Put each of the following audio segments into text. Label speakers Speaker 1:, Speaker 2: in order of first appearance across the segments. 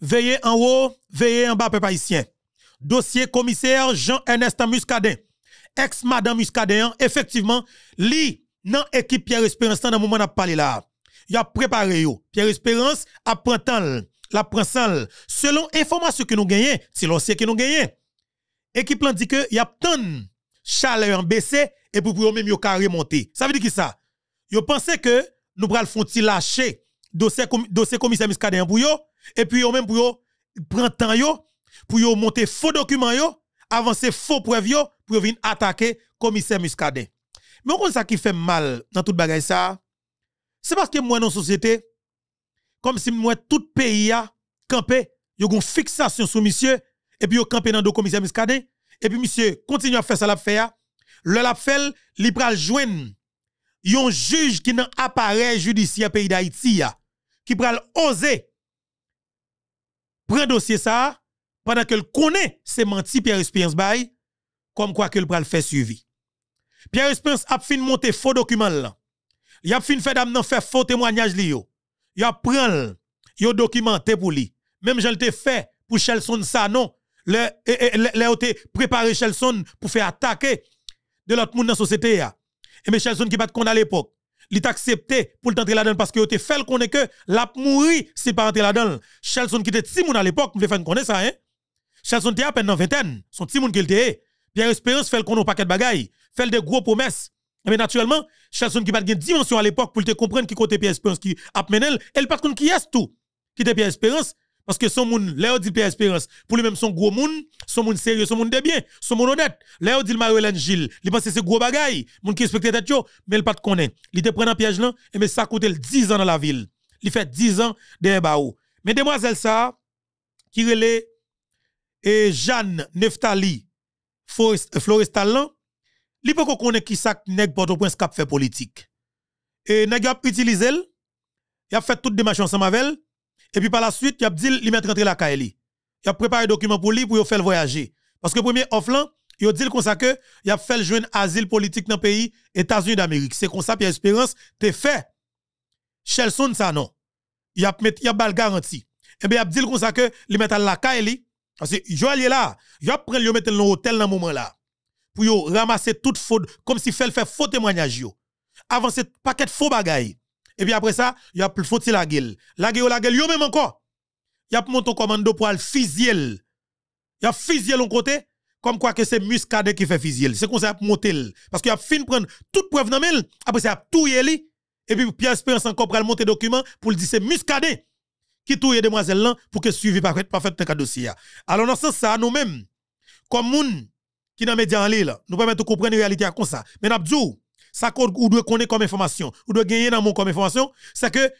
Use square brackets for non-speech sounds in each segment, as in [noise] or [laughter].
Speaker 1: Veillez en haut, veillez en bas, peuple haïtien. Dossier commissaire Jean-Ernest Muscadet. ex-madame Muscadet, hein. effectivement, li dans équipe Pierre Espérance, dans le moment où parlé là. Il a préparé Pierre Espérance a la prinçal. Selon information que nous gagnons, c'est l'ancien que nous gagnons. Équipe l'a dit que y a tonne chaleur en baissé et pour pour même yo carré monter. Ça veut dire qui ça? Yo pensait que nous pral font lâcher dossier dossier commissaire Miskaden pour yo et puis yo même pour yo prend temps yo pour yo monter faux documents yo avancer faux preuves yo pour venir attaquer commissaire Muscadet. Mais on ça qui fait mal dans toute bagaille ça c'est parce que moi dans société comme si moi tout pays a campé yo gon fixation sur monsieur et puis yo campé dans dos commissaire Muscadet et puis monsieur continue à faire ça l'a fait le l'a fait li pral joindre yon juge qui dans appareil judiciaire pays d'Haïti qui pral oser prendre dossier ça pendant qu'elle connaît ces menti Pierre Espérance Bay comme quoi qu'elle pral faire suivi. Pierre Espérance a fin monter faux document Il a fin de d'amener faire faux témoignage li yo. Il a pris yo documenté pour lui. Même je l'ai fait pour Chelson, ça non. Le eh, eh, le préparé Chelson pour faire attaquer de l'autre monde dans la société Et eh mais Chelson qui bat qu'on à l'époque il t'accepte accepté pour t'entrer là-dedans parce que tu fait qu'on est que la mourir c'est pas entrer là-dedans. Shelson qui était Timoun à l'époque, me fait connaître ça hein. Shelson était à peine dans vingtaine, son Timoun qu'il était. E. Pierre Espérance fait le n'a paquet de bagaille, fait des gros promesses. Mais eh naturellement, Shelson qui pas de dimension à l'époque pour te comprendre qui côté Pierre Espérance qui a mené, elle pas qui est tout. Qui était Pierre Espérance, parce que son moun, là, dit Pierre Espérance, pour lui-même, son gros moun, son moun sérieux, son moun de bien, son moun honnête. Là, dit Marie-Hélène Gilles, il pense que c'est gros bagaille, moun qui respecte tête, mais il pas de connaît. Il te prend un piège là, et mais ça coûte 10 ans dans la ville. Il fait 10 ans derrière baou. Mais demoiselle ça, qui relè, et Jeanne Neftali, euh, Florestal il peut qu'on connaît qui ça nèg porte prince cap fait politique. Et nèg a utilisé il a fait toute démarche ensemble avec elle et puis par la suite, il a dit, il mettre rentrer la Kaeli. Il a préparé document pour lui pour faire voyager. Parce que premier off il a dit comme ça que il a fait le un asile politique dans le pays États-Unis d'Amérique. C'est comme ça Pierre Espérance t'es fait. Shelson ça non. Il a met il a bal garantie. Et eh bien il a dit comme ça que il mettre la Kaeli parce que Joël est là, il a pris le mettre dans l'hôtel dans moment là pour ramasser toute faute comme si fait faire faux témoignage Avant Avancer paquet faux bagailles. Et puis après ça, il a fauté la gueule. La gueule, la gueule, yon même encore. Il a monté commando pour aller physiel. Il a physiel en côté, comme quoi que c'est muscadet qui fait physiel. C'est comme ça pour monter. Parce qu'il a fin prendre toute preuve dans le Après ça, a tout yé Et puis Pierre Espérance encore pour monter document pour le dire c'est muscadet qui yé demoiselle là pour que suivi pas fait pas fait dossier. Alors dans ce sens ça nous-mêmes comme moun qui dans média en ligne, nous permettons de comprendre la réalité comme ça. Mais nous ça qu'on doit connaître comme information, ou doit gagner dans mon comme information, c'est que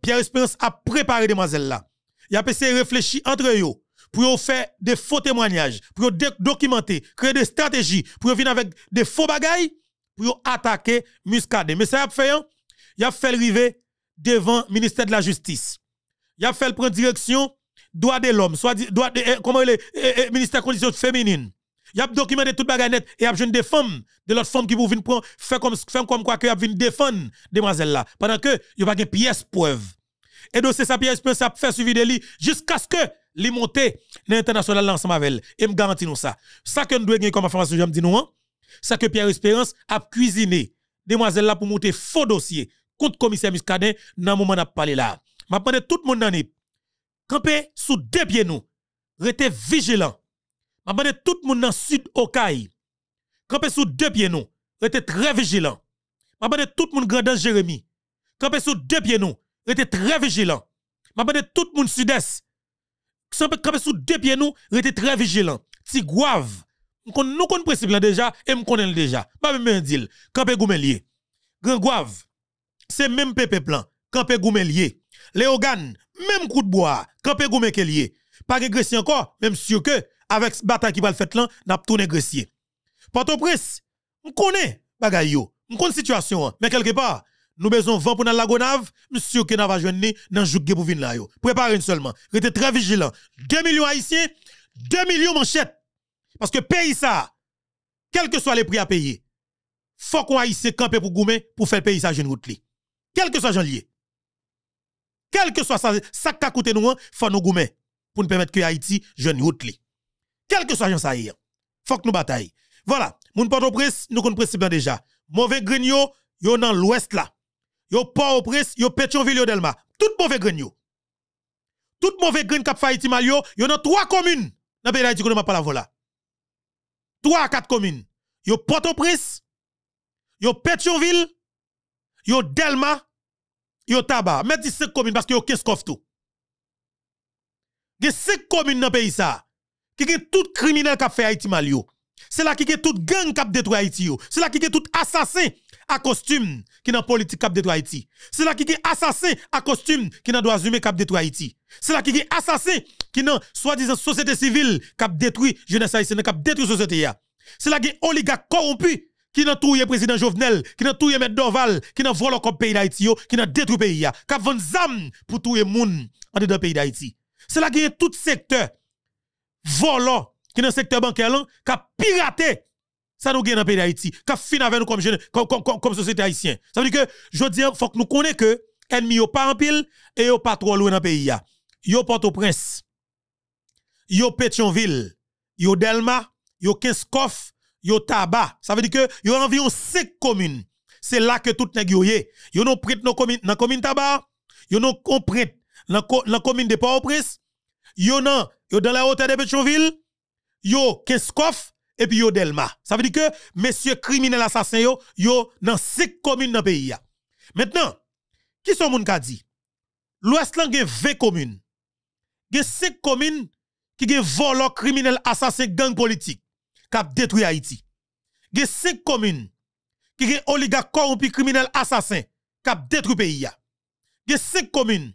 Speaker 1: Pierre Espérance a préparé demoiselle là. Il a essayé réfléchir entre eux pour faire des faux témoignages, pour documenter, créer des stratégies, pour venir avec des faux bagailles, pour attaquer Muscadet. Mais ça a fait, il hein, a fait arriver devant le ministère de la Justice. Il a fait prendre direction droit de l'homme, soit droit eh, comment il est, eh, eh, ministère de la condition féminine y a documenté tout bagarre net et y a jeune des de l'autre femme qui vous venir prendre, faire comme, comme quoi que y a de défendre demoiselle là. Pendant que y a pas de pièce preuve. Et donc c'est sa pièce preuve, ça fait suivi de lui jusqu'à ce que les monte dans l'international ensemble avec elle. Et me garantis nous ça. Ça que nous devons comme information, je me dis nous, hein. ça que Pierre Espérance a cuisiné demoiselle là pour monter faux dossier contre commissaire Muscadet dans le moment où parlé là. Je tout le monde dans vous camper sous deux pieds nous. Restez vigilants m'a demandé tout le monde dans le sud Okaï, camper sous deux pieds nous, Rete très vigilant. M'a demandé tout le monde dans Jérémy, camper sous deux pieds nous, Rete très vigilant. M'a demandé tout le monde sud-est, camper sous deux pieds nous, Rete très vigilant. Tigouave, nous connaissons le principe déjà et nous connaissons déjà. Pas même un deal, goumelier. Grand gouave. c'est même pépé plan, camper goumelier. Léogan, même coup de bois, camper goumelier. Pas régressé encore, même sûr que avec bataille qui va le faire là, n'a tourné gressier. Port-au-Prince, on connaît bagay yo, on connaît situation hein. mais quelque part nous besoin vent pour nous la lagonave. monsieur que n'a va dans joug pour venir là yo. Préparez seulement, restez très vigilant. 2 millions haïtiens, 2 millions manchettes. Parce que pays ça, quel que soit les prix à payer, faut qu'on haïtien camper pour goumer pour faire pays ça jeune route li. Quel que soit j'en Quel que soit ça, ça coûte coûté nous, hein, faut nous goumer pour nous permettre que Haïti jeune route quel que soit Jean Saïr, faut que nous bataille. Voilà, moun Port-au-Prince, nous connaissons principe déjà. Mauvais grigno, yo dans l'ouest là. Yo Port-au-Prince, yo Pétionville, yo Delma. Tout mauvais grigno. Tout mauvais grigno qui a fait mal, yo dans trois communes dans pays d'Haïti pas la voilà. Trois à quatre communes. Yo Port-au-Prince, yo Pétionville, yo Delma, yo Tabar. Mettez 5 communes parce que yo 15 tout. Il y a 5 communes dans le pays ça qui est tout criminel qui a fait Haïti mal C'est là qui est tout gang qui a détruit Haïti C'est là qui est tout assassin à costume qui dans politique qui a détruit Haïti. C'est là qui est assassin à costume qui dans doit assumer qui a détruit Haïti. C'est là qui est assassin qui a soi-disant société civile qui a détruit jeunesse haïtienne qui a détruit société C'est là qui est oligarque corrompu qui n'a le président Jovenel, qui n'a tout M. Dorval, qui n'a volé le pays d'Haïti, qui a détruit pays, qui a vendu zam pour le monde en dedans pays d'Haïti. C'est là qui est tout secteur volant qui dans le secteur bancaire, qui a piraté ça nous gagne dans le pays d'Haïti, qui a fini avec nous comme, comme, comme, comme, société haïtienne. Ça veut dire que, je veux dire, il faut que nous connaissions que l'ennemi n'est pas en pile et n'est pas trop loin dans le pays. Yo Port-au-Prince, yo Pétionville, yo Delma, yo y yo Tabac. Ça veut dire que yo environ 5 communes. C'est là que tout nèg yo yé. Yo non prête dans commune commune Tabac, yo non prête dans la commune de Port-au-Prince, yo non yo dans la hauteur de Petionville, yo Keskov et puis yo Delma. Ça veut dire que messieurs criminels assassins yo yo dans cinq communes dans le pays Maintenant, qui sont moun ka dit L'Ouest lan gen 20 communes. a 5 communes qui ont voleurs criminels assassins gang politique cap détruit Haïti. a 5 communes qui gen oligarques corrompus criminels assassins cap détruit pays Il y a 5 communes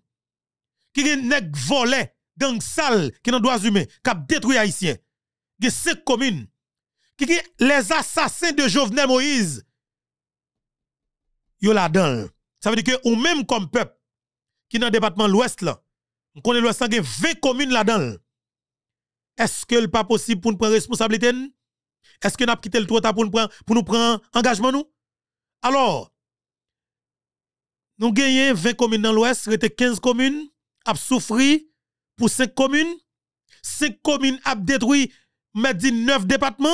Speaker 1: qui ont nèg gang sale qui n'a droits humains, qui détruit Haïtien. qui 5 communes. Qui les assassins de Jovenel Moïse. Yo la dedans Ça veut dire que ou même comme peuple qui dans le département l'Ouest là, on connaît l'Ouest, il 20 communes là-dedans. Est-ce que n'est pas possible pour nous prendre responsabilité? Est-ce que n'a pas quitté le trottoir pour nous prendre, pour nous prendre engagement nous? Alors, nous gagnons 20 communes dans l'Ouest, il 15 communes, a souffri, pour 5 communes. 5 communes ont détruit, mais 9 départements.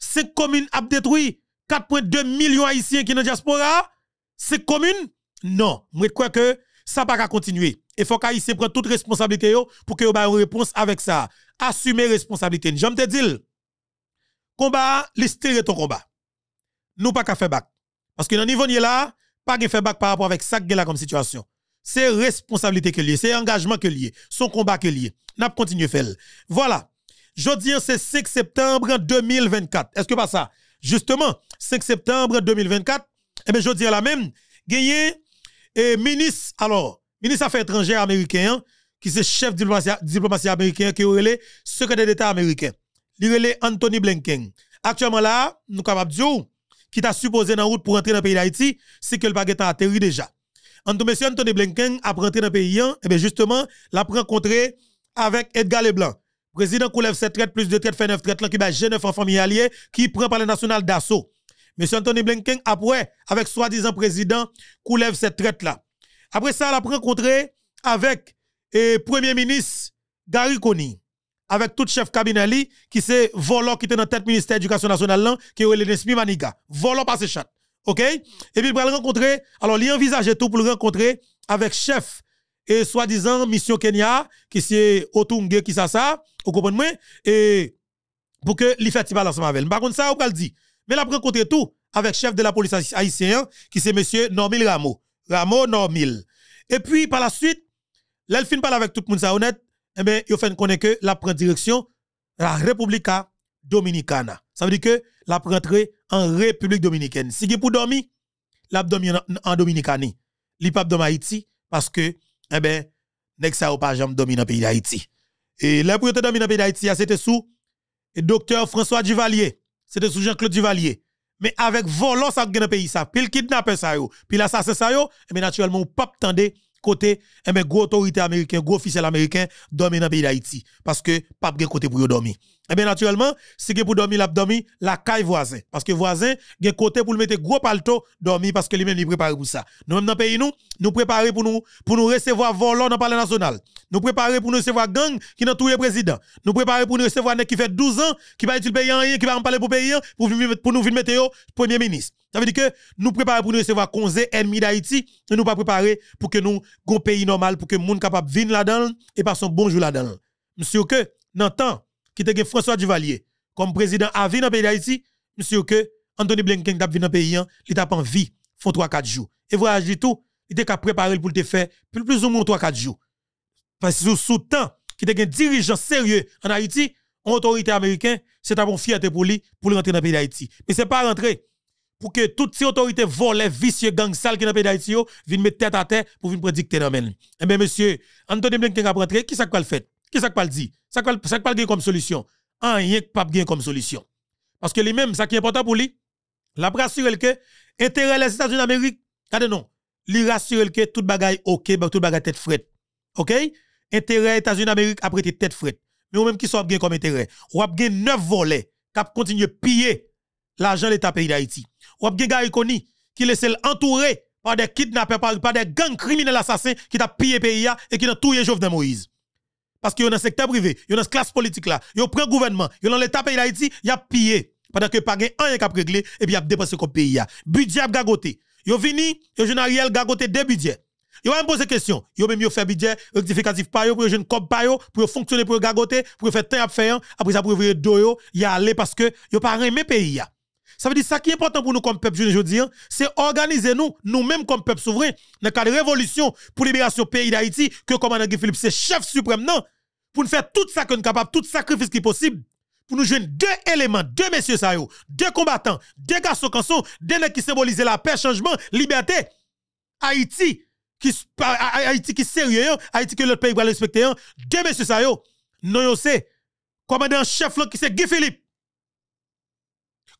Speaker 1: 5 communes a détruit 4,2 millions haïtiens qui sont dans la diaspora. 5 communes. Non, je crois que ça va pas continuer. Il faut qu'Haïtien prenne toute responsabilité pour que ait une réponse avec ça. Assumer responsabilité. Je te dire, combat, l'histoire ton combat. Nous pas qu'à faire back. Parce que dans le niveau là, pas de faire back par rapport avec ça comme situation. C'est responsabilité que lié, c'est engagement que lié, son combat que lié. N'a continué faire. Voilà. Jeudi, c'est 5 septembre 2024. Est-ce que pas ça? Justement, 5 septembre 2024, eh bien, jeudi à la même, gagné, et eh, ministre, alors, ministre affaires étrangères américain, hein, qui c'est chef diplomatie, diplomatie américain, qui est secrétaire d'État américain. Il Anthony Blinken. Actuellement là, nous sommes capables de dire, qui t'a supposé en route pour entrer dans le pays d'Haïti, c'est que le baguette a atterri déjà cas M. Anthony Blinken après entrer dans le pays, et hein. eh bien justement, l'a rencontré avec Edgar Leblanc. Président Koulev cette traite plus de traite fait 9 traite là qui bat G9 en famille alliée qui prend par le national d'assaut. Monsieur Anthony Blinken après avec soi-disant président Koulev cette traite là. Après ça, l'a rencontré avec le eh, premier ministre Gary Koni avec tout chef cabinet qui c'est volant qui était dans tête ministère de l'éducation nationale qui est Nesmi Maniga. par ses chat. OK? Et puis, il va le rencontrer. Alors, il envisage tout pour le rencontrer avec chef et soi-disant mission Kenya, qui c'est Otunge, qui ça, ça. Vous comprenez? Et pour que il fasse ensemble avec. Par contre, ça, on va le dire. Mais il a rencontré tout avec chef de la police haïtienne, qui c'est monsieur Normil Rameau. Rameau Normil. Et puis, par la suite, l'elfine parle avec tout le monde, ça honnête. Eh bien, il fait connaître que la prend direction la République hein. Dominicana. Ça veut dire que la rentrée en République Dominicaine. Si qui pour dormir, dormi en Dominicanie. Li pas dans Haïti parce que eh ben que ça pas jamais dans le pays d'Haïti. Et là pour dans le pays d'Haïti, ah, c'était sous docteur François Duvalier. C'était sous Jean-Claude Duvalier. Mais avec volant ça dans le pays ça, le kidnapper ça yo, pile assassin ça yo, mais naturellement on pas tendre côté, eh ben, gros autorité américaine, gros officiel américain, dormir dans le pays d'Haïti. Parce que, pas de côté pour dormir. Eh bien, naturellement, si que pour dormir, la la caille voisin. Parce que voisin, voisins côté pour le mettre gros palto, dormir parce que lui-même, il prépare pour ça. Nous, même dans le pays, nous, nous préparons pour nous, pour nous recevoir volant dans le palais national. Nous préparons pour nous recevoir gang qui n'a tout le président. Nous préparons pour nous recevoir qui fait 12 ans, qui va être le pays rien, qui va en parler pour pays, pour, pour nous venir mettre premier ministre. Ça veut dire que nous préparons pour nous recevoir 11 ennemis d'Haïti, et nous pas préparer pour que nous gon pays normal, pour que le monde capable de venir là-dedans et passer un bonjour là-dedans. Monsieur que, dans le temps, qui était François Duvalier comme président à vie dans le pays d'Haïti, monsieur que Anthony Blinken est venu dans le pays, hein, il t'a en vie, font 3-4 jours. Et voyage tout, il était préparé pour le faire plus ou moins 3-4 jours. Parce que sous temps, qui était un dirigeant sérieux en Haïti, en autorité américaine, c'est un bon fierté pour lui, pour rentrer dans le pays d'Haïti. Mais n'est pas rentrer pour que toutes ces autorités volées, vicieux gang sales qui n'ont pas pays viennent mettre tête à tête pour venir prédicter dans même. Eh bien, monsieur, Anthony Blinken a rentré, qui ça le fait? Qui ça le dit? Ça le dit comme solution? Rien que pas gagne comme solution. Parce que lui-même, ça qui est important pour lui, la rassurer que intérêt les États-Unis d'Amérique, regardez non, lui rassurer que tout bagaille OK, bah, tout bagaille tête frette. OK? Intérêt États-Unis d'Amérique après tête frette. Mais vous même qui sont gagne comme intérêt. Ou a gagne neuf volets qui continuent à piller l'argent l'État pays d'Haïti. Ou bien Gary Koni, qui laisse entouré par des kidnappers, par, des gangs criminels assassins qui t'a pillé pays et qui ont joven Jovenel Moïse. Parce qu'il yon a secteur privé, il y dans classe politique là, yon prend gouvernement, yon dans l'État pays d'Haïti, il a pillé. Pendant que pas un qui a réglé et puis y'a a dépensé comme pays. Budget a gagoté. a vini, yon jeune Ariel gagoté deux budgets. Yo a poser question. yon même fait budget rectificatif pa yo, pour jeune cop payo, yo, pour fonctionner, pour gagoté, pour faire temps à faire, après ça pour ouvrir doyo, y aller parce que yo pas aimé pays. Ça veut dire ça qui est important pour nous comme peuple je dire, c'est organiser nous, nous-mêmes comme peuple souverain, dans le cadre de révolution pour libération pays d'Haïti, que commandant Guy Philippe, c'est chef suprême, non, pour nous faire tout ça que nous capable, tout sacrifice qui est possible, pour nous joindre deux éléments, deux messieurs ça deux combattants, deux garçons sont, deux qui symbolisent la paix, changement, liberté. Haïti, qui, Haïti qui sérieux, Haïti que l'autre pays va respecter, hein. deux messieurs ça non yo commandant chef qui c'est Guy Philippe,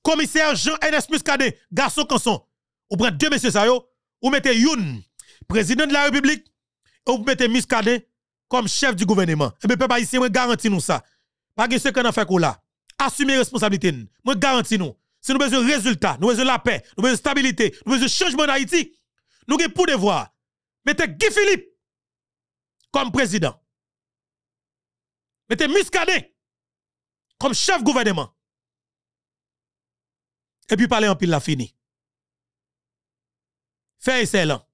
Speaker 1: commissaire Jean-Enes Muscadet, garçon Canson, ou prenez deux messieurs ça ou mettez Youn, président de la République, ou mettez Muscadet comme chef du gouvernement. Et eh bien, peuple haïtien, moi garantis nous ça. Pas que ce qu'on a fait là. Assumez responsabilité. Moi garantis nous. Si nous besoin de résultats, nous besoin de la paix, nous besoin de stabilité, nous besoin de changement d'Haïti, nous avons pour devoir. Mettez Guy Philippe comme président. Mettez Muscadet comme chef gouvernement et puis parler en pile la fini. Fais là.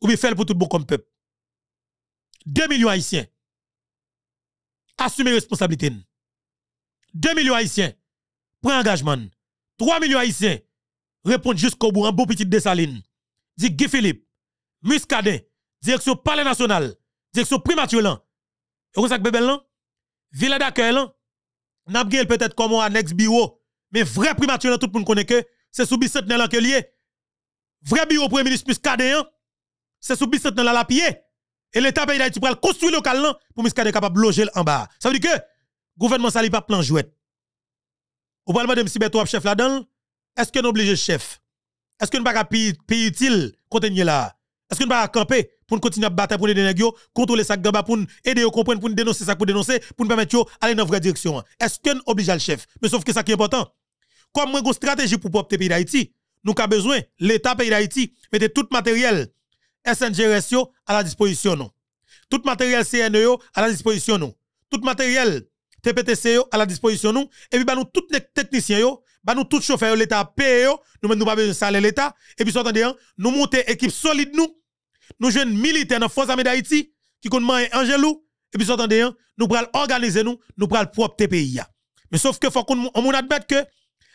Speaker 1: Ou bien fait pour tout le bon comme peuple. 2 millions haïtiens. Assumez responsabilité. 2 millions haïtiens. Prends engagement. 3 millions haïtiens. Répondre jusqu'au bout en beau petit dessaline. Dit Guy Philippe, Muscadet, direction Palais National, direction Primature là. Et vous savez que là? Villa d'accueil là? N'a peut-être comme un annexe bureau mais vrai primature, tout le monde connaît que c'est sous bicentenaire dans lié. Vrai bureau premier ministre plus cadéen, hein, c'est sous dans la pied. Et l'État pays d'Haïti pour construire le local pour soit capable de loger en bas. Ça veut dire que le gouvernement sali pas plan jouet. Au parlement de M. Beto, chef là-dedans, est-ce qu'on oblige chef? Est-ce qu'on ne pas payer utile continuer là? Est-ce qu'on ne pas camper pour continuer à battre pour les dénégos, contrôler ça gamba pour aider à comprendre, pour dénoncer ça, pour dénoncer, pour nous permettre d'aller dans la vraie direction? Est-ce qu'on oblige le chef? Mais sauf que ça qui est important, comme une stratégie pour propre pays d'Haïti, nous avons besoin, l'État pays d'Haïti, mette tout matériel SNGRS à la disposition. Non. Tout matériel CNE à la disposition. Non. Tout matériel TPTC à la disposition. Non. Et puis, bah, nous, tous les techniciens, bah, nous, tous chauffeurs, l'État paye, nous, nous, pas besoin de salaire l'État. Et puis, attendez, hein, nous montons équipe solide, nous. Nous jeunes militaires dans la Force armée d'Haïti, qui un Angelou. Et puis, attendez, hein, nous, pral organiser nous, nous, pral propre pays. Mais sauf que, faut qu'on admette que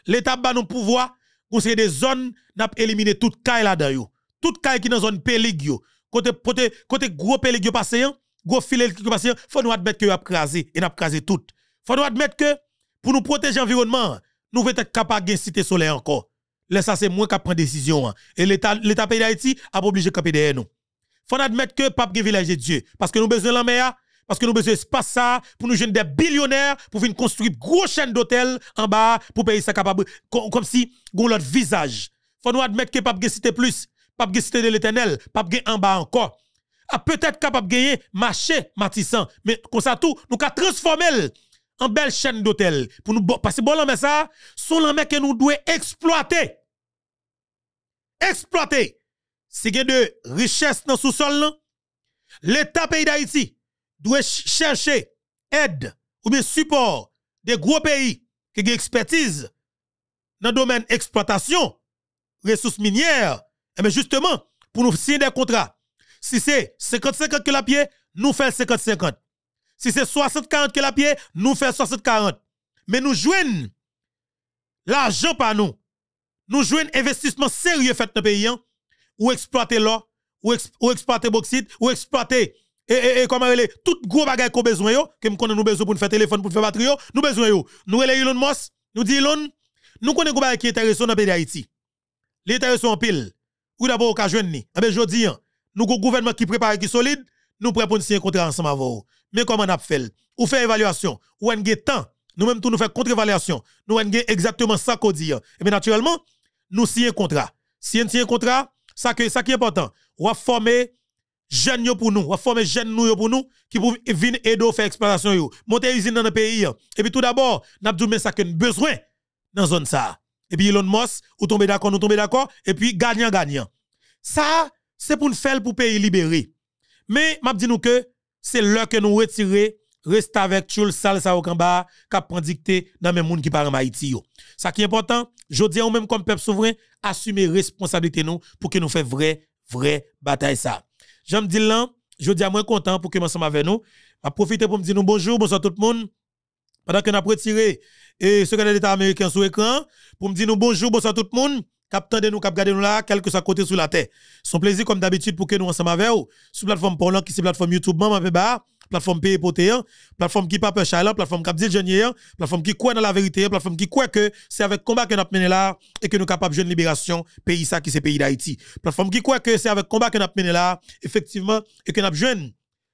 Speaker 1: l'État va nous pouvoir, pour des zones, n'a éliminé toute caille là-dedans. Toute caille qui dans zone Côté, côté, côté gros pélig passé, hein. gros filet qui passé, hein. faut nous admettre que a craser et nous craser tout. Faut nous admettre que, pour nous protéger l'environnement, nous devons être capables de cité solaire encore. Là, ça, c'est moi qui prends décision. Hein. Et l'État, l'État pays d'Haïti a obligé de nous. derrière nous. Faut admettre que pape village de Dieu. Parce que nous avons besoin de la parce que nous besoin pas ça pour nous jeunes des billionnaires pour venir construire grosse chaîne d'hôtels en bas pour payer ça capable comme si gon l'autre visage. Faut nous admettre que pas cité plus, pas cité de l'éternel, pas en bas encore. A ah, peut-être capable gagner marché matissan. mais comme ça tout nous ka transformer en belle chaîne d'hôtel pour nous passer bon mais ça, les l'homme que nous devons exploiter. Exploiter. C'est gen de richesse dans sous-sol l'État pays d'Haïti doit chercher aide ou bien support des gros pays qui ont expertise dans le domaine exploitation, ressources minières, et eh bien justement, pour nous signer des contrats. Si c'est 50-50 que la pied, nous faisons 50-50. Si c'est 60-40 que la pied, nous faisons 60-40. Mais nous jouons l'argent par nous. Nous jouons investissement sérieux fait dans le pays, hein. ou exploiter l'or, ou, exploiter bauxite, ou exploiter et, et, comment elle tout gros bagage qu'on besoin yo, que me connait nous besoin pour faire téléphone pour faire batterie yo, nous besoin yo. Nous relé Elon Musk, nous dit Elon, nous connaît gros bagage qui intéressant dans pays d'Haïti. L'intéressant en pile. Ou d'abord au jeune ni. Eh ben jodi hein, nous avons un gouvernement qui prépare qui solide, nous prêt pour un contrat ensemble avec Mais comment on a fait Ou fait évaluation, ou en de temps, nous même tout nous fait contre-évaluation, nous en exactement ça qu'on dit. Et hein. eh bien naturellement, nous signons un contrat. Si on signe un contrat, ça, que, ça qui est important, on former jeunes pour nous, on forme jeunes nous pour nous qui pour venir aider faire exploration yo, monter usine dans le pays. Et puis tout d'abord, n'a mais ça que besoin dans zone ça. Et puis Elon Musk, ou tomber d'accord, nous tombons d'accord et puis gagnant gagnant. Ça c'est pour une faire pour pays libéré. Mais m'a dit nous que c'est l'heure que nous retirer reste avec tous Sal qui prend dicté dans même monde qui part en Haïti yo. Ça qui est important, je dis même comme peuple souverain, assumer responsabilité nous pour que nous fait vrai vrai bataille ça. J'aime dire là, je dis à moi content pour que ensemble avec nous. Je profiter pour me dire bonjour, bonsoir tout le monde. Pendant que nous avons retiré et secrétaire d'État américain sur l'écran, pour me dire bonjour, bonsoir tout le monde. Captain de nous, cap nous là, quel que soit côté sur la terre. Son plaisir comme d'habitude pour que nous ensemble avec vous. Sur la plateforme Poland, qui c'est plateforme YouTube, maman, bébé. Bah plateforme pays hein. plateforme qui pas peur hein. plateforme qui dit jeune hein. plateforme qui croit dans la vérité, plateforme qui croit que c'est avec combat que nous mené là et que nous capables de libération pays ça qui c'est pays d'Haïti. Plateforme qui croit que c'est avec combat que nous mené là effectivement et que nous jeune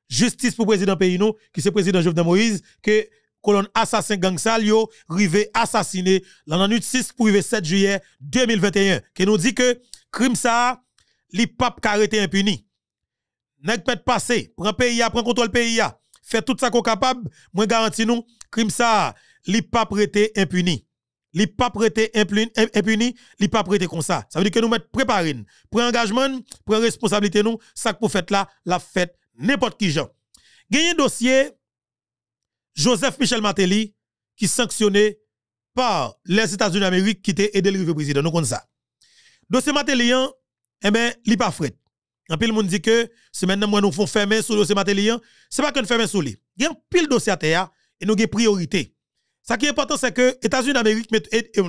Speaker 1: justice pour le président pays qui c'est président Jovenel Moïse que colonne assassin gang salio rivé assassiné l'an 6 pour 7 juillet 2021 qui nous dit que crime ça qui papes été impuni nèg pète passer, prend pays, prend contrôle pays, fait tout ça qu'on capable, moi garantis nous, crime ça, li pas prêté impuni. Li pas prêté impuni, li pas prêté comme ça. Ça veut dire que nous mettons préparer, prend engagement, prend responsabilité nous, ça que pour faites là, la fête n'importe qui Genre Gagné dossier Joseph Michel Matéli qui sanctionné par les États-Unis d'Amérique qui était aidé le président. Nous comme ça. Dossier Matélian, hein, eh ben, pas prêt. En le monde dit que si maintenant moi nous faisons fermer sur le dossier ce hein. C'est pas qu'on ferme sur lui. Il y a un pile dossier à terre et nous avons priorité. Ce qui est important, c'est que États-Unis d'Amérique,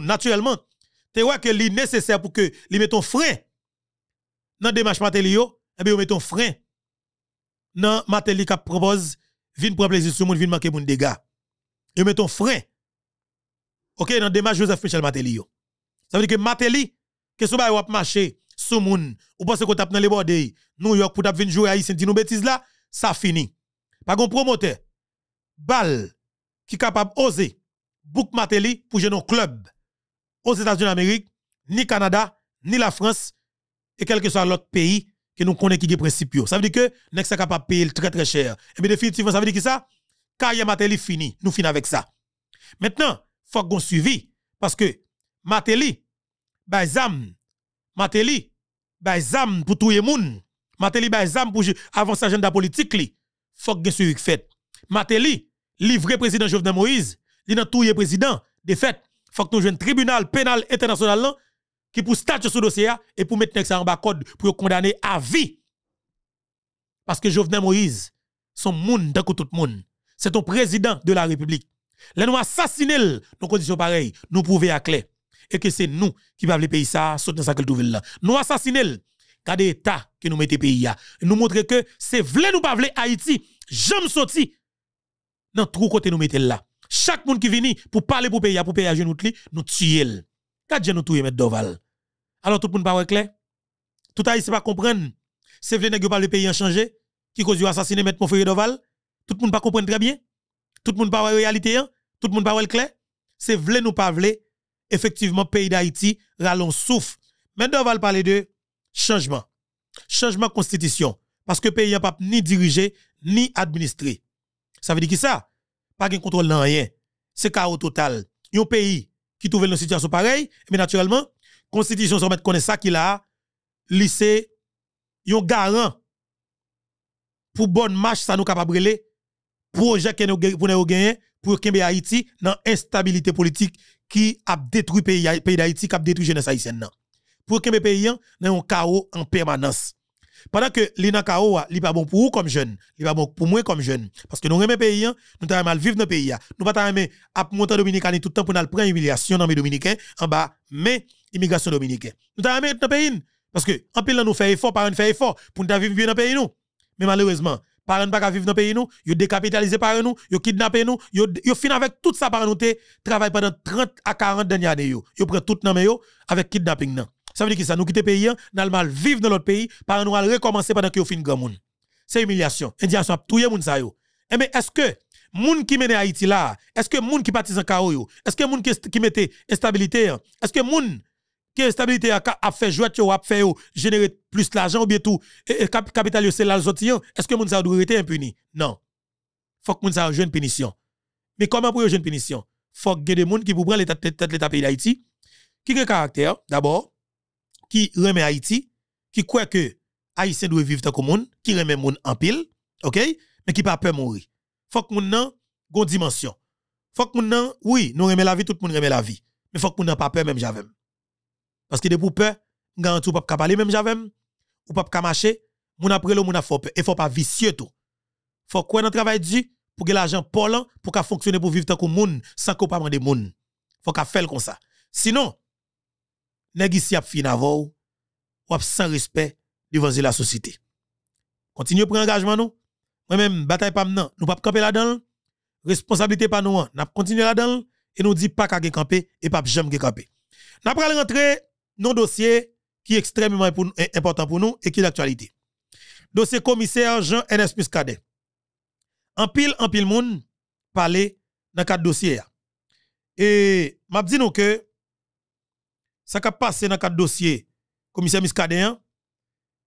Speaker 1: naturellement, tu vois que est nécessaire pour que les un frein dans le démarche Matélian, et eh bien, un frein dans matériel qui propose, vin prendre plaisir sur le monde, vin manquer des dégâts. Et mettons frein. OK, dans le démarche Joseph Michel Matélian. Ça veut dire que Matéli, que ce soit marché, moun, ou pensez qu'on tape dans les nous New York pour taper jouer ici dit nous bêtises là, ça fini. pas contre, promoteur, balle, qui capable oser, book Mateli pour jouer nos club aux États-Unis d'Amérique, ni Canada, ni la France, et quel que soit l'autre pays que nous connaissons qui est principe. Ça veut dire que nous sommes capable de payer très très cher. Et eh bien définitivement, ça veut dire que ça, carrière Mateli fini, nous finis avec ça. Maintenant, faut qu'on suivi, parce que Mateli, bah, zam, Mateli, bay zam pour tout le monde. Mateli bay zam pour avancer agenda politique li. Faut que suivi fait. Mateli livré président Jovenel Moïse, li nan touye président de fait. Faut que nous un tribunal pénal international qui pour statue sur dossier et pour mettre ça en bas code pour condamner à vie. Parce que Jovenel Moïse son monde tout le monde. C'est ton président de la République. Là nous assassiner dans conditions pareilles, nous prouver à clair et que c'est nous qui va le pays ça, saute dans sa trouve là. Nous assassiner, car l'État qui nous mette pays là. Nous montrer que c'est vrai nous pas Haïti, jamais sorti dans tout côté nous mettez là. Chaque monde qui vient pour parler pour pays, pour pays à genoux, nous tuons. Quand nous tuons, M. Doval. Alors tout le monde pas clair. Tout sait pas comprendre. C'est vrai que le pays en changé, qui cause assassiner M. Monfrey Doval. Tout le monde pas comprendre très bien. Tout le monde pas la réalité, hein. tout le monde pas clair. C'est vrai nous pas vrai effectivement, pays d'Haïti ralent souffle. Maintenant, on va parler de changement. Changement constitution. Parce que pays n'a pas ni dirigé, ni administré. Ça veut dire qui ça? Pas de contrôle dans rien. C'est chaos total. Un pays qui trouve une situation pareille, mais eh naturellement, constitution on connaît ça qu'il a, lycée, yon garant pour bonne marche, ça nous capable projet que nous pour nous gagner pour qu'il Haïti dans instabilité politique qui a détruit le pays d'Haïti qui a détruit jeunesse haïtienne pour qu'il pays dans un chaos en permanence pendant que l'ina chaos li pas bon pour vous comme jeune li pas bon pour moi comme jeune parce que nous aimons pays nous t'a mal vivre dans pays nous pas sommes à monter dominicain tout le temps pour nous prendre humiliation dans mes dominicains en bas mais immigration dominicaine nous t'a aimer dans pays parce que en pile nous fait effort par un fait effort pour nous vivre bien dans pays nous mais malheureusement parents pas vivre dans le pays nous, yo décapitalisé par nous, yo kidnapper nous, yo yo fin avec tout ça par nous travail pendant 30 à 40 dernières années yo. Yo prend tout avec kidnapping Ça veut dire que ça nous quitter pays, hein. nous mal vivre dans l'autre pays, parents nous recommencer pendant que yo fin grand monde. C'est humiliation. Indiens sont touyer moun sa yo. Eh, mais est-ce que moun qui mène Haïti là, est-ce que moun qui partisan Kao yo, est-ce que moun qui, qui mettait instabilité, hein? est-ce que moun que stabilité a, fait jouer, a fait générer plus d'argent ou bien tout, et, et capital est-ce que gens doit être impuni? Non. Faut que Mounsa jouent une punition. Mais comment pour une punition? Faut que des gens qui pour prendre l'état de pays d'Haïti, qui a caractère, d'abord, qui remet Haïti, qui croit que Haïtien doit vivre comme monde, qui remet monde en pile, ok? Mais qui pas peur mourir. Faut que moun nan, une dimension. Faut que moun oui, nous remet la vie, tout le monde remet la vie. Mais faut que moun pas peur même j'avais. Parce que de pour peur, garanti ou pas capable parler même j'avais ou pas capable marcher, mon après le mon a fort et faut pas vicieux tout. Faut quoi dans travail du pour que l'argent polan pour qu'à fonctionner pour vivre tant que monde sans qu'on pas demander monde. Faut qu'à faire comme ça. Sinon, nèg ici a fin avou ou sans respect devant la société. Continuez prendre engagement nous. Moi-même bataille pas maintenant, nous pas camper là-dedans. Responsabilité pas nous, n'a hein. continue là-dedans et nous dit pas qu'à camper et pas jamais camper. N'a pas rentrer non dossier qui est extrêmement important pour nous et qui est d'actualité. Dossier commissaire Jean N.S. Muscadet. En pile, en pile, monde parle dans quatre dossiers. Et je dit nous que ça qui a passé dans quatre dossiers, commissaire Muscadet hein,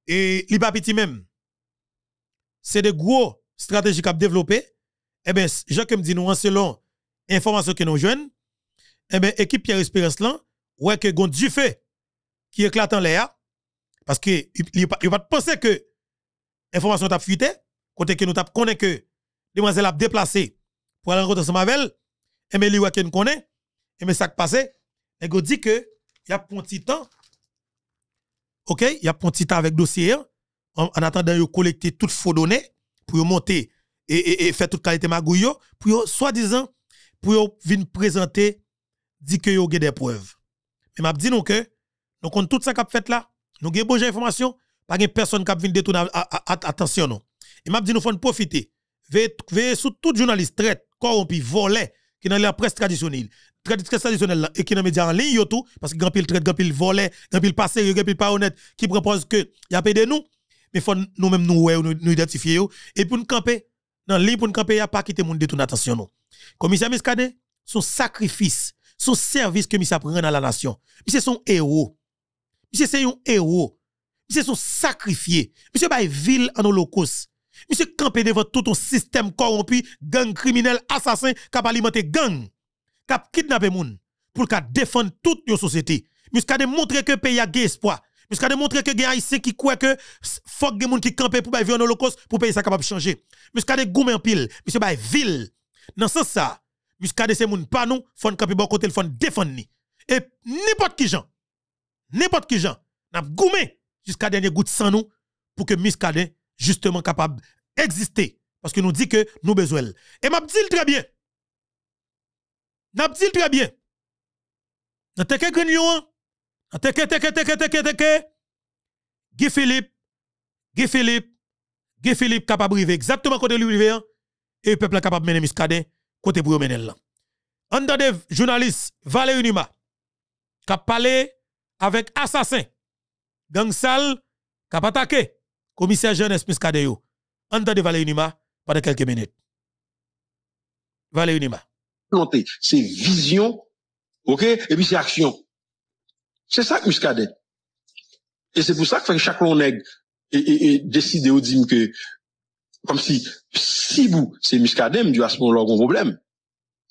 Speaker 1: et li pas même. C'est des gros stratégies ont développé. Eh bien, Jean me dit nous, hein, selon l'information que nous jeunes, eh bien, équipe Pierre Espérance là, ouais que gon du fait qui éclate en l'air, parce que il pas penser que information t'a fuité, côté que nous t'a connaît que demoiselle a déplacé pour aller en route ensemble avec elle, et mais lui connaît, et mais ça qui passé, et go dit que il y a un petit temps, ok, il y a un petit temps avec dossier, hein, en, attendant de collecter toutes les faux données pour monter et, et, et faire toute qualité magouille, pour soi-disant, pour venir présenter, dit que vous a des preuves. Mais m'a dit non que donc, on tout ça qu'a fait là, nous avons bonne information, pas de personne qui vient détourner attention non. Et m'a dit nous faut profiter. Veillez sur tout journaliste traite, corrompu, volé qui dans la presse traditionnelle, très traditionnelle et qui dans les médias en ligne tout parce que grand pile traite, grand pile volé, grand pile pas sérieux, grand pile pas honnête qui propose que y a de nous mais faut nous-mêmes nous ouais, identifier et pour nous camper dans ligne pour nous camper y a pas quitter monde détourner attention non. Commissaire Miskade, son sacrifice, son service que avons prend à la nation. c'est son héros. Monsieur, c'est un héros. Monsieur, son sacrifié. Monsieur, bah, ville en holocauste. Monsieur, campé devant tout un système corrompu, gang criminel, assassin, qui alimenté gang, cap kidnappé moun, pour qu'à défendre toute une société. Monsieur, qui démontré que pays a espoir. Monsieur, montre que les haïtiens qui croit que fuck des moun qui campé pour bah, vivre en holocauste, pour pays ça capable changer. Monsieur, qui en pile. Monsieur, bah, ville. Dans ce sens, monsieur, qui a moun pas nous, font camper bon côté, défendre ni. Et n'importe qui gens n'importe qui gens, n'a goumé jusqu'à dernier goutte sans nous pour que Miskadin justement capable exister. parce que nous dit que nous besoin. Et m'a dit très bien. N'a dit très bien. Dans teke grignon, hein. dans teke teke teke teke teke Guy Philippe, Guy Philippe, Guy Philippe capable river exactement côté lui river hein. et le peuple capable mener Miskadin côté pour mener là. En journaliste Valérie Numa qui a parlé avec assassin. Gang sale, Kapatake, attaqué. Commissaire jeunesse tant Entendez Valérie Nima pendant quelques minutes. Valérie Nima.
Speaker 2: C'est vision, ok, et puis c'est action. C'est ça que Muscadet. Et c'est pour ça que chaque nègre et, et, décide ou dit que, comme si, si vous, c'est Muscadet, me dit à ce moment-là, un problème.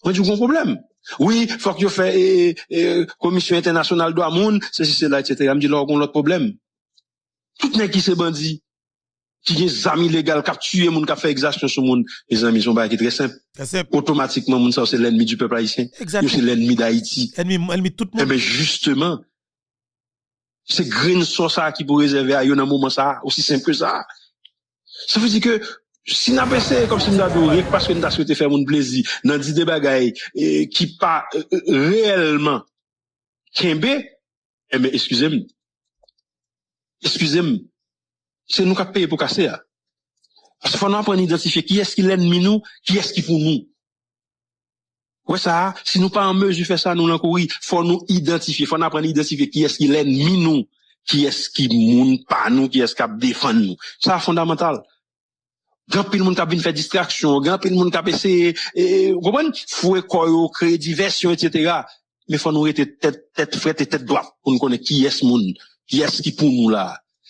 Speaker 2: On dit un problème. Oui, faut que je fasse une commission internationale doit monde, ceci, cela, etc. Je me dis, là, on a l'autre problème. Tout n'est qui se bandit, qui est des amis légaux, qui a tué moun, qui a fait exaction sur monde, les amis, sont qui très simple. Automatiquement, moun, ça, c'est l'ennemi du peuple haïtien. Exactement. C'est l'ennemi d'Haïti. Ennemi, ennemi tout le monde. Eh ben, justement, c'est green sauce qui peut réserver à un moment ça, aussi simple que ça. Ça veut dire que Si nan bese kom si nou da do, rek paske nou da souwete fè moun plezi, nan di de bagay, e, ki pa e, e, reèlman, kenbe, ebe, eskusem, eskusem, se nou kap peye pou kase a. Fon nan pran identifiye ki eski lèn minou, ki eski pou moun. Wè sa, si nou pa an me ju fè sa nou lankou, fon nou identifiye, fon nan pran identifiye ki eski lèn minou, ki eski moun pa nou, ki eska defan nou. Sa fondamental. Gyan pil moun kab bin fè distraksyon, gyan pil moun kab bese, goman fwe koro, kre diversyon, etc. Me fwa nou re te tèt fwè te tèt dwa, pou nou konè ki es moun, ki es ki pou moun la,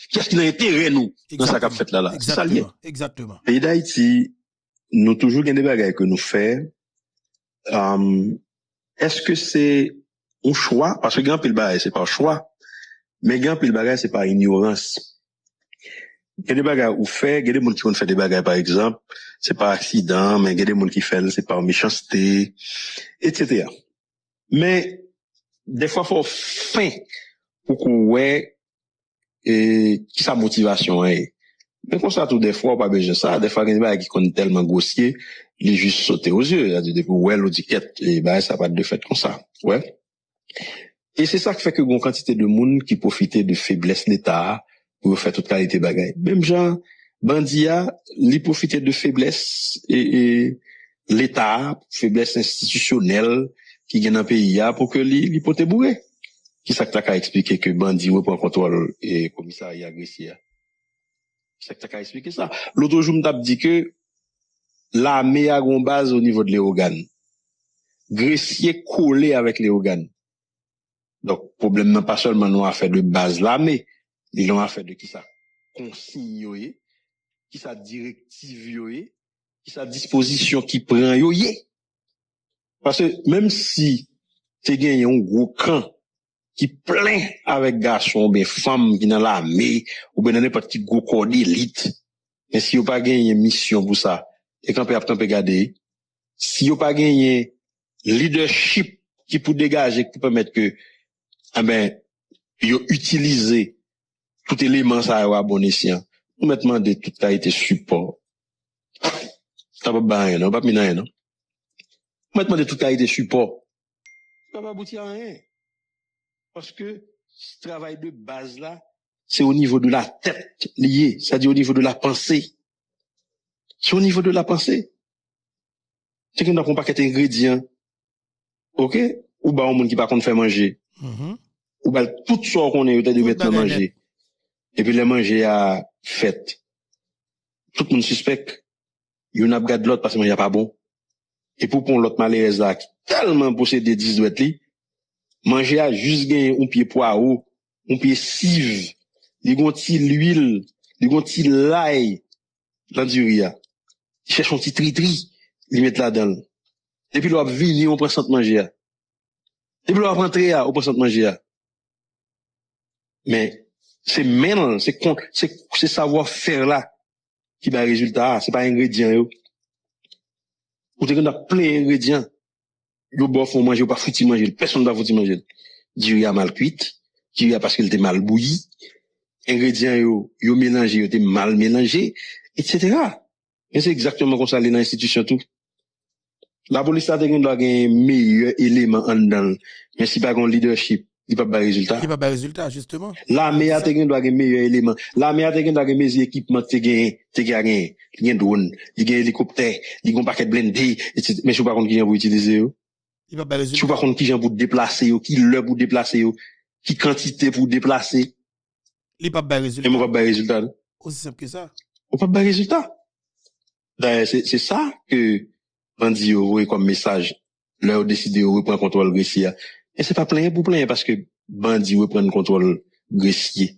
Speaker 2: ki es ki nan yé terè nou, nan sa kab fèt la la. Salye. E da iti, nou toujou gen de bagay ke nou fè, eske se ou chwa, paske gyan pil bagay se pa chwa, me gyan pil bagay se pa inyoransi. Gè de bagay ou fè, gè de moun ki woun fè de bagay par exemple, se pa aksidant, men gè de moun ki fè, se pa ou mechansite, etc. Men, defwa fò ou fè, pou kou wè, e, ki sa motivasyon wè. Men konsa tou defwa ou pa bejè sa, defwa gen de bagay ki koni telman gosye, li jis sote ou zye, adi defwa wè lodi ket, e bè sa pat de fèt konsa, wè. E se sa ki fè ki goun kantite de moun ki profite de feblesse neta a, pour faire toute qualité bagaille. Même genre, Bandia, lui profiter de faiblesse et, l'État, faiblesse institutionnelle qui gagne dans le pays, pour que lui, Qui ça que expliquer que Bandi, ou contrôle et commissariat Qui ça ça? L'autre jour, m'a dit que l'armée a une base au niveau de l'éogane. Grécier collé avec organes. Donc, problème n'est pas seulement nous à de base l'armée. Ils ont affaire de qui ça consigne, qui ça directive, qui ça disposition qui prend Parce que même si tu gagné un gros camp qui plein avec garçons, ben femmes qui dans l'armée, ou ben n'importe qui, gros corps d'élite, mais si n'as pas gagné mission pour ça, et quand peut après regarder, si n'as pas gagné leadership qui peut dégager, qui permettre que, eh ben, yo utiliser tout élément ça a bon escient. Nous maintenant de tout a été support. va pas bain non, pas mina non. Maintenant de tout a été support. Ça va aboutir à rien. Parce que ce travail de base là, c'est au niveau de la tête liée, c'est-à-dire au niveau de la pensée. C'est au niveau de la pensée. C'est qu'on a pas paquet d'ingrédients. OK Ou bah on monde qui pas qu'on fait manger. Mm-hmm. Ou bah tout ce qu'on est de mettre à manger. epi le manje a fèt. Tout moun suspek, yon ap gade lot pasi manje a pa bon, epi pou pon lot male rezak, talman posè de dizwèt li, manje a juz gen yon piye poa ou, yon piye siv, li gonti l'uil, li gonti l'ay, l'andur ya. Li chèchon ti tri-tri, li met la den. Epi lò ap vini, yon pre sent manje a. Epi lò ap rentre ya, yon pre sent manje a. Men, C'est maintenant, c'est compte, c'est savoir-faire là qui va résultat, ah, c'est pas ingrédient On Ou t'es qu'on plein d'ingrédients. Yo bof, on mange, yo pas foutu manger, personne pas foutu manger. Diri a mal cuite, diri a parce qu'il était mal bouilli, ingrédients yo, yo mélangé, yo mal mélangé, etc. Mais c'est exactement comme ça, les institutions tout. La police a des meilleur élément en dedans, mais si pas un leadership, il pas de résultat. Il
Speaker 3: pas de résultat, justement.
Speaker 2: L'armée a gagné doit gagner meilleur élément. L'armée a gagné doit gagner meilleur équipement, t'es gagné, t'es gagné, t'es gagné drone, y a hélicoptère, a un paquet blindé, mais je suis pas contre qui vous pour utiliser, Il pas de résultat. Je sais pas contre qui j'en pour déplacer, qui l'heure pour déplacer, qui quantité pour déplacer.
Speaker 1: Il pas de résultat. Il pas de résultat. Aussi simple que ça.
Speaker 2: Il pas de résultat. D'ailleurs, c'est, c'est ça que, Vous oui, comme message, leur décider, de prendre contrôle, de Russie. Et c'est pas plein pour plein parce que Bandi bandit le contrôle grecier.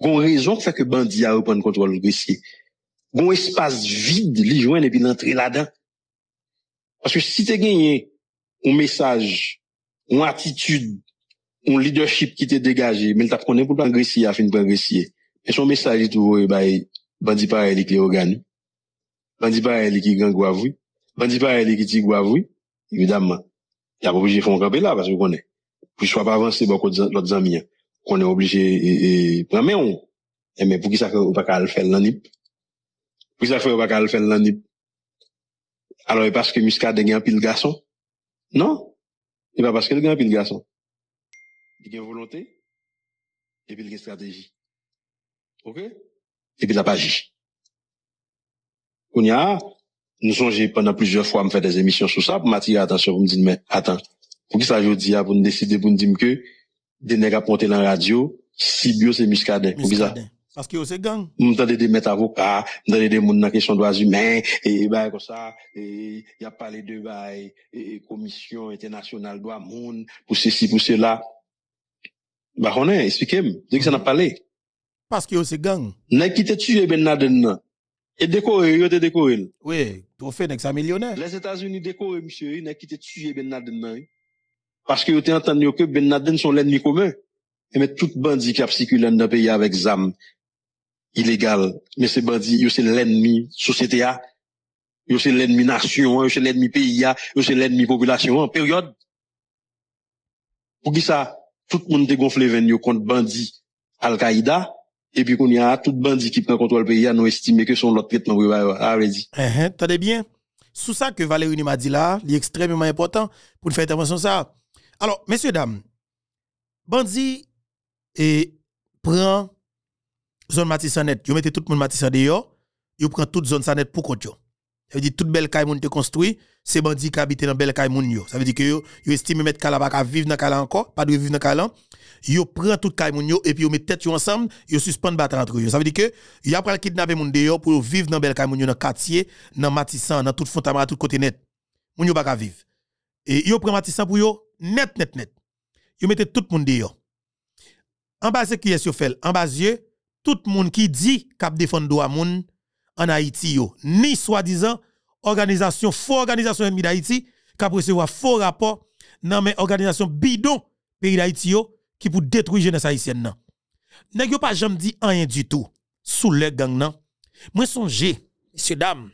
Speaker 2: Gon raison fait que bandit a le contrôle grecier. Gon espace vide, li joint et puis l'entrer là-dedans. Parce que si t'es gagné un message, une attitude, un leadership qui t'est dégagé, mais t'as connu pour plan grecier, à fin de plan grecier. Et son message est toujours, eh Bandi bandit pareil qui est Bandi Bandit pareil qui gang Bandi Bandit pareil qui dit tigouavoui. Évidemment. Y ap oblije foun kapè la, paskou konè. Pou y chwa pa avanse bokot lot zanmien, konè oblije e premen yon. E men, pou ki sa fè ou pa kal fè l'anip? Pou ki sa fè ou pa kal fè l'anip? Alò, e paske muska de gen apil gason? Non. E pa paske de gen apil gason. De gen volontè? E pi l'gen strategi. Ok? E pi la pa ji. Ou n'y a a? nous songez pendant plusieurs fois me faire des émissions sur ça pour m'attirer l'attention pour me dire mais attends pour qui ça je dis pour ah, de décider pour nous dire que des nègres monter dans la radio si bio c'est Muscadet pour ça
Speaker 1: parce que c'est gang
Speaker 2: m'entendez de mettre avocats m'entendez des monde dans question droits humains et bah comme ça
Speaker 1: et y a
Speaker 2: parlé de la bah, et, commission internationale droits monde pour ceci pour cela bah on est expliquez-moi dès que ça n'a pas mhm. parlé
Speaker 1: parce que c'est gang
Speaker 2: nèg qui tué Ben Laden E dekore, yo te dekore. Oui,
Speaker 1: do fe nek sa milyonè. Les
Speaker 2: Etats-Unis dekore, monsieur, yon a kite tsuje Ben Laden nan yon. Parce que yo te entan yo ke Ben Laden son l'ennemi commun. Yon e met tout bandi ki a psikou l'ennemi nan peyi avèk zam. Illégal. Mè se bandi, yon se l'ennemi sosyete ya. Yon se l'ennemi nasyon, yon se l'ennemi peyi ya. Yon se l'ennemi populasyon, period. Pou ki sa, tout moun de gonfle ven yo kont bandi al-Kaida. Et puis qu'on y a tout bandi qui prend contrôle pays, an nous estime que son autre traitement va wè
Speaker 1: wè T'as bien, sous ça que Valérie m'a dit là, est extrêmement important pour faire attention ça. Alors, messieurs, dames, Bandi et prend zone matissanette, vous mettez tout le monde Matissan dehors, yo prend toute zone Sanet pour vous. Ça veut dire toute belle caille moun construit, c'est bandi qui habite dans belle caille moun Ça veut dire que yo, yo estime mettre Kalabak à vivre dans Kala encore, pas de vivre dans Kala yo prend tout kay et puis yo met tête yo ensemble, yo suspend battre entre eux. Ça veut dire que yo après kidnapper moun dehors pour vivre dans bel kay yo dans quartier, dans Matissan, dans toute Fontamara, tout côté net. Moun yo pas vivre. Et yo prend Matissan pour yo net net net. Yo mettent tout moun dehors. En bas qui est fait, en bas tout moun qui dit qu'a défendu droit moun en Haïti yo, ni soi-disant organisation faux organisation ennemi d'Haïti qui a recevoir faux rapport non mais organisation bidon pays d'Haïti yo pour détruire jeunesse haïtienne nan. Nèg yo pas jamais dit rien du tout sous les gangs. non. Moi songez, messieurs dames,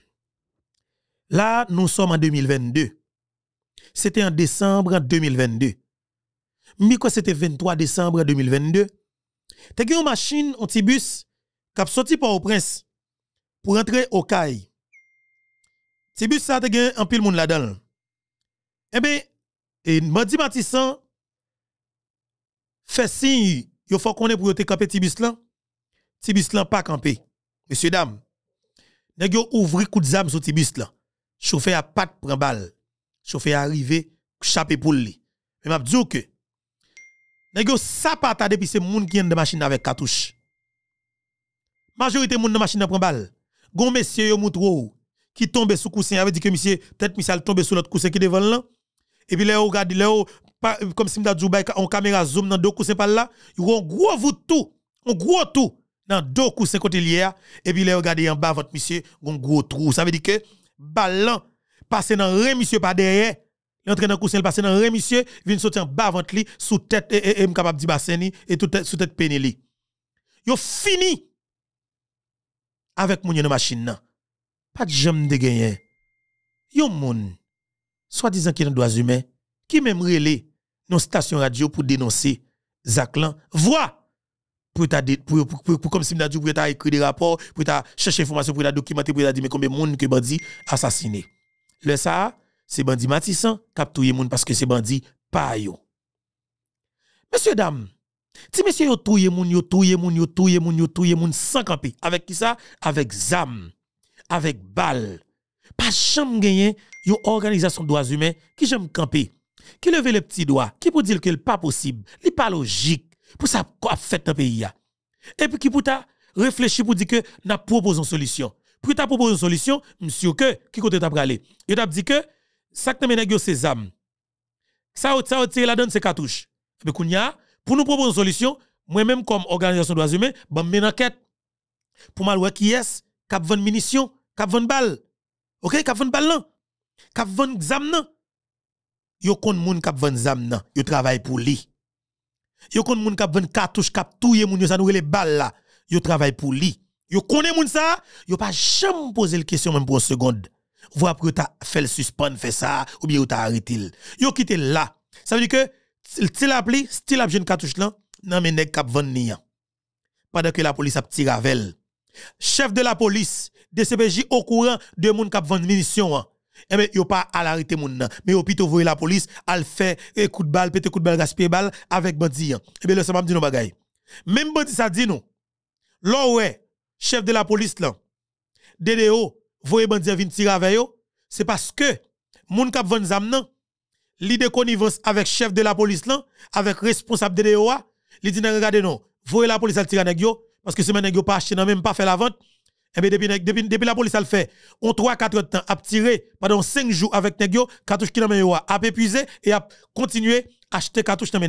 Speaker 1: là nous sommes en 2022. C'était en décembre 2022. Mais quoi c'était 23 décembre 2022? T'as une machine, un petit bus, qui sorti par au prince pour entrer au CAI. Ce bus ça, t'as un pile monde là-dedans. Eh bien, et dis Matissan, Fais signe, il faut qu'on ait pour te camper Tibislan. Tibislan Tibis pas campé. Monsieur dames, Nèg yo ouvri coup de zam sur Tibislan. Chauffeur a pas prend balle. Chauffeur arrivé chapé pour lui. Mais m'a dit que nèg yo sapata depuis c'est moun qui en de machine avec cartouche. Majorité moun de machine prend balle. Gon monsieur yo moutro qui tombe sous coussin avait dit que monsieur peut-être monsieur tombe sur l'autre coussin qui devant là. Et puis là, regardez, là, comme si m'a dit on caméra zoom dans deux c'est pas là, il ont un gros vous tout, un gros tout dans deux coussins côté lié et puis là regardez en bas votre monsieur, un gros trou. Ça veut dire que ballon passer dans rien monsieur pas derrière. L'entrée dans coussin passer dans rien monsieur, vient sortir en bas ventre lui, sous tête et et capable e, di bassin et tout sous tête pénéli. Yo fini avec mon machine Pas de jambes de gagner. Yo moun soit disant qui est dans humains qui même relé nos station radio pour dénoncer Zaklan. Voix pour ta pour, comme si dit pour écrire des rapports, pour ta chercher information, pour ta documenter, pour ta dire mais combien de monde que bandit assassiné. Le ça, c'est bandit Matissan qui monde parce que c'est bandit pas Messieurs, dames, si monsieur yo touye monde, yo touye monde, yo touye monde, yo touye monde sans camper. Avec qui ça? Avec ZAM, avec balle Pas jamais gagné une organisation de droits humains qui j'aime camper. Qui leve le petit doigt, qui peut dire que n'est pas possible, n'est pas logique pour ça quoi fait dans pays. Et puis qui e ta réfléchir pour dire que nous proposons une solution. Pour ta proposer une solution, monsieur que, qui côté t'a aller Et t'a dit que, ça que nous ses âmes. Ça, ça, la donne, c'est cartouches. Mais e pour nous proposer une solution, moi-même, comme organisation de droits humains, ben, mène enquête. Pour mal voir qui est, a munitions, a balles. Ok, a balles, examen examens, yo kon moun kap vend zam nan, yo travaille pour li. Yo kon moun kap vend katouche, kap touye moun yo sa les bal la, yo travaille pou li. Yo koné moun sa, yo pas jam pose le question même pour un seconde. Vous après t'as fait le suspend, fait ça ou bien ta arrêté. Yo quitté là. Ça veut dire que si appelé, si a jeune cartouche là, nan men nèg kap vend ni. Pendant que la police a petit ravel. Chef de la police, DCPJ au courant de moun kap vend munitions eh bien, yo pas à l'arrêter moun nan. Mais yo plutôt voye la police, al fait eh, coup de balle, pété coup de balle, gaspiller balle avec bandi. Hein. Eh bien, le ça m'a dit non bagay. Même bandi sa dit non. l'homme chef de la police là. DDO, voye bandi vin tirer avec yo, c'est parce que moun kap vend zam nan, li de connivence avec chef de la police là, avec responsable DDO, li dit regardez non, voye la police al tirer nèg yo parce que ce nèg yo pas acheté nan même pas fait la vente, et eh bien, depuis, depuis, la police, a le fait, on 3-4 temps, A tirer pendant 5 jours avec Negio, 14 km, a épuisé et a continué acheter cartouche dans mes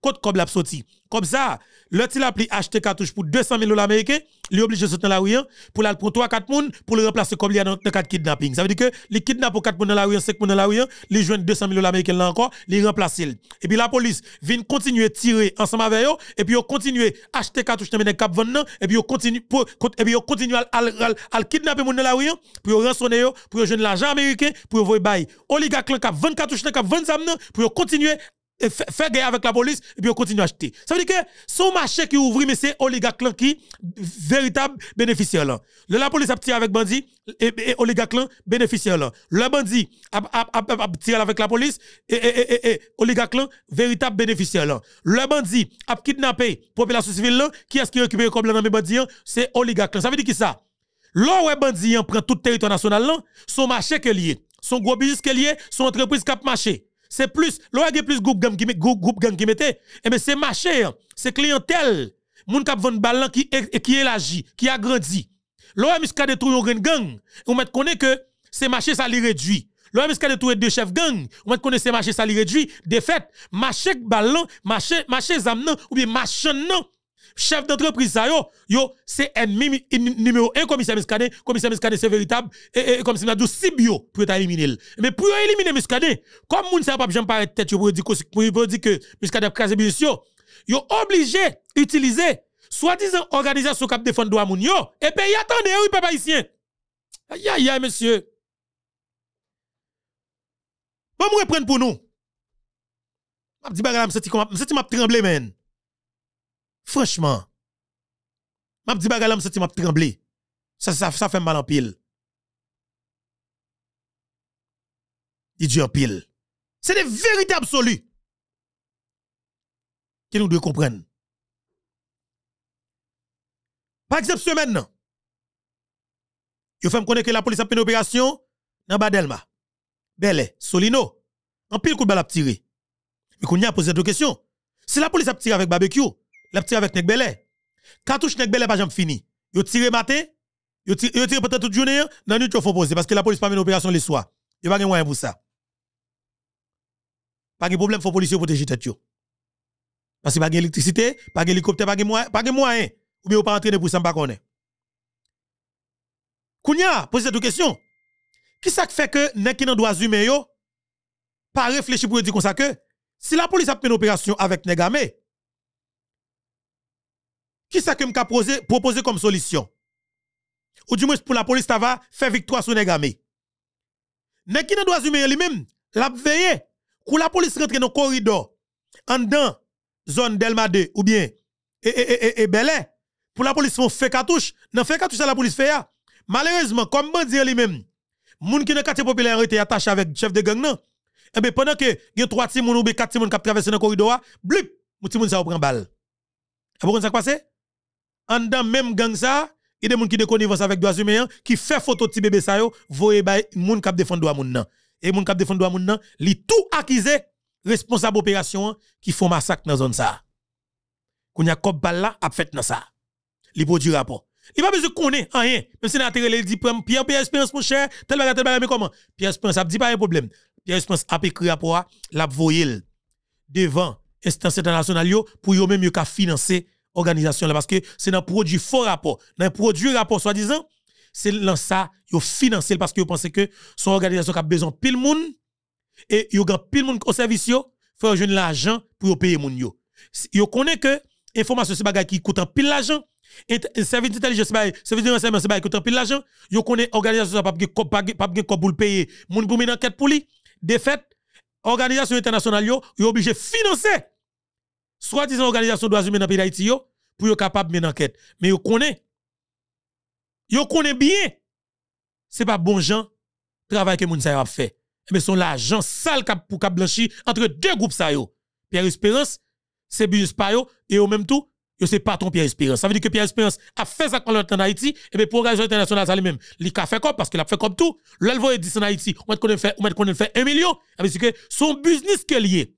Speaker 1: Côte comme la sorti. Comme ça, le il a pris acheter cartouche pour 200 000 dollars américains, il est obligé de soutenir la rue hein, pour aller prendre 3 4 personnes pour le remplacer comme il y a dans 4 kidnapping. Ça veut dire que les pour 4 personnes dans la rue, 5 personnes dans la rue, hein, les joignent 200 000 dollars américains là encore, les remplacent. Et puis la police vient continuer à tirer ensemble avec eux et puis ils continuent à acheter cartouche dans mes cap vendant hein, et puis ils continuent à kidnapper gens dans la rue pour rançonner pour joindre l'argent américain pour envoyer bail. Oligarque qui 20 cartouches dans cap 20 pour continuer faire guerre avec la police et puis on continue à acheter. Ça veut dire que son marché qui ouvre, mais c'est oligarque qui véritable bénéficiaire Le la police a tiré avec bandi et, et oligarque bénéficiaire Le bandit a, tiré avec la police et, et, et, véritable bénéficiaire Le bandit a kidnappé population civile Qui est-ce qui récupère comme dans mes bandits, hein? C'est oligarque. Ça veut dire qui ça? L'or bandit hein, prend tout territoire national son marché est lié, son gros business est lié, son entreprise est marché c'est plus, a plus groupe gang qui groupe gang qui mette et eh bien c'est marché, hein. c'est clientèle, moun kap vend balan qui qui élargit, qui agrandit. L'OAM de détruit un gang, on met connaît que c'est marché ça li réduit. mis de détruit deux chefs gang, on met connaît c'est marché ça li réduit. De fait, marché ballon marché marché zamnan ou bien machin non, chef d'entreprise ça yo, yo c'est ennemi numéro 1 commissaire Miskadé, commissaire Miskadé c'est véritable et, comme si on a dit Sibio pour éliminer. Mais pour éliminer Miskade, comme moun ça pas j'aime pas tête pour dire pour dire que Miskadé a crasé yo, yo obligé utiliser soi-disant organisation qui défend droit moun yo et pays attendez oui papa ici. Aïe aïe aïe monsieur. Bon me reprendre pour nous. M'a dit bagarre me senti je me senti m'a tremblé Franchement, m'a dit bagarre, me senti m'a tremblé. Ça, ça, ça fait mal en pile. Il dit en pile. C'est des vérités absolues que nous devons comprendre. Par exemple, semaine, non. Yo me connaître que la police a fait une opération dans Badelma. Belle, Solino. En pile coup de balle à tirer. Mais qu'on y a posé deux questions. Si la police a tiré avec barbecue, l'a tiré avec Nekbele. touche Nekbele pas jamais fini. Yo tiré matin, yo tiré peut-être toute journée, dans nuit yo font poser parce que la police pas une opération le soir. Yo pas de moyen pour ça. Pas de problème faut policiers protéger tête yo. Parce que pas d'électricité, pas hélicoptère, pas de moyen, pas de moyen ou bien pas entraîner pour ça pas Kounia, posez cette question. Qui ça fait que nek qui dans yo pas réfléchir pour dire comme ça que si la police a fait une opération avec Negame, qui ça que m'a proposer comme solution? Ou du moins pour la police, ça va faire victoire sur les Mais qui n'a droit humain lui-même, l'a veille? pour la police rentre dans le corridor, en dedans, zone Delma ou bien, et, et, et, et pour la police font fait cartouche, nan fait cartouche à la police fait ah. Malheureusement, comme dit lui-même, moun qui dans quartier populaire été attaché avec chef de gang et eh bien pendant que y a trois timoun ou quatre timoun qui traversent dans le corridor, blip, moun timoun ça prend balle. Ah, vous comprenez ce qui passe? en même gang ça, il y a des gens qui déconnivent avec droit humains qui fait photo de petit bébé ça yo, voyez bay moun k'ap défendre droit moun nan. Et moun k'ap défendre droit moun nan, li tout accusé responsable opération qui font massacre dans zone ça. Kounya kop bal là a fait dans ça. Li produit rapport. Il pas besoin de connaître rien. Même si l'intérêt les dit Pierre Pierre Espérance mon cher, tel bagage, tel mais comment Pierre Espérance a dit pas un problème. Pierre Espérance a écrit rapport l'a voyé devant instance internationale pour yo même ka financer organisation là parce que c'est un produit faux rapport, un produit rapport soi-disant, c'est dans ça yo financier parce que yo pensez que son organisation a besoin pile monde et yo gagne pile monde au service yo, faut jeune l'argent pour payer moun yo. Yo connaît que information c'est chose qui coûte en pile l'argent. Et service d'intelligence, service de renseignement, c'est qui coûte en pile l'argent. Yo connaît organisation pas pas pas pour payer moun pour mener enquête pour lui. défaite organisation internationale yo, yo obligé financer Soit disant organisation de droits humains dans le pays d'Haïti, pour être capable de mener enquête. Mais vous connaissez. Vous connaissez bien. Ce n'est pas bon gens, travail que les a fait. Mais son l'argent sale pour cap blanchi entre deux groupes Pierre Espérance, c'est pa yo. et au même tout, yo c'est patron Pierre Espérance. Ça veut dire que Pierre Espérance a fait ça quand était en Haïti, et bien pour organisation internationale, ça lui-même, il a fait comme parce qu'il a fait comme tout. L'elvo est dit en Haïti, on met qu'on fait, on met fait un million. C'est que son business que lié.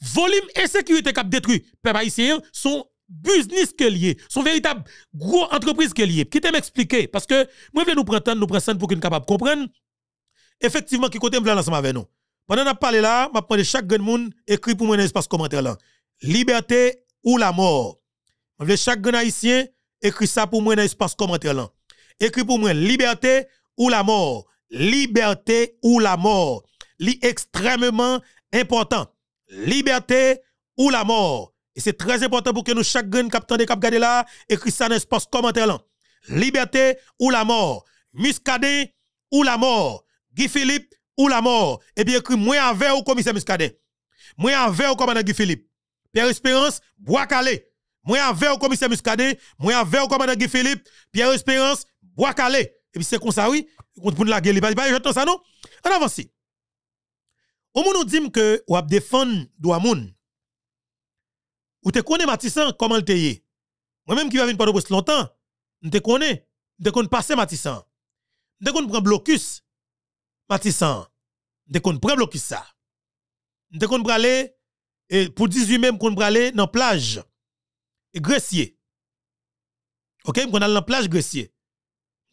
Speaker 1: Volume et sécurité qui a détruit peuple haïtien, son business que lié, son véritable gros entreprise que lié. Qui t'aime expliquer? Parce que moi, je nous prendre nous prendre pour qu'on capable comprendre. Effectivement, qui côté blanc ensemble avec nous. Pendant qu'on parlé là, m'a prendre chaque grand monde écrit pour moi dans l'espace commentaire là. Liberté ou la mort. Je veux chaque grand haïtien écrit ça pour moi dans l'espace commentaire là. Écrit pour moi liberté ou la mort. Liberté ou la mort. C'est extrêmement important liberté ou la mort. Et c'est très important pour que nous, chaque grain capitaine de cap gade là, écrit ça dans l'espace commentaire là. Liberté ou la mort. Muscadet ou la mort. Guy Philippe ou la mort. Et eh bien écrit moi avec au commissaire Muscadet. Moi avec au commandant Guy Philippe. Pierre Espérance, Bois Calé. Moi avec au commissaire Muscadet. Moi avec au commandant Guy Philippe. Pierre Espérance, Bois calé !» Et puis c'est comme ça, oui. Pour la guerre, il pas ça, non? On avance. Comment nous dit que ou ap défendre droit moun. Ou te connais Matissan comment le est. Moi même qui va venir pas de longtemps, je te connais, je te passer Matissan. Je te prend blocus Matissan. Je te prend blocus ça. Je te braler et pour 18 même qu'on braler dans plage et Gressier. OK, on a dans plage Gressier.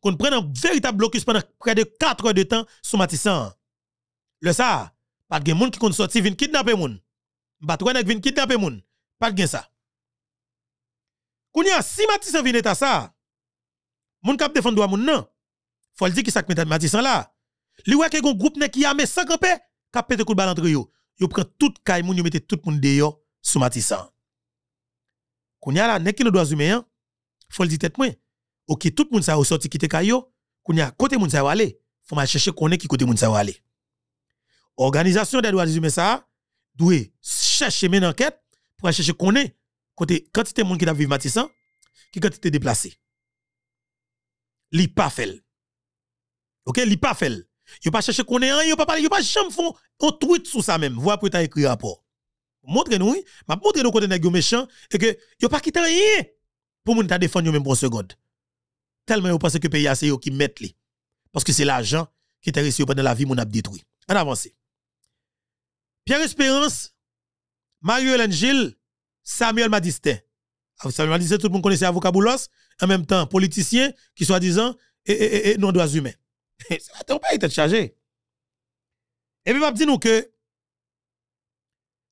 Speaker 1: Qu'on prend un véritable blocus pendant près de 4 heures de temps sur Matissan. Le ça pas de monde qui compte sortir vin kidnapper moun. Pas de nèg vin kidnapper moun. Pas de ça. Kounya si est vin à ça. Moun kap défendre droit moun nan. Faut dire qui ça que là. Li wè ke gon groupe nèg qui armé 100 campé kap pété coup de balle entre yo. Yo prend toute kay moun yo mette tout moun monde sous matisan Kounya là nèg qui nous doit Il Faut le dire tête OK tout moun yo sorti quitter kayo. Kounya côté moun allés, Faut mal chercher est qui côté moun organisation des droits humains ça doit chercher une enquête pour chercher qu'on est côté quantité de monde qui a vécu Matissan hein, qui quantité déplacé li pas fait OK li pas fait yo pas chercher qu'on est yo pas parler yo pas jamais font un tweet sur ça même voir pour écrire écrit rapport montrez-nous m'a montrez nous côté nèg méchant et que yo pas quitté rien pour moun ta défendre même pour seconde tellement yo pense que pays c'est yo qui mettent les parce que c'est l'argent qui t'a réussi pendant la vie mon a détruit en avance Pierre Espérance, Mario-Hélène Gilles, Samuel Madistin. Ah, Samuel Madistin, tout le monde connaissait avocat Boulos, en même temps politicien qui soi-disant et, et, et, non droits humains. C'est [laughs] pas été chargé. Et puis, je dis nous que,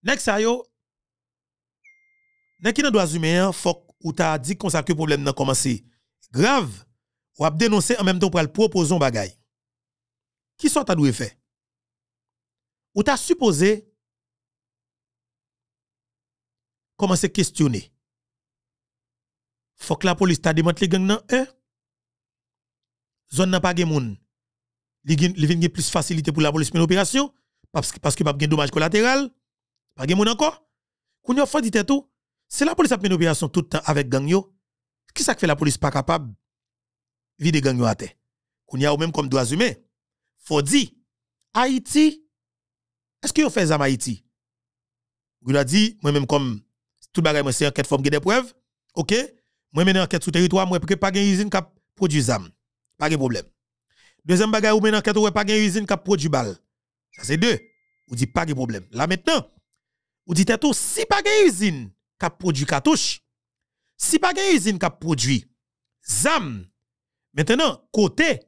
Speaker 1: next yo, dans droits humains, faut ou t'a dit qu'on ça que problème n'a commencer. Grave, ou a dénoncé en même temps pour proposer un bagay. Qui sont à doué fait? ou t'as supposé commencer à questionner. Faut que la police t'a les gang nan hein? Zone n'a pas de moun. Li plus facilité pour la police une opération parce que parce que pas de dommage collatéral. Pas de monde encore. Koun fait dit tout. C'est la police qui a opération tout le temps avec gang yo. Qui ça que fait la police pas capable vider gang yo à terre. Koun ou même comme droits humains. Faut dire Haïti est-ce que vous faites ça à Haïti? Vous l'avez dit, moi-même, comme tout le monde, c'est enquête, forme des preuves. OK? Moi, une enquête sur territoire, moi, pas une usine qui produit ZAM. Pas de problème. Deuxième bagage, vous une enquête, ou pas une usine qui produit balle. Ça, c'est deux. Vous dites pas de problème. Là, maintenant, vous dites tout, si pas une usine qui produit cartouche, si pas une usine qui produit ZAM, maintenant, côté,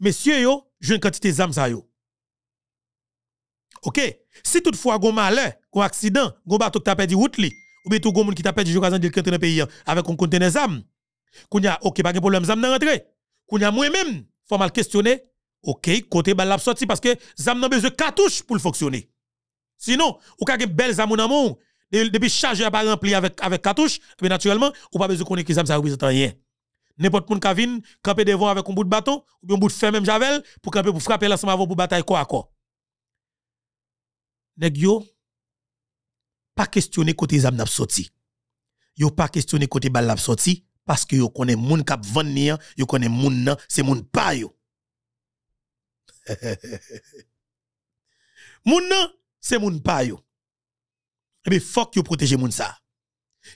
Speaker 1: monsieur, yo, j'ai une quantité ZAM ça yo. OK, si toutefois gon malheur, gon accident, gon bateau qui t'a perdu route li, ou bien tout le monde qui t'a perdu jour dire que dans pays avec un conteneur zam. Kounya OK, pas de problème zam dans rentrer. Kounya moi même, faut mal questionner. OK, côté balle sorti parce que zam n'a besoin de cartouche pour fonctionner. Sinon, ou ka gen belle zam nan moun, depuis chargeur pas rempli avec avec cartouche, bien naturellement, ou pas besoin connaître qui zam ça représente rien. N'importe qui vient camper devant avec un bout de bâton ou bien un bout de fer même javel pour camper pour frapper l'ensemble avant pour bataille quoi à quoi nèg yo pas questionner côté zam n'a sorti. Yo pas questionner côté bal n'a sorti parce que yo connaît moun k'ap venir, yo connaît moun nan, c'est moun pa yo. [laughs] moun nan, c'est moun pa yo. Et eh bien, fuck yo protéger moun sa.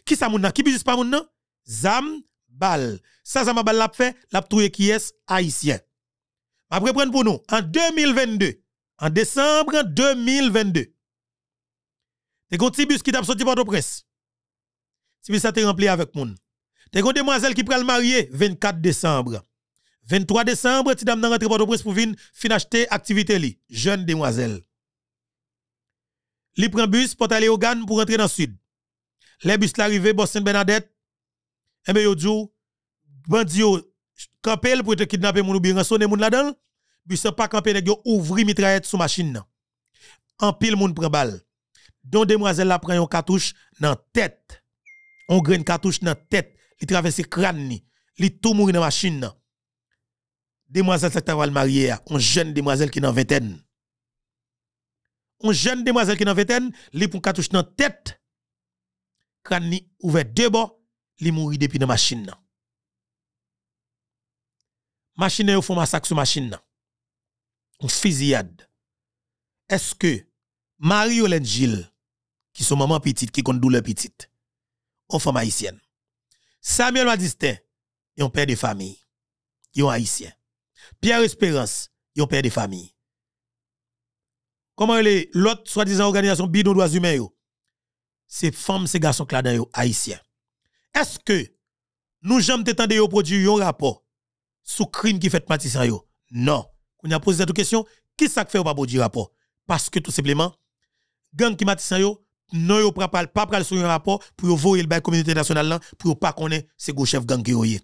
Speaker 1: Qui sa moun nan? Qui juste pas moun nan? Zam bal. Ça zam bal l'a fait, l'a trouvé qui est haïtien. Après prendre pour nous en 2022 en décembre 2022. te un petit bus qui t'a sorti par presse. Si bus ça te rempli avec moun. T'es une demoiselle qui prend le marié 24 décembre. 23 décembre, tu dame rentré par presse pour vin fin acheter activité li, jeune demoiselle. Li prend bus pour aller au Gan pour rentrer dans le sud. Les bus l'arrivée saint Bernadette. Et eh bien yo dit bandi yo pour te kidnapper moun ou bien rançonner moun là-dedans Busan pas campé nèg yo ouvri mitraillette sous machine nan. En pile moun prend balle. Don demoiselle la prend yon cartouche nan tête. On une cartouche nan tête, li traverse crâne ni, li tout mouri nan machine nan. Demoiselle sa taval marié, on jeune demoiselle qui nan vingtaine. On jeune demoiselle qui nan vingtaine, li pou cartouche nan tête. Crâne ni ouvert deux bords, li mouri depuis nan machine nan. Machine yo font massacre sur machine nan une est-ce que Marie-Hélène Gilles, qui sont maman petite, qui compte douleur petite, une femme haïtienne, Samuel Madistin, un père de famille, un haïtien, Pierre Espérance, un père de famille, comment est l'autre soi-disant organisation bidon droits humains ces femmes ces garçons là Haïtien. haïtiens est-ce que nous jamais tenté yon produire un rapport sous crime qui fait Matissan yo non on a posé cette question, qui ça fait ou pas du rapport? Parce que tout simplement, gang qui dit yo, non yo pas pas pral sur rapport pour voir le le communauté nationale pour yo pas connaître ce gros chef gang qui oyé.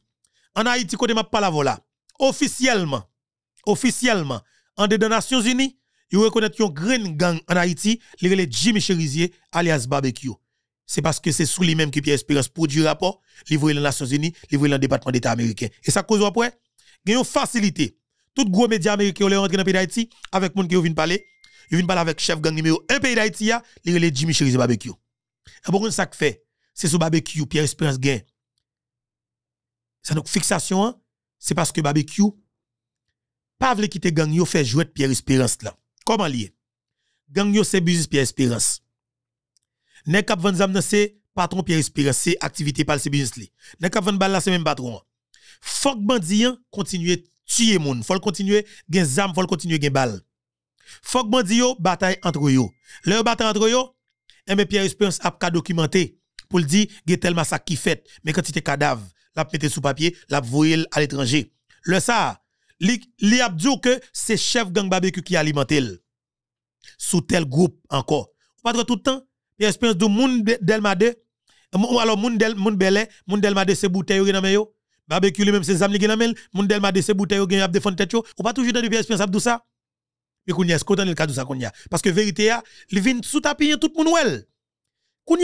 Speaker 1: En Haïti quand m'a pas la voilà. Officiellement, officiellement, en des Nations Unies, ils reconnaissent un grande gang en Haïti, les Jimmy Cherizier alias Barbecue. C'est parce que c'est sous lui-même qui Pierre Espérance du rapport, livré les Nations Unies, livré le département d'État américain. Et ça cause après, il y a une facilité tout gros média américain est rentré dans le pays d'Haïti avec moun qui vient parler. Il vient parler avec chef gang numéro 1 pays d'Haïti, il relève Jimmy Chéri barbecue. Et pourquoi ça que fait, c'est ce barbecue, Pierre Espérance gain. C'est fixation, hein. c'est parce que barbecue, pas vle quitter gang yo fait jouer Pierre Espérance là. Comment lié? Gang yo c'est business Pierre Espérance. Nek pas vend zam c'est patron Pierre Espérance, c'est activité par le business li. Nek kap vend bal c'est même patron. Fok bandit hein. continuer tuer moun, faut continuer gen zam, faut continuer gen balle. Faut bandi yo bataille entre yo. Le bataille entre yo, et eh ben, Pierre Espérance a ka documenté pour le dire gen tel massacre qui fait, mais quand était cadavre, l'a pété sous papier, l'a voyé à l'étranger. Le ça, li, li a dit que c'est chef gang barbecue qui alimenté sous tel groupe encore. Pas tout le temps, Pierre Espérance de moun Delma ou alors moun del moun belé, moun Delma 2 c'est bouteille yo barbecue même ses amis qui dans mel moun delma de ses bouteilles ou gagne a fond tête ou pas toujours dans des pièces pensables tout ça mais qu'on y ce dans le cas de ça qu'on parce que vérité a ah, il vient sous tapis tout moun ouel qu'on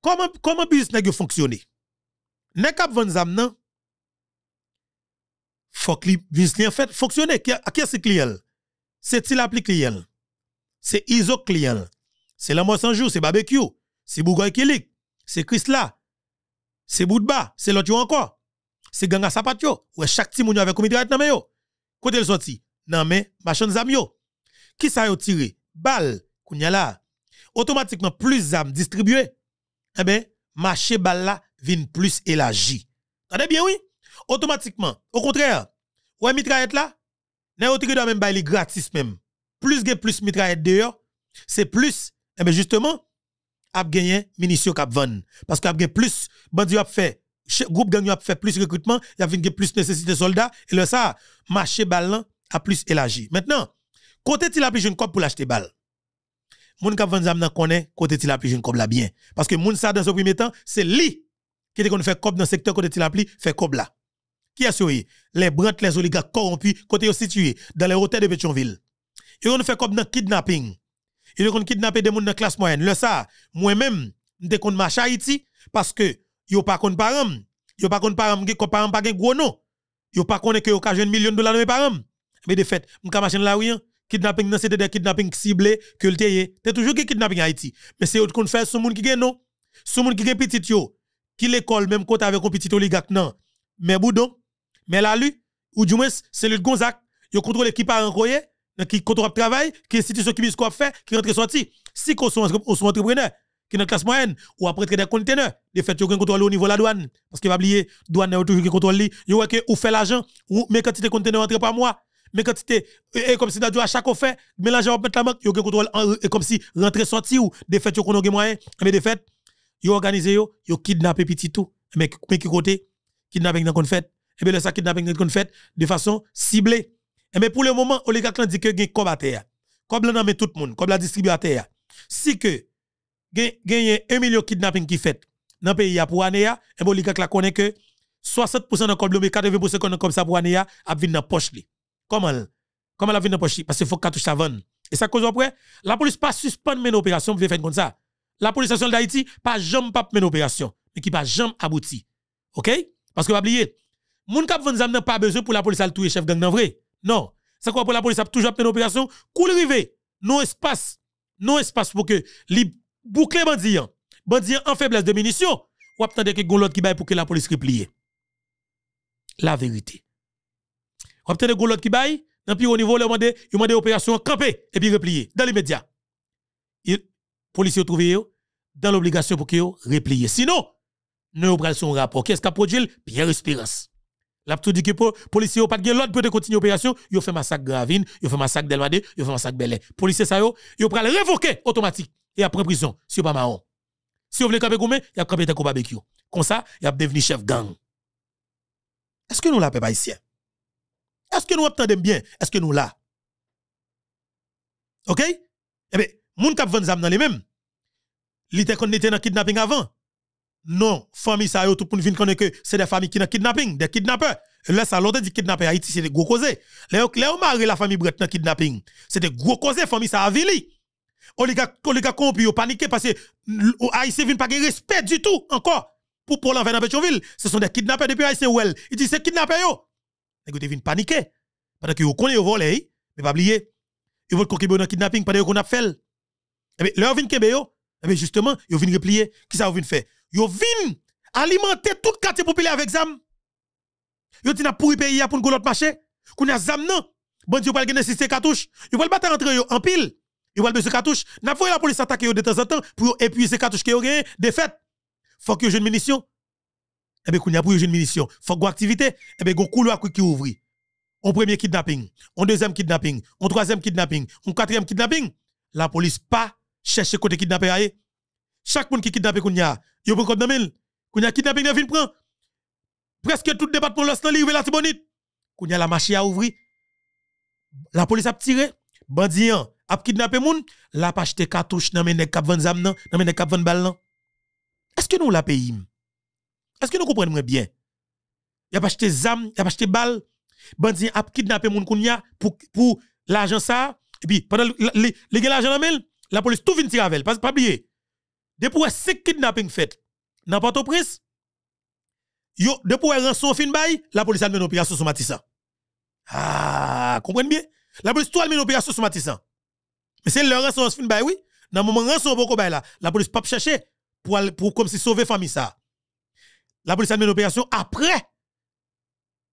Speaker 1: comment comment business n'a fonctionner n'a cap vendre zam nan faut que business en fait qui est ce client c'est il client c'est iso client c'est la moisson jour c'est barbecue c'est bougon kilik c'est Chris là c'est bout de bas, c'est l'autre encore. C'est gang à sapat yo. Ouais, chaque petit moun avec comité nan me yo. Quand le sorti, nan mais machin zam yo. Qui sa yo tiré Bal, kounya la. Automatiquement plus zam distribué. Eh ben, marché bal là vin plus élargi. Tade bien oui Automatiquement, au contraire. Ouais, mitraillette là, nan yo tiré dans même bail gratis même. Plus ge plus mitraillette dehors, c'est plus eh ben justement a gagné munitions cap vendre parce qu'il gagné plus bandi a fait groupe gagnant a fait plus recrutement il a gagné plus nécessité soldats et le ça marché balan a plus élargi maintenant côté il a plus une cop pour l'acheter balle moun kap zam connaît côté il a plus une cop là bien parce que moun ça dans ce premier temps c'est lui qui te qu'on fait cop dans le secteur côté il a plus fait cop là qui a souri? les brants, les oligarques corrompus côté situés dans les hôtels de Pétionville et on fait cop dans kidnapping il ont kidnappé des gens dans la classe moyenne. Le ça, moi-même, je suis marche à Haïti parce que yo pas contre parents. Yo pas contre parents, ko parents pas gros nom. Yo pas connaît que yo ka un million de dollars mes parents. Mais de fait, m'ka machin la oui, hein. kidnapping non c'était des kidnapping ciblés que le T'es toujours que kidnapping Haïti. Mais c'est autre qu'on fait ce monde qui gagne non. ce monde qui gagne petit yo. Qui l'école même côté avec un petit oligarque non. Mais boudon, mais la lui ou du moins c'est le Gonzac, yo contrôle qui à koyé qui le travail, qui institution qui mise quoi faire, qui rentre sorti. Si qu'on sont entrepreneur, qui est dans classe moyenne, ou après des conteneurs, les fait aucun contrôle au niveau de la douane. Parce qu'il va oublier, douane est toujours qui contrôle li Yo que ou fait l'argent, ou mes quantités de conteneurs entre par mois, quand tu et comme si d'ailleurs à chaque offre, mélanger va mettre la banque, yo aucun contrôle, et comme si rentrer sorti ou des fêtes qu'on a moyen, mais des fêtes, yo organisé yo, yo kidnappé petit tout. Mais qui côté, kidnapping dans qu'on et eh bien le ça kidnapping dans qu'on de façon ciblée. Et eh, mais pour le moment, oligarque dit que gen kob à terre. le la nan tout monde, comme la distributeur, Si que gagne un 1 million kidnapping qui fait dans le pays pour année, et eh, ben, oligarque la connaît que 60% de kob le 80% de comme ça pour année a vu dans poche Comment Comment la vinn dans poche parce qu'il faut la avant. Et ça cause après, la police pas suspendre mes opérations pour faire comme ça. La police nationale d'Haïti pas jamais pas mes opérations mais qui pas jamais abouti. OK Parce que pas oublier, moun k'ap zam pas besoin pour la police à tout chef gang dans vrai. Non. C'est quoi pour la police a toujours une opération coul rivé non espace non espace pour que les boucles bandits hein. bandits en faiblesse de munitions ou attendre que l'autre qui baille pour que la police replie. La vérité. Ou attendre que l'autre qui baille dans le au niveau le mandé, ils mandé opération camper et puis replier dans les médias. policiers trouvent trouvé dans l'obligation pour que replient. Sinon, nous prenons son rapport. Qu'est-ce qu'a produit Pierre Espérance. La tout dit que les policiers n'ont pas de l'ordre pour continuer l'opération, ils ont fait massacre Gravine, ils ont fait massacre Delmade, ils ont fait massacre les Policiers ça yo, ils ont révoquer automatique et après prison, si pas marron. Si vous voulez camper goumé, il y a barbecue. Comme ça, il a devenu chef gang. Est-ce que nous l'avons pas ici Est-ce que nous entendons bien Est-ce que nous là OK Eh bien, moun k'ap vend zam dans les mêmes. Li était était dans kidnapping avant non, famille ça tout pour vinn connaître que c'est des familles qui dans kidnapping, des kidnappeurs. Là ça l'autre dit kidnapper Haïti c'est des gros causés. Là on marie la famille Brett dans kidnapping, c'est des gros causés famille ça avili. Oligarque oligarque corrompu paniqué parce que Haïti vient pas de respect du tout encore pour Paul à Pétionville. Ce sont des kidnappeurs depuis Haïti well. Il dit c'est kidnapper yo. Écoutez, vinn paniquer pendant que vous connaissez volé, mais pas oublier. Ils vont contribuer dans kidnapping pendant qu'on a fait. Et eh bien, leur vin kebe yo, et eh bien justement, ils vont replier. Qui ça vient faire yo vin alimenter tout quartier populaire avec zam. Yo dit n'a pourri pays pour nous l'autre marché. Qu'on a zam non. Bon Dieu, pas gagner 6 cartouches. Yo pas battre entre yo en pile. Yo pas besoin cartouches. N'a voyé la police attaquer yo de temps en temps pour épuiser cartouches que yo gagne défaite. Faut que yo jeune munition. Eh bien, qu'on a pour yo jeune munition. Faut go activité, eh bien, go couloir qui ouvri. On premier kidnapping, on deuxième kidnapping, on troisième kidnapping, on quatrième kidnapping. La police pas cherche côté kidnapper chaque monde qui kidnappe Kounia, il prend code dans Kounia kidnappe il vient prend Presque tout département l'Est, il arrive la Tibonite. Kounia la machine a ouvert. La police a tiré. Bandit hein, a kidnappé moun, la pa acheté cartouche dans menek k'ap van zam nan, dans menek k'ap van bal nan. Est-ce que nous la payé? Est-ce que nous comprenons bien Il a pas acheté zam, il a pas acheté bal. Bandit a kidnappé moun Kounia pour pour l'argent ça et puis pendant les l'argent dans la police tout vient tirer avec, pas oublier. Depuis 5 kidnapping fait dans Port-au-Prince, yo depuis rançon fin bay, la police a mené opération sur Matissan. Ah, comprenez bien La police a mené opération sur Matissan. Mais c'est le rançon fin bay oui, dans moment rançon beaucoup bay là, la police pas chercher pour pour comme si sauver famille ça. La police a mené opération après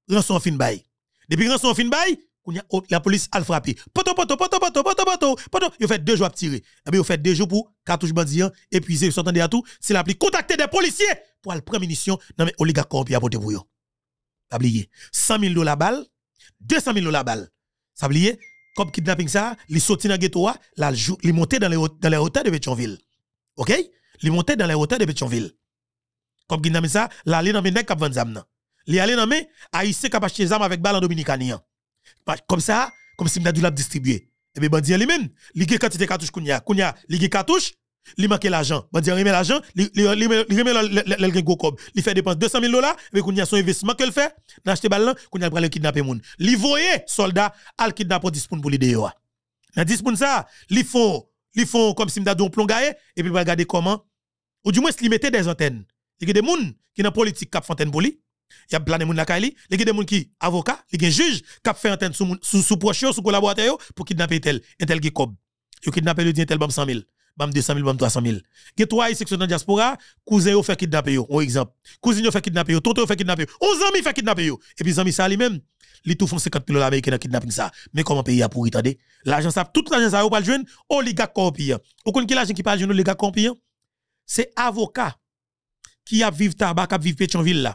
Speaker 1: rançon fin bay. Depuis rançon fin bail. Oh, la police a frappé. Poto, poto, poto, poto, poto, poto, poto. Ils ont fait deux jours à tirer. Et eh bien, ils ont fait deux jours pour cartouche bandit, hein, épuisé, ils s'entendaient à tout. C'est l'appli. Contactez des policiers pour aller prendre munitions dans les oligarques corrompus à voter pour ça Pas 100 000 dollars balle, 200 000 dollars balle. Ça oublié. Comme kidnapping ça, li sortent dans le ghetto, ah, ils monter dans les hauteurs de Pétionville. OK? Ils monte dans les hauteurs de Pétionville. Comme kidnapping ça, ils allaient dans les nègres qui vendent des Il Ils allaient dans les haïtiens qui armes avec balle en bah, comme ça, comme si Mdadou l'a distribué. Et eh bien, bandit lui-même, il y a quantité de cartouches qu'on y a. Qu'on y a, il a a cartouches, manque l'argent. Bandit remet l'argent, il remet gros cob. Il fait dépense 200 000 dollars, mais eh qu'on y a son investissement qu'elle fait, d'acheter balle, qu'on y a le kidnapper moun. Il voye soldat, al kidnapper 10 pour l'idée. Dans 10 pour ça, li font, ils font comme si Mdadou plongaye, et puis regardez comment. Ou du moins, ils mettait des antennes. Il y a des gens qui sont politique cap fontaine pour lui il y a plein de monde la il gens qui sont avocats qui a juges qui fait un sous sous sou proche sous collaborateur pour kidnapper tel, un tel qui est cob. Yo kidnapper le dit tel bam 100 000, bam 200 000, bam 300 000. Il trois sections dans la diaspora, cousin ont fait kidnapper yo, par exemple. Cousin ont fait kidnapper yo, tonton ont fait kidnapper yo, 11 fait kidnapper Et puis amis ça lui-même, ils tout font 50 000 dollars américains dans kidnapping ça. Mais comment pays a pourri tendez? L'agence ça, toute l'agence, ça yo pas le joindre, oligarque corrompu. Ou connait qui l'argent qui pas le oligarque C'est avocat qui a vivre tabac, qui a vivre Pétionville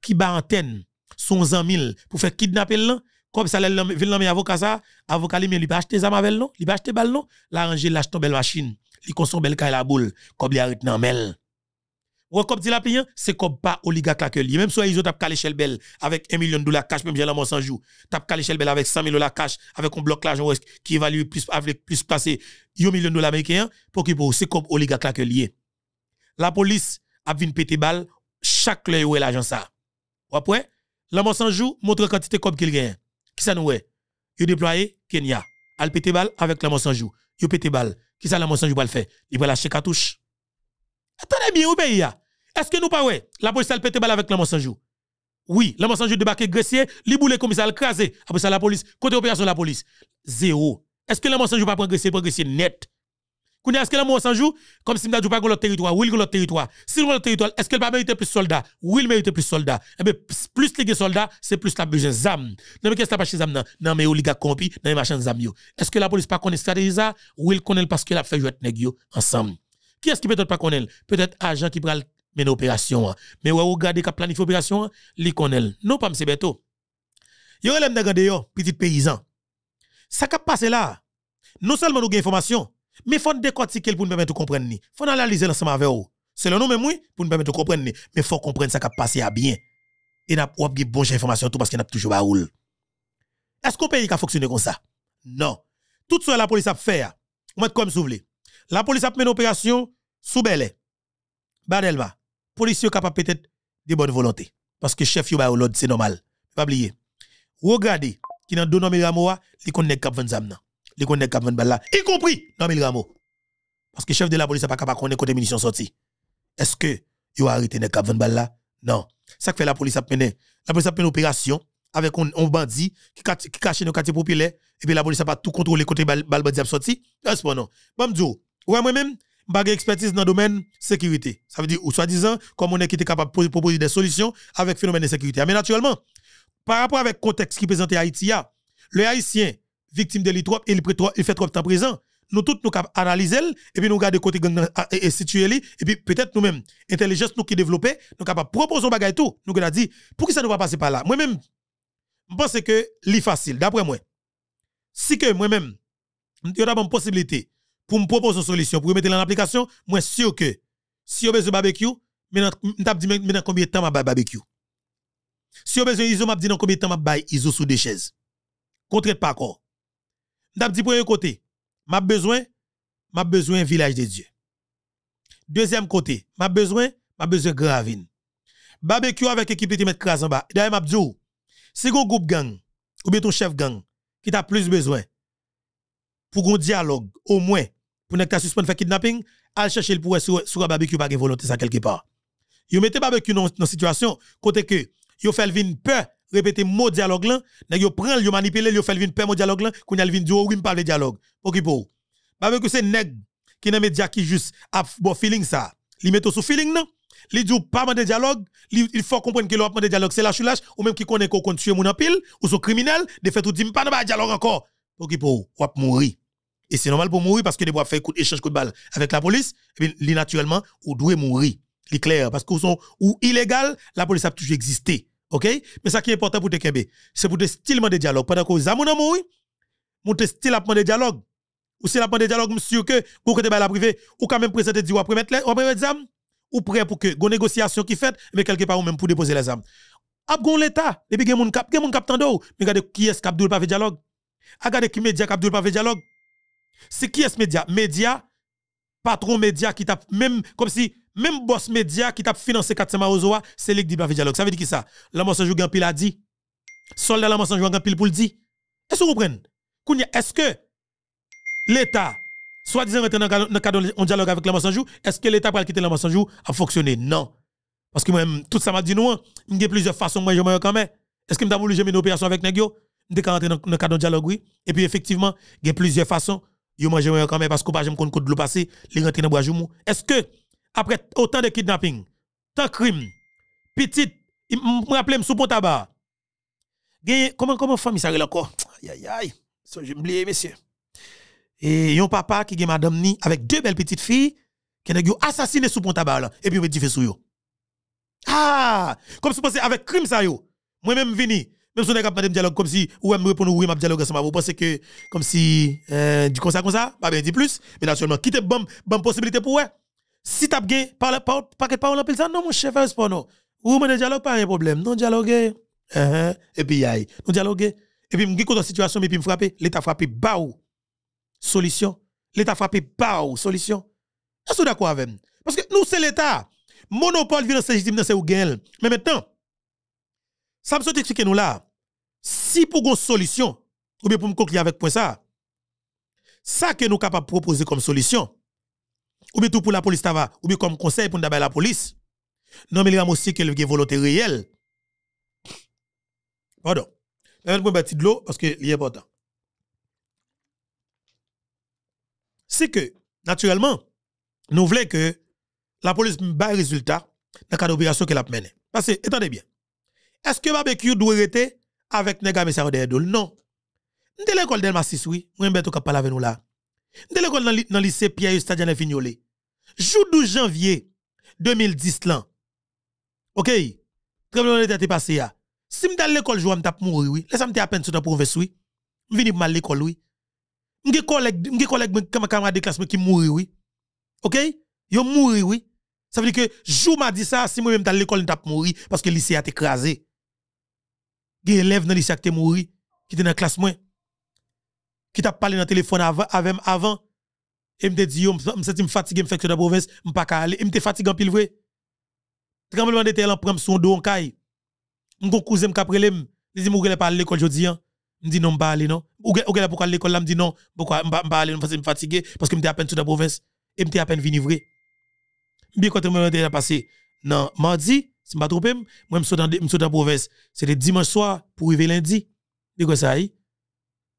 Speaker 1: qui bat antenne son mille pour faire kidnapper là comme ça l'homme l'homme avocat ça avocat lui il pas acheter zam avec non il pas acheter balle non l'arranger acheté ton belle machine il consomme belle la boule comme il arrête dans mel ou dit la c'est comme pas oligarque là que même soit ils ont tap calé chez belle avec 1 million de dollars cash même j'ai la sans jour tap calé chez belle avec 100 000 dollars cash avec un bloc l'argent qui évalue plus avec plus passé 1 million de dollars américains pour qui pour c'est comme oligarque là que la police a vinn pété balle chaque l'œil où l'agent ça ou après, La sans montre montre quantité comme qu'il gagne. Qui ça nous est Il déployé Kenya. Al pété balle avec la sans jour. Il pété balle. Qui ça la sans joue va le faire Il va lâcher cartouche. Attendez bien, ou pays ben Est-ce que nous pas ouais La police a pété balle avec la sans Oui, La sans joue débarqué Gressier, li boule comme ça le crasé. Après ça la police, côté opération la police. Zéro. Est-ce que la sans prend pas prendre progresser prendre net quand est-ce que la mort 100 joue comme si Mdadjou pas le territoire, oui, le territoire. Si le territoire, est-ce qu'elle va mériter plus de soldats? Oui, il mérite plus de soldats. Eh bien, plus les soldats, c'est plus la besoin d'âme. Non, mais qu'est-ce que pas chez non? Non, mais oliga compi, non, mais machin d'âme Est-ce que la police pas connaît stratégie ça? Oui, il connaît parce qu'elle a fait jouer ensemble. Qui est-ce qui peut-être pas connaît? Peut-être agent qui prend mener opération. Hein. Mais ouais, regardez qui planifie opération, il hein, connaît. Non, pas M. Beto. Il y de yo, petit paysan. Ça qui passe là, non seulement nous avons information, mais il faut décortiquer pour nous permettre de comprendre. Il faut analyser l'ensemble avec vous. C'est le nom même, oui, pour nous permettre de comprendre. Mais il faut comprendre ce qui a passé à bien. Et n'a pas de bonne information tout parce qu'il n'a toujours pas roule. Est-ce qu'on pays qui a comme ça? Non. Tout ce que la police a fait, hein, on va comme vous La police a mené une opération sous belle. Badelma, policiers capable peut-être de bonne volonté. Parce que chef est ba c'est normal. Pas oublier. Regardez, qui dans deux noms Ramoa, il connaît kap 20 ans les connaît de balle là, y compris dans mille Parce que chef de la police n'est pas capable de connaître les munitions sorties. Est-ce que a arrêté les cap balle là Non. Ça que fait la police a mené. La police a une opération avec un, bandit qui, cache dans le quartier populaire et puis la police a pas tout contrôlé côté balle bandit a sorti. C'est pas non Bon ouais moi-même bague expertise dans le domaine sécurité. Ça veut dire, ou soi-disant, comme on est capable de proposer des solutions avec le phénomène de sécurité. Ah, mais naturellement, par rapport avec le contexte qui présente Haïti, ah, le Haïtien, victime de l'ITROP, il, il fait trop temps présent. Nous tous, nous analysons et puis nous garder côté gang et et puis peut-être nous-mêmes, intelligence nous qui développons, nous capables proposer bagaille tout. Nous avons dit, pour qui ça ne va pas passer par là? Moi-même, je pense que c'est facile, d'après moi. Si que moi-même, il y a une possibilité pour me proposer une solution, pour me mettre en application, moi, sûr que si vous avez besoin de barbecue, je vais maintenant combien de temps je vais barbecue. Si vous avez besoin d'ISO, je dire combien de temps je vais ISO sous des chaises. contre pas encore. D'abord, pour un côté, m'a besoin, m'a besoin village de Dieu. Deuxième côté, m'a besoin, m'a besoin gravine. Barbecue avec équipe de mettre kras en bas. D'ailleurs, m'a dit, si un groupe gang, ou bien ton chef gang, qui t'a plus besoin, pour un dialogue, au moins, pour ne pas suspendre faire kidnapping, allez chercher le pouvoir sur, sur barbecue par volonté ça quelque part. Vous mettez barbecue dans une situation, côté que, vous faites vin peur répéter mot dialogue là, nèg yo prend, yo manipuler, yo fait vinn paix mot dialogue là, qu'on a un dire oui, parle de dialogue. Pour qui pour Parce que c'est nèg qui dans média qui juste a bon feeling ça. Li met sous feeling non li dit pas de dialogue, il faut comprendre que pas de dialogue c'est la lâche ou même qui connaît qu'on tue mon pile ou son criminel, de fait tout dit pas de dialogue encore. Pour qui pour ou mourir. Et c'est normal pour mourir parce que des fois faire échange coup de balle avec la police, et eh bien naturellement ou doit mourir. C'est clair parce que ou sont ou illégal, la police a toujours existé. OK Mais ça qui est important pour te kembe, c'est pour te style de dialogue pendant que vous avez mon style de dialogue. Ou si la de dialogue, monsieur que vous la privé, ou quand même présenter dire ou après mettre ou prêt pour que une négociation qui fait mais quelque part ou même pour déposer les âmes. gon l'état, et puis gen moun kap, gen tando, mais regardez qui est Abdoul pas fait dialogue. Ah, regardez qui média Abdoul pas fait dialogue. C'est qui est média Média patron média qui tape même comme si même boss média qui t'a financé 400 Marozoa, c'est lui qui pas dialogue. Ça veut dire qui ça? La mensonge joue pile a dit. Soldat la mensonge joue pile pour le dit. Est-ce que vous comprenez? Est-ce que l'État, soit disant rentrer dans en dialogue avec la mensonge, est-ce que l'État pour quitter la mensonge a fonctionné? Non. Parce que moi, tout ça m'a dit non. Hein, il y a plusieurs façons, moi, je m'en quand même. Est-ce que m'a voulu jamais une opération avec Negio? Je rentrer dans le dialogue, oui. Et puis, effectivement, il y a plusieurs façons. Je mange quand même parce que je ne compte de l'eau passée, les rentrer dans le bois Est-ce que après autant de kidnapping, tant de crimes, petite, je me rappelle sous pont tabac. Comment comment famille ça encore Aïe aïe aïe, j'ai oublié monsieur. Et un papa qui est madame ni avec deux belles petites filles qui ont assassiné sous pont tabac et puis on me dit fait sous yo. Ah, comme si pensez avec crime ça est. Moi même vini, même si on a capable de dialogue comme si ou me répondre oui m'a dialogue vous pensez que comme si euh, du comme ça comme ça, pas bien dit plus, mais naturellement quitte bon bonne possibilité pour vous. Si tu as pas par pas on appelle ça, non, mon chef, c'est pas nous. Ou le dialogue, pas un problème. Non, dialogue, uh-huh. et puis aïe. Non, dialogue. Et puis, je que dans situation, mais puis me frappe. L'État frappe, baou. Solution. L'État frappe, baou. Solution. Est-ce Je suis d'accord avec nous. Parce que nous, c'est l'État. Monopole violence légitime, c'est ou gain. Mais maintenant, ça me saute expliquer nous là. Si pour une solution, ou bien pour me conclure avec point ça, ça que nous capable proposer comme solution, ou bien tout pour la police tava, ou bien comme conseil pour la police non mais il y a aussi que le volonté réelle pardon je vais bâtir de l'eau parce que c'est important c'est que naturellement nous voulons que la police bat résultat dans cadre d'opération qu'elle a mené. parce que attendez bien est-ce que barbecue doit rester avec nèg ça derrière non de l'école d'Elma 6 oui moi ben tout avec nous là de l'école dans le lycée Pierre Stadian Fignolé. Jou 12 janvier 2010 là, Ok? Très de terre passé là. Si l'école, je mourir, oui. Laisse moi à peine sur ta province, oui. M'vini mal l'école, oui. collègue, collègue, camarade de classe qui mourir, Ok? Yo mourir, oui. Ça veut dire que, jour m'a dit ça, si moi-même l'école, mourir, parce que lycée a été écrasé. élève dans lycée qui mourir, qui était dans classe Qui t'a parlé dans téléphone avant et me dit, je me sens fatigué, me fait que la province, je ne pas aller, je me fatigué en pile vrai. Tremblement de terre, prend son dos en caille. Mon cousin qui après lui, dit, je vais pas à l'école aujourd'hui. Je hein. dis, non, je pas aller, non. Ou je pourquoi l'école, je me dis, non, pourquoi je ne pas aller, que me fatigué, parce que je me à peine sur la province, et je me à peine venu vrai. Bien quand tremblement de terre passé, non, mardi, si je ne me moi, je suis dans la province. C'était dimanche soir pour arriver lundi. Mais quoi ça,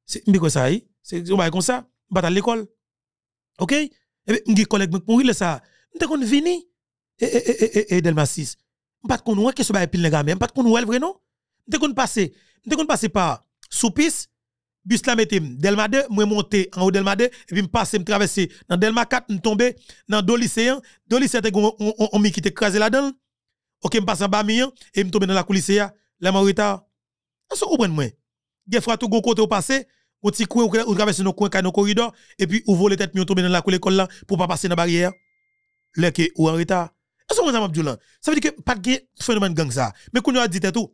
Speaker 1: c'est comme ça. comme ça vais pas à l'école. OK Et eh mes collègues pour m'a ça. Nous kon vini et eh, et eh, et et eh, Delma 6. ouais que ce bail pile nèg même, pas kon ouais vrai non Nous kon passer, m'te passer par Soupis bus la mette Delma 2, moi monter en haut Delma 2 et puis me passer me traverser dans Delma 4, me tomber dans 2 lycéens. do on on, on qui là-dedans. OK, me passe en bas hein, et me tomber dans la coulisse là, là m'en retard. Ça comprend moi. Des fois tout gon côté au passé, ou si coin ou traverser nos coins nos corridors et puis ou voler tête mieux tomber dans la l'école là pour pas passer dans la barrière là que ou en retard ce que vous ça veut dire que pas de phénomène gang ça mais qu'on a dit tout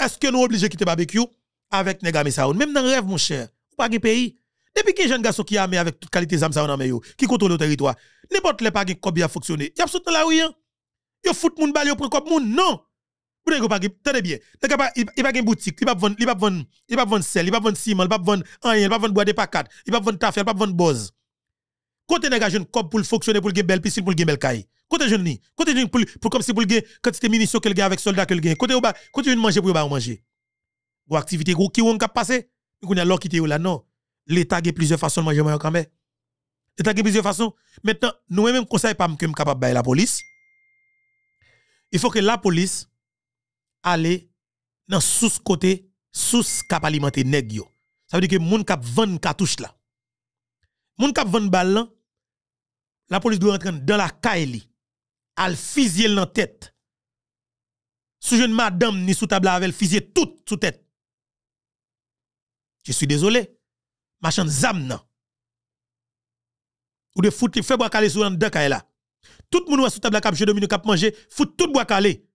Speaker 1: est-ce que nous obligés de quitter barbecue avec nèg gars? ça même dans le rêve mon cher pas de pays depuis que jeune garçon qui a armé avec toute qualité d'armes ça en qui contrôle le territoire n'importe les pas de a bien fonctionner y a absolument la rue a hein. fout moun bal il prend cop moun non vous n'avez pas tenez bien. Il n'y a pas de boutique, il n'y a pas vendre, il pas vendre sel, il pas vendre ciment, il pas vendre rien, il pas vendre bois de pacate, il pas vendre tafel, il pas vendre boz. Quand tu n'as jeune cop pour fonctionner pour gagner belle piscine pour gagner belle caille. Quand tu jeune ni, quand tu jeune pour comme si pour le quand tu ministre que le avec soldat que le Quand tu quand tu manger pour pas manger. Ou activité qui on cap passer, qu'on a l'or qui là non. L'état a plusieurs façons de manger quand même. L'état a plusieurs façons. Maintenant, nous même conseil pas que capable la police. Il faut que la police aller dans sous côté sous cap alimenter nèg Ça veut dire que moun cap vendre cartouche là. Moun cap vendre balle là, la police doit rentrer dans la caille al fusiller dans tête. Sous jeune madame ni sous table avec fusiller tout sous tête. Je suis désolé. machin zam nan. Ou de foutre fait bois calé sur dans là. Tout monde ou sous table cap jeu minute cap manger, fout tout bois calé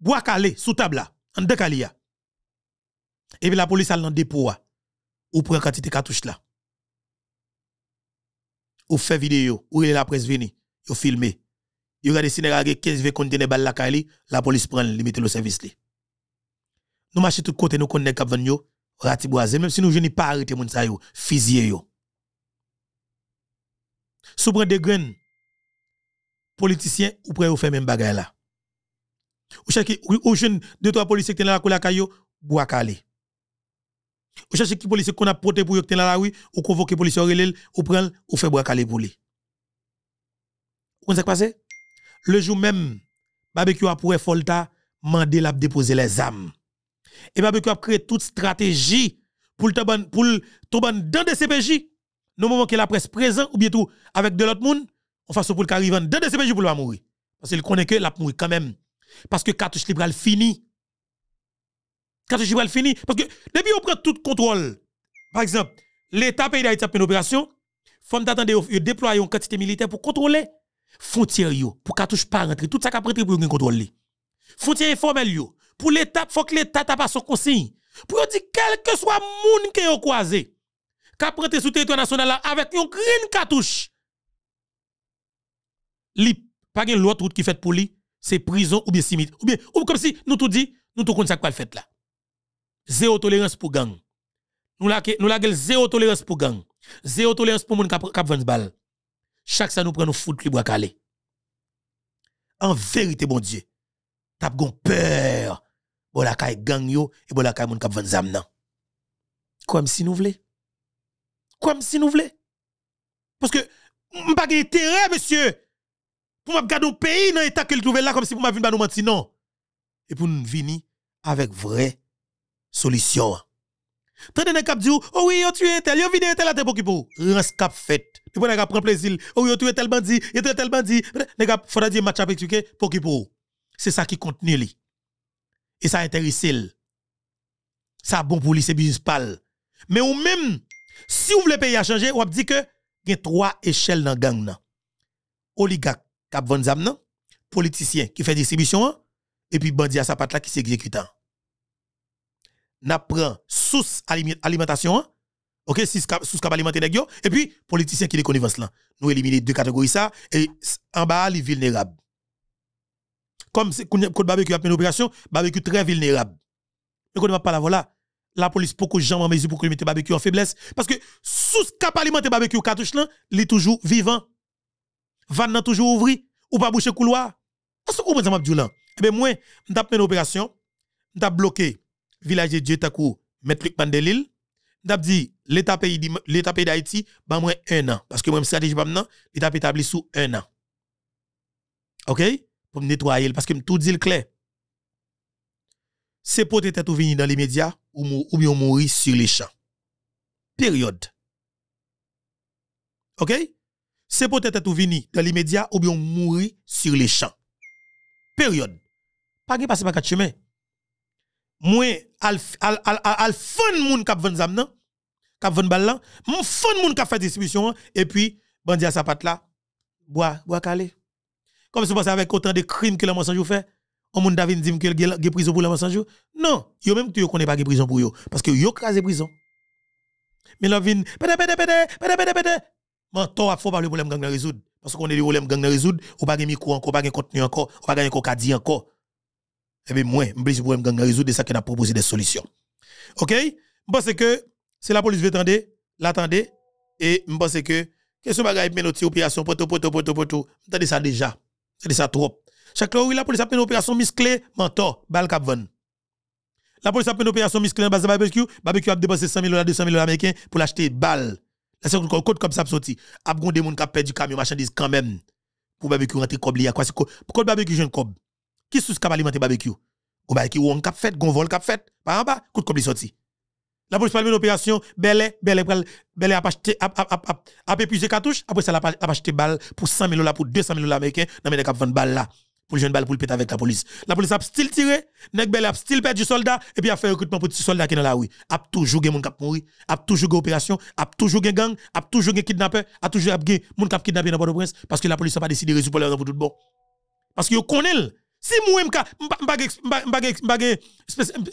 Speaker 1: bois calé sous table là, en deux calia. Et puis la police a dans dépôt ou prend quantité cartouche là. Ou fait vidéo, ou il la presse vini, ou filmé. yo regarde si a 15 ve conteneur balle la kali, la police prend limite le service li. Nous marcher tout côté nous connait cap yo, même si nous ne pas arrêter moun sa yo, fusiller yo. Sous prend des graines politiciens ou prend ou fait même bagaille là. Ou chaque ou jeune deux trois policiers qui là la caillou bois calé. Ou chercher qui policier qu'on a porté pour que là la rue ou convoquer policier relèl ou faire ou fait bois calé pour lui. Vous s'est passé Le jour même barbecue a pour Folta mandé l'a déposer les âmes. Et barbecue a créé toute stratégie pour le pour tomber dans des CPJ. Nous moment que la presse présent ou bien tout avec de l'autre monde, on fasse pour le arrive dans des CPJ pour le mourir parce qu'il connaît que l'a mourir quand même. Parce que cartouche libral fini. Cartouche libral fini. Parce que depuis on prend tout contrôle, par exemple, l'État pays d'Haïti a une opération, faut d'attendre déployer une quantité militaire pour contrôler frontière pour cartouche pas rentrer tout ça qui rentrer pour contrôler frontière frontières pour l'état faut que l'état t'a pas son consigne pour dire quel que soit monde qui est croisé qui rentrer sur territoire national avec une green cartouche li pas l'autre route qui fait pour lui c'est prison ou bien simite. Ou bien, ou comme si nous tout dit, nous tout ça quoi le fait là. Zéro tolérance pour gang. Nous la nous zéro tolérance pour gang. Zéro tolérance pour moun kap, ont 20 balles. Chaque ça nous prend nous foutre libre à caler. En vérité, bon Dieu, T'as peur. Bon la kaye gang yo et bon la mon moun kap 20 zam nan. Comme si nous voulons. Comme si nous voulons. Parce que, pas terre, monsieur, pour m'abgarder garder un pays dans l'état qu'il trouver là comme si pour vu venir nous non. Et pour nous venir avec vraie solution. Tandis que cap dit oh oui, vous oh, tue tel, avez vide tel à pour fait. pour prendre plaisir. Oh oui, oh, tel bandit, on tel bandit. Nan match avec pour C'est ça qui contenu Et ça intéresse Ça bon pour c'est business Mais ou même, si vous voulez pays à changer, ou dit que il y trois échelles dans gang nan kap vend zam nan, politisyen ki fè et an, bandi a sa la qui se exekutan. Na sous alimentation ok, sous kap, sous kap et puis politicien qui les connivence là. Nous éliminer deux catégories ça et en bas les vulnérables. Comme c'est le barbecue a une opération, barbecue très vulnérable. Mais quand on pas la voilà, la police pour que gens ont mesure pour que mettre barbecue en faiblesse parce que sous cap alimenté barbecue cartouche là, il est toujours vivant. Van toujours ouvri, ou pas boucher couloir. Est-ce que vous comprenez, Eh bien, moi, je tape une opération, je bloqué le village de Dieu, takou, M. Luc Mandelil, je dit, l'État pays d'Haïti, ben moi un an. Parce que moi, pas je stratégie, l'État établi sous un an. OK? Pour me nettoyer, parce que je tout dit clair. C'est pour étaient ou venir dans les médias ou, ou bien mourir sur les champs. Période. OK? c'est peut-être tout vini dans l'immédiat ou bien mourir sur les champs. Période. Pas de passe par quatre chemins. Moi, al al al al moun kap vend zam nan, kap vend bal lan, moun kap fait distribution et puis bandi à sa patte la, bois bois calé. Comme se passe avec autant de crimes que la mensonge fait, on moun davin dim que ge prison pour la mensonge. Non, yo même tu connais pas ge prison pour yo parce que yo crasé prison. Mais la vin pede, pede, pede, pede, pede, pede, M'entor, a faut parler le problème gang résoudre parce qu'on est le problème gang résoudre ou pas de micro encore pas de contenu encore ou pas de cocadi encore et eh bien moi je suis problème gang résoudre c'est ça qu'on a proposé des solutions OK pense que c'est la police veut attendre l'attendre et je pense que qu'est-ce bagaille mais opération poto poto poto poto attendez ça déjà c'est ça trop chaque fois la police a fait une opération misclé, mentor bal cap la police a fait une opération misclé en base barbecue barbecue a dépensé 100 000 dollars 200 000 dollars américains pour l'acheter balle c'est un code comme ça sorti. Abgon des gens qui perdent du camion marchandise quand même. Pour barbecue rentrer comme lié. Pourquoi barbecue jeune cob Qui sous qui alimenter barbecue Ou barbecue on cap fait, gon vol cap fait. Par en bas, coûte comme sorti. La police parle une opération, belle, belle, belle, belle, a acheté, a épuisé cartouche. Après ça, a acheté balle pour 100 000 dollars, pour 200 000 dollars américains. Dans a cap 20 balles là pour le jeune balle pour le péter avec la police. La police a still tiré, nèg pas, a still du soldat et puis a fait recrutement pour petit soldat qui dans la rue. A toujours gen moun k'ap mourir, a toujours gen opération, a toujours gen gang, a toujours gen kidnapper, a toujours a gen moun k'ap kidnapper dans Port-au-Prince parce que la police n'a pas décidé de résoudre problème pour tout bon. Parce que yo connaît si moi m'ka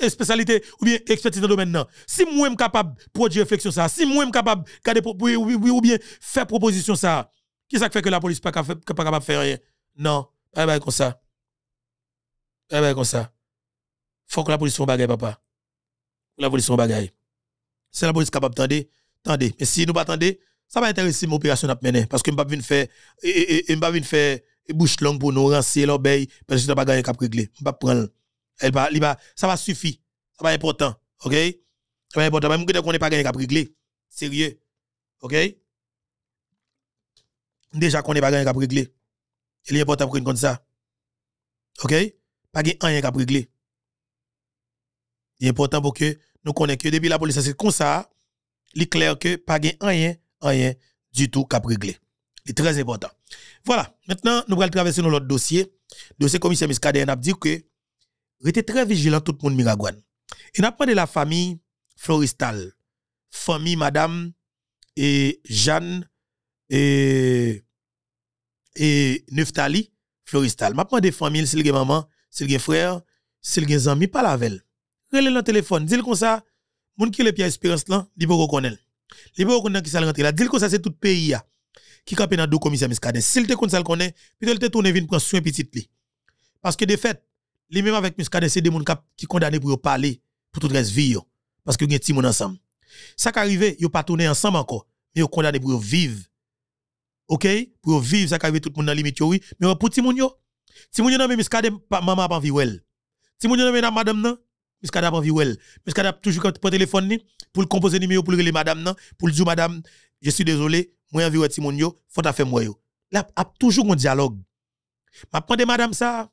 Speaker 1: spécialité ou bien expertise dans le domaine non. Si moi êtes capable produire réflexion ça, si moi êtes capable garder ou bien faire proposition ça, qui ça fait que la police pas capable de faire rien? Non. Bye eh ben comme ça. Bye eh ben comme ça. Faut que la police soit bagaille, papa. La police soit bagaille. C'est la police capable de tendre. Mais si nous pas ça va intéresser l'opération opération à mener. Parce que je ne vais pas faire, eh, faire bouche longue pour nous rancier l'obéir. Parce que je ne pas gagner cap régler. Je ne pas prendre. Elle va, va, ça va suffire. Ça va être important. OK? Ça va important. Même si on n'est pas gagné cap régler. Sérieux. OK? Déjà qu'on n'est pas gagné cap régler. Il est important de comme ça. OK Pas rien qu'à régler. Il est important pour que nous connaissions que depuis la police, c'est comme ça. Il est clair que pas rien, rien du tout qu'à régler. est très important. Voilà. Maintenant, nous allons traverser notre dossier. Dossier commissaire Miskadé, a dit que restez très vigilant tout le monde Miragouane. Il n'a pas de la famille Floristal, famille Madame et Jeanne et et Neftali, Floristal. M'a des familles, s'il y a maman, s'il y a frère, s'il y a ami, pas la velle. Relève le téléphone, dis-le comme ça, moun qui le pied espérance là, li pas Li qui ça rentre là. Dis-le comme ça, c'est tout pays qui campe dans deux commissaires si S'il te connaît ça le connaît, puis il te tourne vinn prendre soin petit li. Parce que de fait, les même avec Miskadé c'est des moun qui condamné pour parler pour toute reste vie parce que un petit ensemble. Ça qui arrive, yo pas tourné ensemble encore, mais yo condamné pour vivre OK pour vivre ça qu'avait tout le monde dans limite oui mais pour petit moun yo ti moun na nan maman pas viwel ti moun na nan madame nan miskade pas elle. miskade toujours quand téléphone pour composer numéro pour le madame nan pour dire madame je suis désolé moi envie de moun Il faut ta faire moi yo là a toujours un dialogue prends des madame ça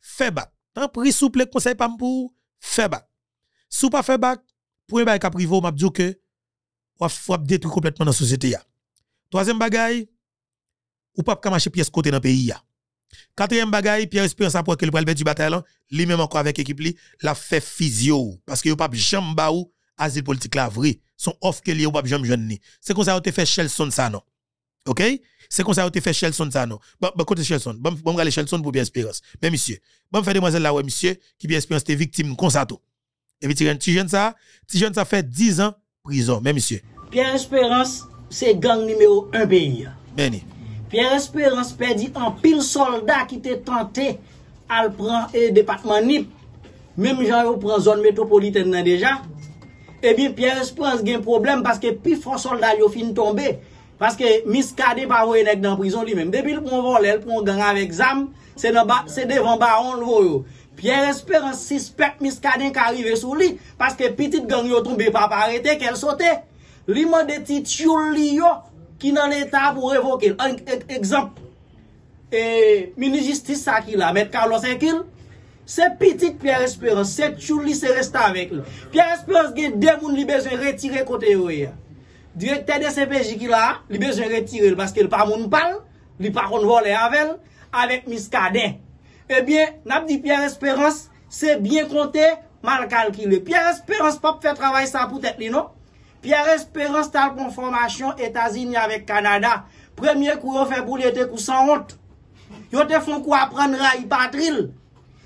Speaker 1: fait bac tant pris souple conseil pas pour fait bac vous pas fait bac pour un bac privé m'a dire que ou détruire complètement la société Troisième bagaille, ou pas qu'à pièce côté dans le pays. Quatrième bagaille, Pierre Espérance après qu'il le le du bataillon, lui-même encore avec l'équipe, la fait physio. Parce que a pas jamais baou asile politique la vrai. Son offre que li ou pas jamais jeune C'est comme ça a fait Shelson ça non. OK? C'est comme ça a fait Shelson ça non. Bon, bon côté Shelson, bon bon aller Shelson pour Pierre Espérance. Mais monsieur, bon fait demoiselle là ouais monsieur qui Pierre Espérance était victime comme ça tout. Et puis tu jeune ça, tu jeune ça fait 10 ans prison, mais monsieur.
Speaker 4: Pierre Espérance c'est gang numéro 1 pays. Béni. Eh Pierre Espérance pe di an pil soldat ki te tante al pran e depatman nip. Mem jan yo pran zon metropoliten nan deja. Ebi Pierre Espérance gen problem paske pi fon soldat yo fin tombe. Paske miskade pa woyen ek dan prizon li mem. Depil pon vol el, pon gang av exam, se devan ba an lvo yo. Pierre Espérance si spek miskade yon ka rive sou li. Paske pitit gang yo tombe pa pa arete ke l sote. Li man de titi yon li yo. ki nan l'Etat pou revoke l. An ek exemple, e mini-justice sa ki la, met Karlos en ki l, se pitik Pierre Espérance, se chou li se resta vek l. Pierre Espérance gen demoun li bejwen retire kote yoye. E di ek TDSPJ ki la, li bejwen retire l, paske l pa moun pal, li pa kon vol e avel, avèk miska den. Ebyen, nap di Pierre Espérance, se byen kote, mal kalkile. Pierre Espérance pa pou fè travay sa pou tèt li nou, Pierre Espérance tal formation, États-Unis avec Canada. Premier coup yon fait boule des coup sans honte. Yon te font quoi prendre raï patril.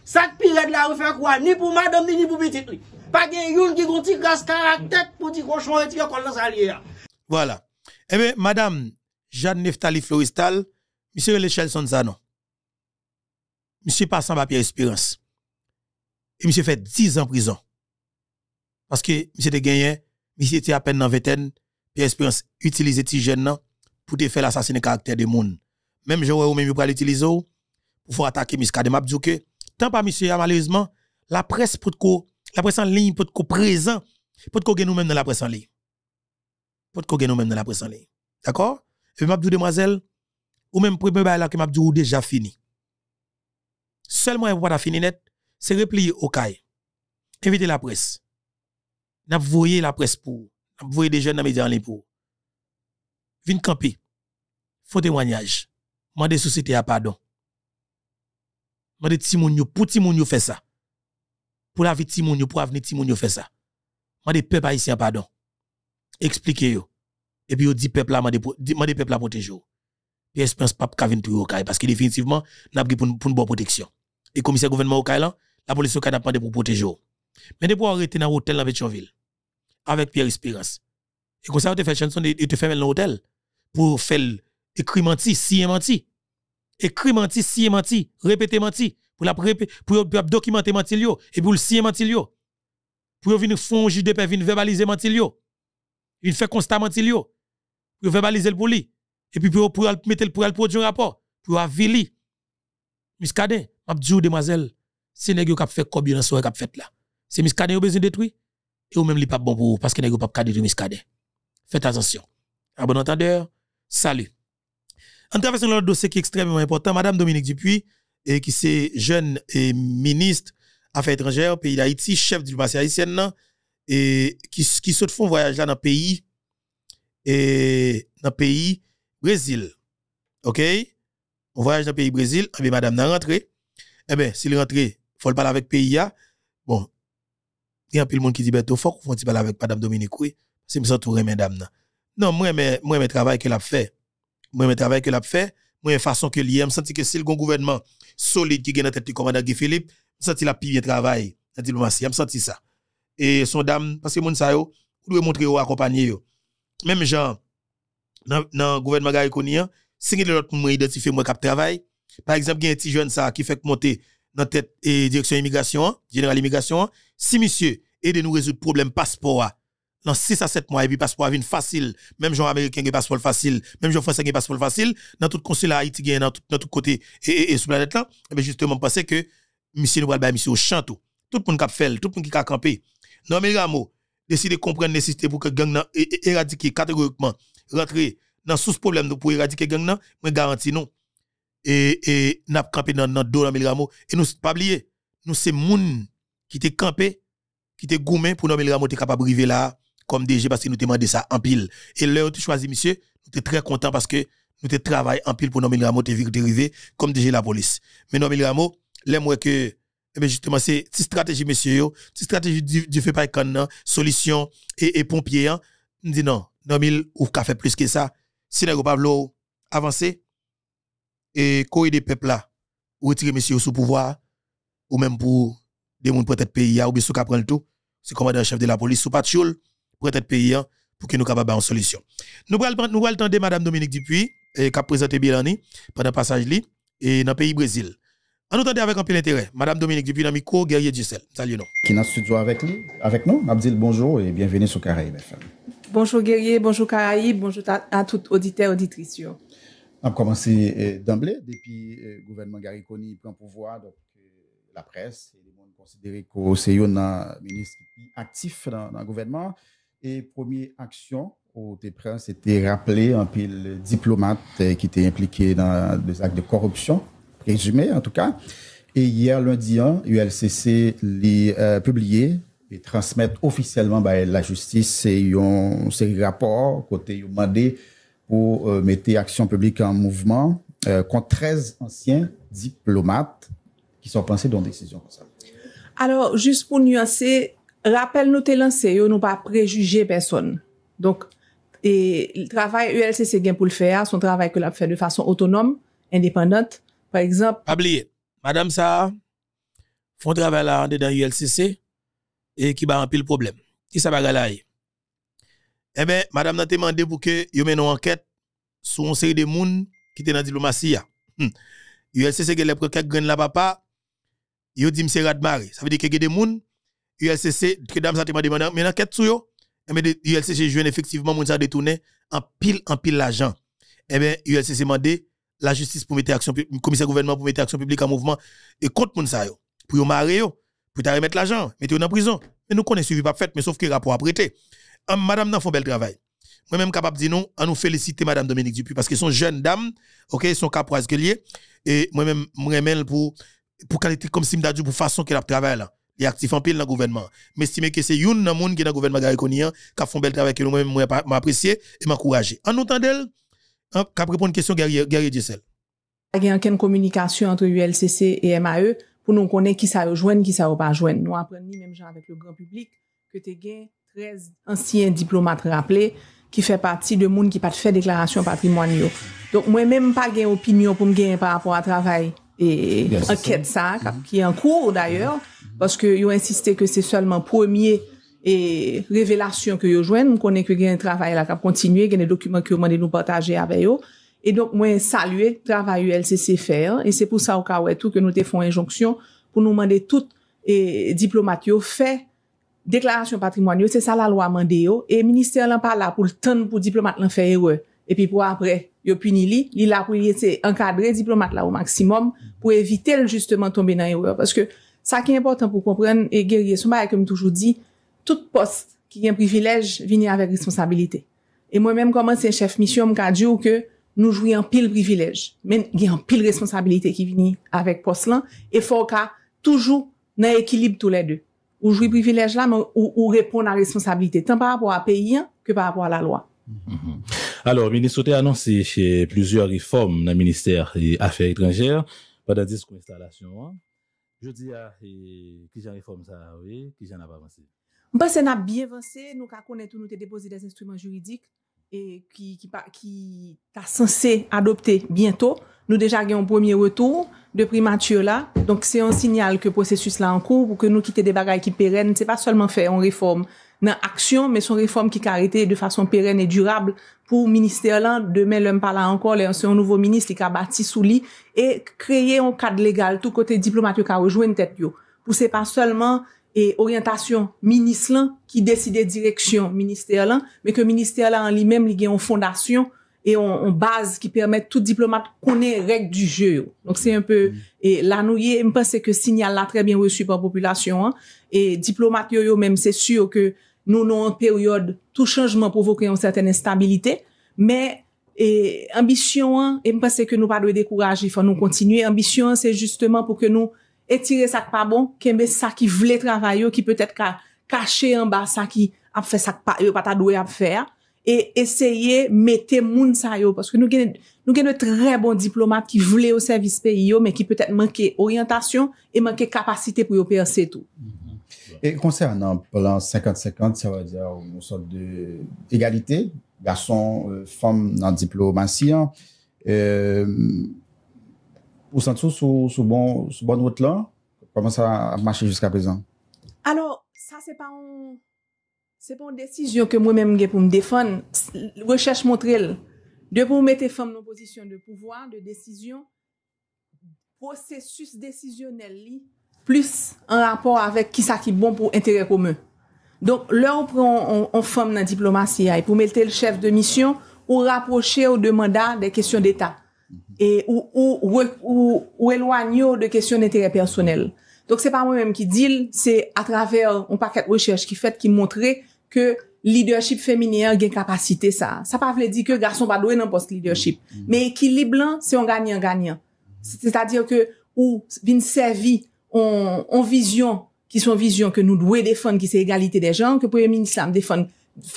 Speaker 4: Sak pire de la refaire fait quoi ni pour madame ni pour petit. li. Pas gen yon qui gonti gras caractère pour ti cochon et tire dans ya.
Speaker 1: Voilà. Eh bien madame Jeanne Neftali Floristal, monsieur l'échelle son Monsieur Passant Pierre espérance. Et monsieur fait 10 ans prison. Parce que monsieur te gagné mais c'était à peine dans vingtaine, Pierre Espérance utilisait si jeune pour te faire le caractère de monde. Même Joël ou même il l'utiliser pour faire attaquer M. Kadem Tant pas monsieur malheureusement, la presse pour ko, la presse en ligne pour ko présent, pour ko nous même dans la presse en ligne. Pour ko nous même dans la presse en ligne. D'accord Et Mabdou demoiselle ou même pour bail là que Mabdou déjà fini. Seulement il pas fini net, c'est replier au caille. éviter la presse n'a voyé la presse pour, n'a voyé des jeunes dans les médias en ligne pour. Vin camper. Faux témoignage. Mande société à pardon. Mandez timounio, pour timounio fait ça. Pour la vie timounio, pour avenir timounio fait ça. Mande peuple haïtien pardon. Expliquez yo. Et puis yo dit peuple là, mande peuple la protéger Et espérance pas Kevin pour parce que définitivement, n'a pas pour une bonne protection. Et commissaire gouvernement au kailan la police au n'a pas de pour protéger mais de pouvoir arrêter dans l'hôtel avec Pétionville, avec Pierre Espérance. Et comme ça, on te fait chanson, et te fait dans l'hôtel pour faire écrit menti, si menti. Écrit menti, si menti, répéter menti, pour la pour, documenter menti et pour le si menti Pour venir de paix, venir verbaliser menti yo. Il fait constat menti yo. Pour verbaliser le pour lui. Et puis pour pour mettre pour produire un rapport, pour avili. Muscadin, m'a dit demoiselle, c'est que qui a fait combien vous avez fait là. C'est Miskade qui besoin de détruire. Et vous même, il pas bon pour vous, parce que n'est pas capable de Miskade. Faites attention. À bon entendeur, salut. En traversant l'autre dossier qui est extrêmement important, Madame Dominique Dupuis, et qui est jeune et ministre Affaires étrangères, pays d'Haïti, chef du passé haïtien, et qui, qui fait font voyage dans le pays, et dans pays Brésil. OK? On voyage dans le pays Brésil, et bien madame n'a rentré. Eh bien, s'il rentre, il faut le parler avec le pays. Hein. Bon, il y a un de monde qui dit, ben, faut qu'on fasse avec Madame Dominique, oui. C'est me tout dames dame. Non, moi, mais, moi, le travail que l'a fait. Moi, le travail que l'a fait. Moi, façon que l'IM, senti que si le gouvernement solide qui gagne la tête du commandant Guy Philippe, senti la pire travail, la diplomatie, senti ça. Et son dame, parce que mon sa yo, vous devez montrer ou accompagner yo. Même Jean, dans le gouvernement Gary Konyan, si l'autre moun identifié moi cap travail, par exemple, il y a un petit jeune ça qui fait monter dans tête et direction immigration, général immigration, si monsieur, aide nous résoudre le problème passeport dans 6 à 7 mois, et puis passeport vient facile. Même gens américains qui passeport facile, même gens français qui passeport facile, dans tout consulat Haïti dans tout, dans tout côté, et, et, sur la planète là, et eh bien justement, parce que monsieur nous va le monsieur au château, tout. le monde qui a fait, tout le monde qui a campé. Non, mais Ramo, décidez de comprendre la nécessité pour que les nan éradiquer catégoriquement, rentrer dans ce problème pour éradiquer gang nan, mais garantis, non. Et, et, n'a campé dans, dans dos, et nous, pas oublier, nous, c'est moun qui était campé, qui était gourmé pour nommer le Rameau capable de arriver là comme DG parce que nous demandé ça en pile. Et là, tu choisis, monsieur, nous très content parce que nous te travaillé en pile pour nommer le Rameau arrivé comme DG la police. Mais nommer le Rameau, les moi que eh justement c'est une stratégie monsieur, une stratégie du, du fait pas a solution et, et pompier hein. on dit non, nommer ou qu'a fait plus que ça. Si n'a pas avancer et co des peuples là, retirer monsieur sous pouvoir ou même pour des gens pour être pays ou bien sous prend le tout, c'est commandant chef de la police sous patchoul hein, pour être pays pour que nous capables une solution. Nous allons attendre Mme Dominique Dupuis eh, qui a présenté Bilani pendant passage li et dans le pays Brésil. Nous attendre avec un peu d'intérêt. Mme Dominique Dupuis, micro, guerrier du sel. Salut nous.
Speaker 5: Qui est studio avec avec nous, Abdil, bonjour et bienvenue sur Caraïbes FM.
Speaker 6: Bonjour guerrier, bonjour Caraïbes, bonjour à auditeurs et auditrices.
Speaker 5: On a commencé eh, d'emblée, depuis le eh, gouvernement Gariconi prend pouvoir, donc la presse considéré que c'est un ministre actif dans, le gouvernement. Et première action au Téprin, c'était rappeler un pile diplomate qui était impliqué dans des actes de corruption, présumés en tout cas. Et hier, lundi 1, ULCC les euh, publié et transmettre officiellement à bah, la justice ces rapports côté demandé pour euh, mettre action publique en mouvement euh, contre 13 anciens diplomates qui sont pensés dans une décision comme ça.
Speaker 6: Alors, juste pour nuancer, rappel nous t'es lancé, nous pas préjuger personne. Donc, le travail ULCC e gain pour le faire, son travail que l'a fait de façon autonome, indépendante, par exemple.
Speaker 1: Pas oublier, Madame ça, font travail là dans ULCC e et qui va remplir le problème. Qui ça va galayer? Eh, eh bien, Madame n'a demandé pour que yo mène une enquête sur une série de monde qui étaient dans la diplomatie. Hmm. ULCC e qui les quelques graines là papa Yo dit c'est Radmaré. Ça veut dire que des moun ULCC que dame ça te demandé mais enquête sur yo. Et mais ULCC joine effectivement moun ça détourné en pile en pile l'argent. Eh bien ULCC demandé la justice pour mettre action commissaire gouvernement pour mettre action publique en mouvement et contre moun ça Pour yo marrer yo, pour ta remettre l'argent, mettre en prison. Mais nous connaissons suivi pas fait mais sauf que rapport à prêter. Madame nan font bel travail. Moi-même capable de non, nous féliciter Madame Dominique Dupuis parce que son jeune dame, ok, son capoise que lié, et moi-même, moi pour pour qualité comme Dadjou, pour façon qu'elle a travaillé là il actif en pile dans le gouvernement mais estimez que c'est une dans monde qui dans le gouvernement gaïconien qui font bel travail que nous même m'apprécie et m'encourage. en entendant hein, à une question guerrier Diesel
Speaker 6: il y a aucune communication entre ULCC et MAE pour nous connaître qui ça rejoint qui ça pas rejoint nous apprenons même gens avec le grand public que tu as 13 anciens diplomates rappelés qui fait partie de monde qui pas fait déclaration patrimoine donc moi même pas gain opinion pour me gagner par rapport à travail E anken sa, kap ki an kou d'ayor, paske yon insistè ke se solman premier e revelasyon ke yon jwen, m konen ke gen yon travay e, la kap kontinye, gen yon dokumen ke yon mande nou pataje ave yo, e donk mwen salye travay yon LCCF, e se pou sa wakawetou ke nou te fon enjonksyon pou nou mande tout diplomat yo, fe, deklarasyon patrimonyo, se sa la lo a mande yo, e minister lan pa la pou l'tan pou diplomat lan fe yon, e pi pou apre, yo puni li, li la pou li etse ankadre diplomat la ou maksimum pou evite l justement tombe nan yor parce ke sa ki important pou kompren e gerye souma e kem toujou di tout post ki gen privilej vini avèk responsabilite. E mwen men koman se chef mission mka djou ke nou jwi an pil privilej, men gen an pil responsabilite ki vini avèk post lan, e fòk a toujou nan ekilib tou lè dè. Ou jwi privilej la, ou repon an responsabilite tan pa apò a peyen, ke pa apò a la lwa.
Speaker 7: Alors, Ministro, te anonsi che plusieurs réformes na Ministère et Affaires étrangères pendant dix constatations. Je dis à qui j'en réforme ça, oui, qui j'en avance.
Speaker 6: M'pense, na bien vence, nou ka konnet ou nou te depose des instruments juridiques et qui ta sensé adopter bientôt. Nou deja rè un premier retour de primature là. Donc, se y en signale que le processus là en cours, ou que nou kite des bagailles qui pérennent, se pa seulement fè en réforme, nan aksyon, men son reform ki karite de fason peren e durable pou minister lan, deme lèm pala anko, lèm se yon nouvo minister li ka bati sou li, e kreye yon kad legal, tou kote diplomat yo ka wajwen tet yo. Pou se pa solman e oryentasyon minister lan ki deside direksyon minister lan, men ke minister lan li men li gen yon fondasyon e yon baz ki permette tout diplomat kone rek du je yo. Donc se yon pe, e lanou ye, mpe se ke sinyal la trey bien wesu pa wapopulasyon. E diplomat yo yo men, se syur ke Nou nou an peryode, tou chanjman provokey an certaine instabilite, me e, ambisyon an, e mpense ke nou pa doy dekouraj, ifan nou kontinuy, ambisyon an, se justeman pou ke nou etire sak pa bon, kembe sak ki vle travay yo, ki peutet ka kache an ba sak ki ap fè sak pa yo, pata doy ap fè, e eseye mette moun sa yo, paske nou gen nou tre bon diplomat ki vle yo servis pe yo, men ki peutet manke oryantasyon, e manke kapasite pou yo perse tou.
Speaker 5: E konser nan plan 50-50, sa va diya nou son de egalite, garson, euh, fom nan diplomanciyan, euh, ou san sou sou bon wot lan, poman sa manche jusqu'a prezan?
Speaker 6: Alo, sa se pan, se pan desisyon ke mwen men mge pou mdefon, rechèche montrel, de pou mwete fom nou posisyon de pouvoi, de desisyon, posèsus desisyonel li, plus an rapor avèk ki sa ki bon pou entere pou mè. Donk lè ou prè ou fèm nan diplomasyay pou mèlte lè chèv de misyon ou raproche ou de mandat de kèsyon d'Etat mm-hmm. ou elwanyou de kèsyon d'entere personel. Donk se pa mè mèm ki dil, se a travèr ou pakèt wèchèj ki fèt ki montre ke leadership fèminè gen kapasite sa. Sa pa vle di ke garçon badouè nan post leadership. Mè ekilib lan se an ganyan ganyan. Se ta dir ke ou bin servi an vizyon, ki son vizyon ke nou dwe defon ki se egalite de jan, ke pou yon minister defon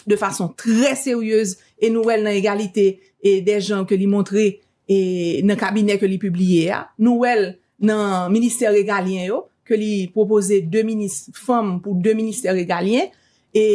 Speaker 6: de fason tre seryeuse, e nou wel nan egalite e de jan ke li montre e nan kabinet ke li publie ya, nou wel nan minister egalien yo, ke li propose fom pou de minister egalien, e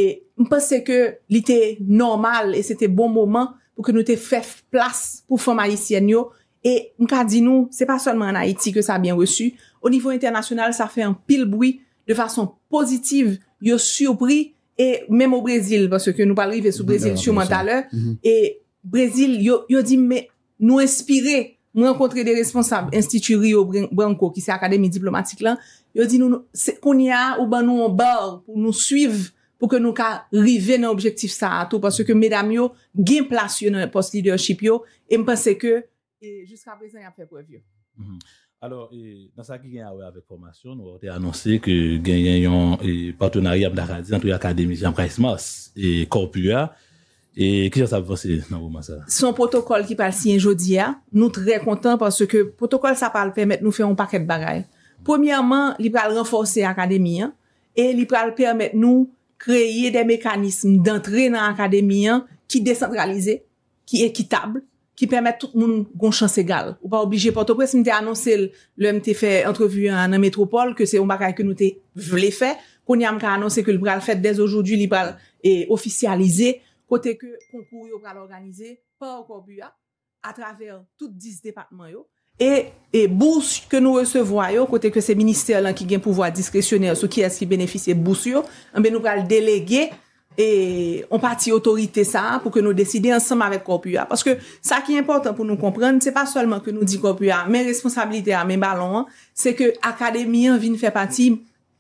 Speaker 6: mpense ke li te normal, e se te bon moman, pou ke nou te fef plas pou fom alisyen yo, e mka di nou, se pa solman an Haiti ke sa bien resu, O nivou internasyonal, sa fe an pil bwi, de fason pozitiv, yo soubri, e menm ou Brezil, parce ke nou palrive sou Brezil souman taler, e Brezil, yo di me nou espire, nou renkontre de responsab, institu Rio Branco, ki se akademi diplomatik lan, yo di nou, se konya ou ban nou anbor, pou nou suiv, pou ke nou ka rive nan objektif sa atou, parce ke medam yo, gen plasyon nan post-leadership yo, e mpense ke, jiska brezè yon apèp wèv yo. Alors, dans sa ki gen
Speaker 7: awe avek formation, nou wote anonsi ke gen yen yon partonari ap l'akademisyen presmas e korpua, e kishan sa pe fosye nan wouman sa?
Speaker 6: Son protokol ki pal si en jodi ya, nou tre kontan parce ke protokol sa pal pemet nou fè yon paket bagay. Premiyaman, li pal renfose akademiyan, e li pal pemet nou kreyye de mekanism d'entre nan akademiyan ki descentralize, ki ekitable. ki pèmet tout moun gon chans e gal. Ou pa oblije porto pres, mwen te anonsè l'OMT fè entrevü an an metropol, ke se yon bakay ke nou te vle fè, kon yam ka anonsè ke l'bral fèt dèz oujoujou, li bral e ofisyalize, kote ke konkou yo bral organize, pa okobu ya, a traver tout dis depatman yo, e bous ke nou resevwayo, kote ke se minister lan ki gen pouvo a diskresyoner sou ki es ki benefise bous yo, anbe nou bral delegeye, e on pati otorite sa pou ke nou deside ansam avek korpua. Paske sa ki importan pou nou komprende, se pa solman ke nou di korpua, men responsabilite a, men balon, se ke akademiyan vin fe pati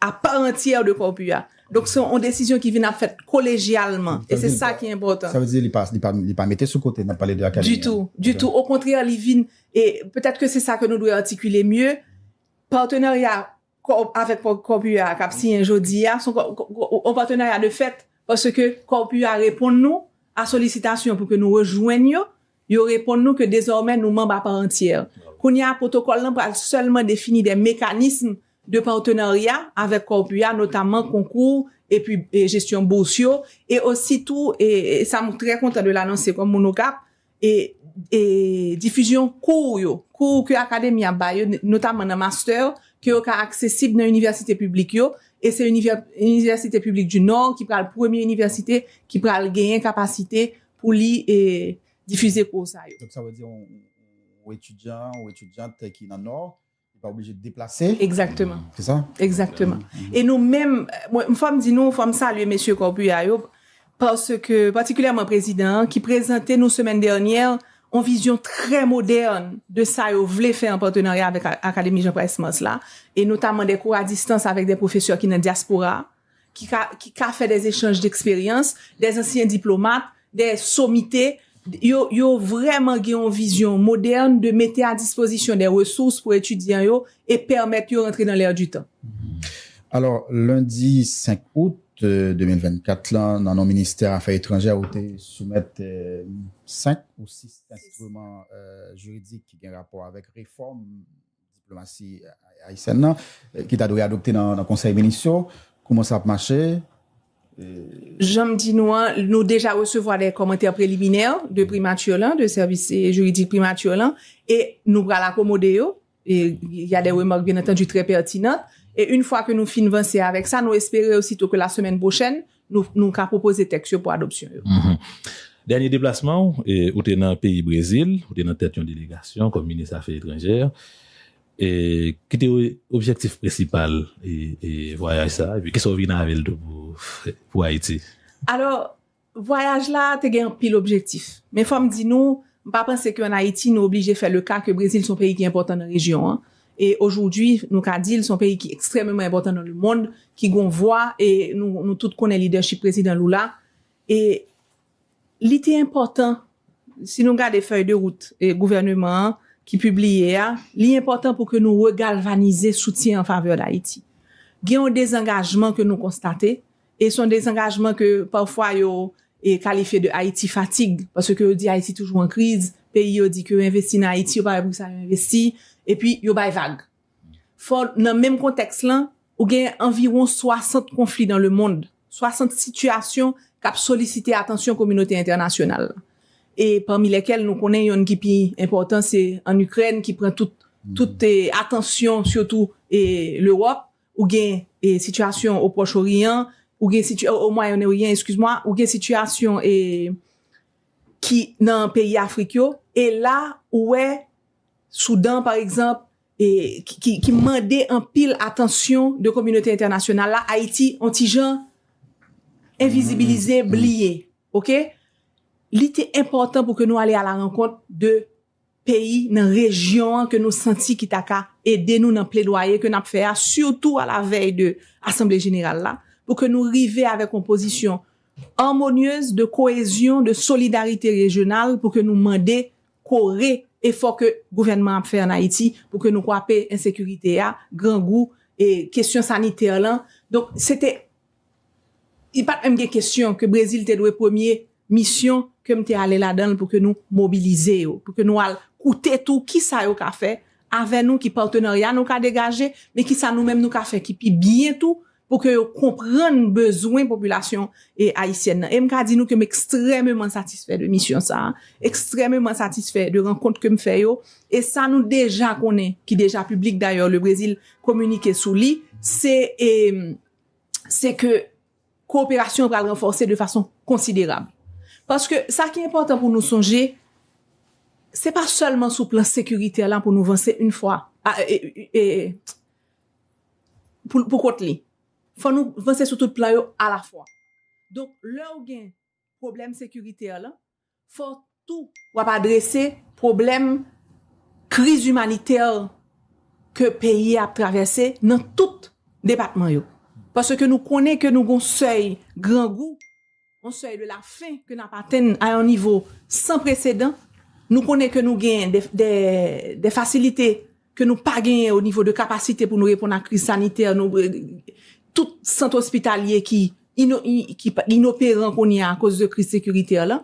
Speaker 6: a pa entyer de korpua. Dok se an desisyon ki vin ap fet kolejialman, e se sa ki importan. Sa
Speaker 5: vezi li pa mette sou kote nan pale de akademiyan? Du tou, du tou.
Speaker 6: Au kontryan, li vin, e petet ke se sa ke nou dwe artikule mye, partenerya avek korpua kap si yon jodi ya, son partenerya de fet, Paske Korpuya repon nou a solisitasyon pou ke nou rejoen yo, yo repon nou ke dezormen nou mamba pa entyer. Kouni a protokol nan pa selman defini de mekanism de partenerya avek Korpuya, notamen konkou, epi gestyon bous yo, e osi tou, e sa mou tre konta de lananse kon mounokap, e difijyon kou yo, kou yo ke akadem ya bayo, notamen nan master, ki yo ka aksesib nan universite publik yo, Et c'est l'université publique du Nord qui prend l'première université qui prend le gain capacité pour lui diffuser le conseil.
Speaker 5: Donc ça veut dire ou étudiant ou étudiante qui est dans le Nord qui va obliger de déplacer. Exactement.
Speaker 6: C'est ça? Exactement. Mm-hmm. Et nous-mêmes, euh, m'femme dit nous, m'femme saluer M. Corbouillay parce que particulièrement le président qui présentait nos semaines dernières an vizyon trè modern de sa yo vle fè an partenaryat akademi Jean-Presse-Mos là, et notamment des cours à distance avec des professeurs qui n'ont diaspora, qui k'a fait des échanges d'expérience, des anciens diplomates, des sommités, yo vremen gè an vizyon modern de mette à disposition des ressources pou étudiant yo et permette yo rentrer dans l'ère du temps. Mm-hmm.
Speaker 5: Alors, lundi 5 août 2024, euh, nan an ministère affaire étrangère ou te soumète... Euh, 5 ou 6 instrument euh, juridik ki gen rapor avek reform diplomati aisen nan ki euh, ta dori adopte nan konsey menisyon kouman sa ap mache?
Speaker 6: Jom di nou an nou deja recevo a euh, de komentèr preliminèr de primatiyon lan, de servis juridik primatiyon lan, e nou bral akomode yo, e yade ou emor gen attendu tre pertinan e un fwa ke nou finvansè avek sa, nou espere osito ke la semen bochen, nou kapopoze teksyon pou adopsyon yo. Mh mh mh
Speaker 7: Dernye deplasman, ou te nan peyi Brezil, ou te nan tet yon delegasyon kon minis afe etrenger, ki te ou objektif presipal e voyaj sa, ki sou vi nan avel do pou Haiti?
Speaker 6: Alors, voyaj la te gen pil objektif. Men fòm di nou, m pa pense ki an Haiti nou oblige fè le ka ke Brezil son peyi ki important nan rejyon. E ojou di, nou ka di, son peyi ki ekstremement important nan loun moun, ki goun vwa, e nou tout konen lidership presiden lou la, e Li te important, si nou gade fey de route e gouvernement ki publiye ya, li important pou ke nou regalvanize soutien an faveur da Haiti. Gen yon dezengajman ke nou konstate, e son dezengajman ke pwafwa yo e kalife de Haiti fatigue, pwase ke yo di Haiti toujou an kriz, peyi yo di ke yo investi nan Haiti, yo pawe pou sa yo investi, e pi yo bay vague. Fon nan menm konteks lan, ou gen anviron 60 konflik nan le moun, 60 sityasyon, kap solicite atensyon komunote internasyonal. E parmi lekel nou konen yon gipi importan, se an Ukren ki pren toute hmm. atensyon, siotou e, l'Europe, ou gen e, sityasyon ou proche oriyen, ou gen sityasyon, ou mayon oriyen, eskouz mwa, ou gen sityasyon e, ki nan peyi Afrikyo, e la ou e Soudan par ekzamp, ki mande an pil atensyon de komunote internasyonal, la Haiti, Antijan, evizibilize, mm-hmm. blye, ok? Li te important pou ke nou ale a la renkont de peyi nan rejyon, ke nou senti ki ta ka ede nou nan ple doye, ke nan pfe a surtout a la vey de Assemblée Générale la, pou ke nou rive avek kompozisyon amonyeuse de koézyon, de solidarité rejyonal pou ke nou mande kore, e fò ke gouvennman ap fè an Haiti pou ke nou kwape ensekurite a, gran gou, kèsyon saniter lan. Donk, se te I pat mge kesyon ke Brezil te dwe pwemye misyon kem te ale la dan pou ke nou mobilize yo, pou ke nou al koute tou ki sa yo ka fe ave nou ki parteneryan nou ka degaje me ki sa nou men nou ka fe ki pi biye tou pou ke yo kompren bezwen populasyon e Haitienne. E mka di nou kem ekstremement satisfè de misyon sa, ekstremement satisfè de renkont kem fe yo e sa nou deja konen, ki deja publik dayor le Brezil komunike sou li, se e, se ke kooperasyon pral renforser de fason konsiderab. Paske sa ki important pou nou sonje, se pa selman sou plan sekurite alan pou nou vanser un fwa. Ah, pou kot li. Fwa nou vanser sou tout plan yo a la fwa. Donk lor gen problem sekurite alan, fwa tout wap adrese problem kriz humanite al ke peyi ap travese nan tout debatman yo. Paske nou konen ke nou gonsoy gran gou, gonsoy de la fey ke nan paten a yon nivou san precedan, nou konen ke nou genye de fasilite, ke nou pa genye o nivou de kapasite pou nou repon an kriz sanite, an nou, tout sant ospitalye ki inoperan konye an koz de kriz sekurite ala,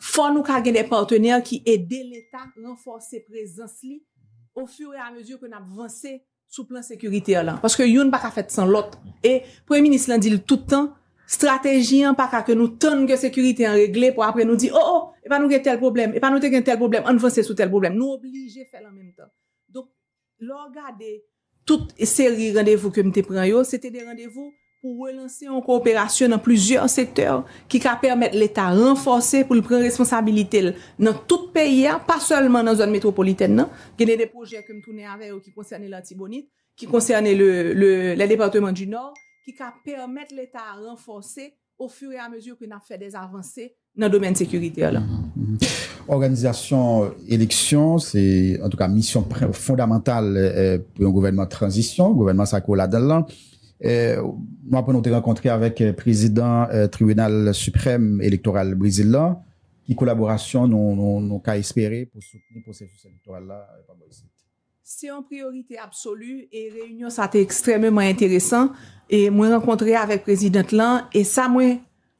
Speaker 6: fwa nou ka genye partener ki ede l'Etat renforse prezans li, ou fure a mezyou ke nan vwansi, sou plan sekurite yon lan. Paske yon baka fet san lot. E, preminis lan dil toutan, stratejian baka ke nou tonn gen sekurite yon regle, pou apre nou di, oh oh, e pa nou gen tel problem, e pa nou gen tel problem, anvonsen sou tel problem. Nou oblige fel anmen tan. Don, lor gade, tout seri randevou ke mte pran yo, sete de randevou, pou wè lanse yon kooperasyon nan plusieurs sektèr ki ka permèt l'État renforse pou l'pren responsabilité nan tout pèyè, pa sèlman nan zon metropolitè nan. Genè de projè kèm tounè avè ou ki konsèrnè l'antibonite, ki konsèrnè lè département du Nord, ki ka permèt l'État renforse ou fûrè a mèjou ki nan fè des avansè nan domèn de sèküritè. Mm-hmm. Organizasyon, euh,
Speaker 5: éleksyon, c'est en tout cas mission fondamentale euh, pou yon gouvernement de transition, gouvernement Sakola Dallan, Euh, mwen pou nou te renkontre avèk euh, prezident euh, tribunal suprem elektoral brisil la, ki kolaborasyon nou ka espere pou souten pou sefou sa elektoral la pa bèl sè.
Speaker 6: Se yon priorite absolu, e reynyon sa te ekstremèman enteresan, e mwen renkontre avèk prezident lan, e sa mwen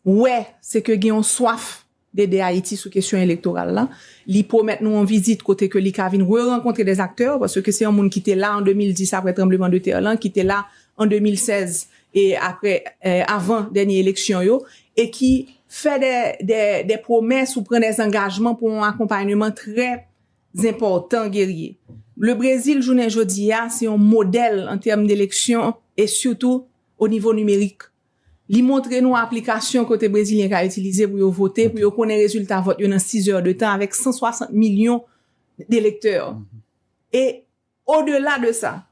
Speaker 6: wè, se ke gyan soaf dè de Haiti sou kesyon elektoral la. Li pou mèt nou an vizit kote ke li kavin wè renkontre des akteur, wè se ke se yon moun ki te la an 2010 apre trembleman de Téollan, ki te la en 2016, et euh, avant la dernière élection, et qui fait des promesses ou prend des engagements pour un accompagnement très important, guerrier. Le Brésil, je ne j'en dis pas, c'est un modèle en termes d'élection, et surtout au niveau numérique. Il montre une application que les Brésiliens ont utilisé pour voter, pour prendre un résultat vote. Il y en a 6 heures de temps, avec 160 millions d'électeurs. Mm-hmm. Et au-delà de ça,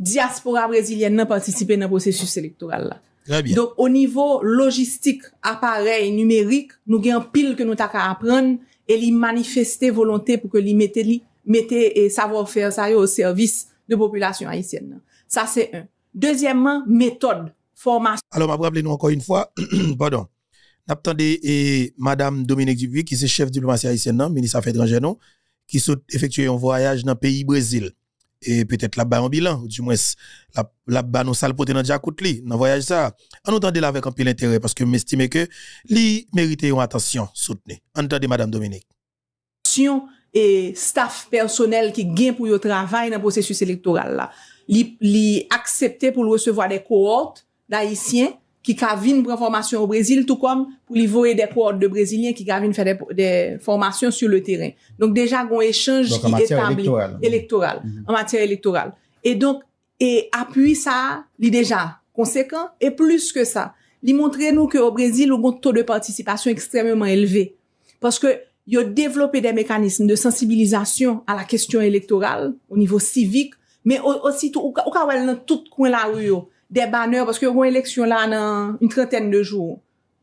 Speaker 6: Diaspora brésilienne nan participe nan prosesus elektoral la. Donc, au niveau logistik, appareil, numérique, nou gen pil ke nou ta ka aprenne e li manifeste volonté pou ke li mette e eh, savofer sa yo au servis de populasyon haïtienne. Sa se un. Dezyèmman, métode, formasyon.
Speaker 1: Alors, m'aprable nou ankon yon fwa. Pardon. Nap tande, eh, madame Dominique Dubuy, ki se chef diplomatie haïtienne nan, menisa Fédran Genon, ki soute efektue yon voyage nan peyi Brésil. et peut-être là-bas en bilan, ou du moins là-bas nous salle dans Jacoutli, dans voyage ça. On entendait là avec un peu d'intérêt parce que m'estime que lui méritait une attention soutenue. Entendez Madame Dominique.
Speaker 6: Et staff personnel qui gagne pour le travail dans le processus électoral là, li, accepté pour recevoir des cohortes d'haïtiens ki kavine preformasyon ou Brezil tout kom pou li vowe de kou orde de Brezilien ki kavine fè de formasyon sur le teren. Donk deja gwen echange ki etabli. Donk an mhm. matyère elektoral. Elektoral, an matyère elektoral. E donk, e apuy sa li deja konsekant, e plus ke sa. Li montre nou ke ou Brezil ou gwen to de participasyon ekstremement elve. Paske yo devlopè de mekanisme de sensibilizasyon a la kestyon elektoral, ou nivou sivik, me osi tou ou ka ou el nan tout kwen la rou yo. De baneur, paske yon gwen eleksyon la nan yon krenten de jou,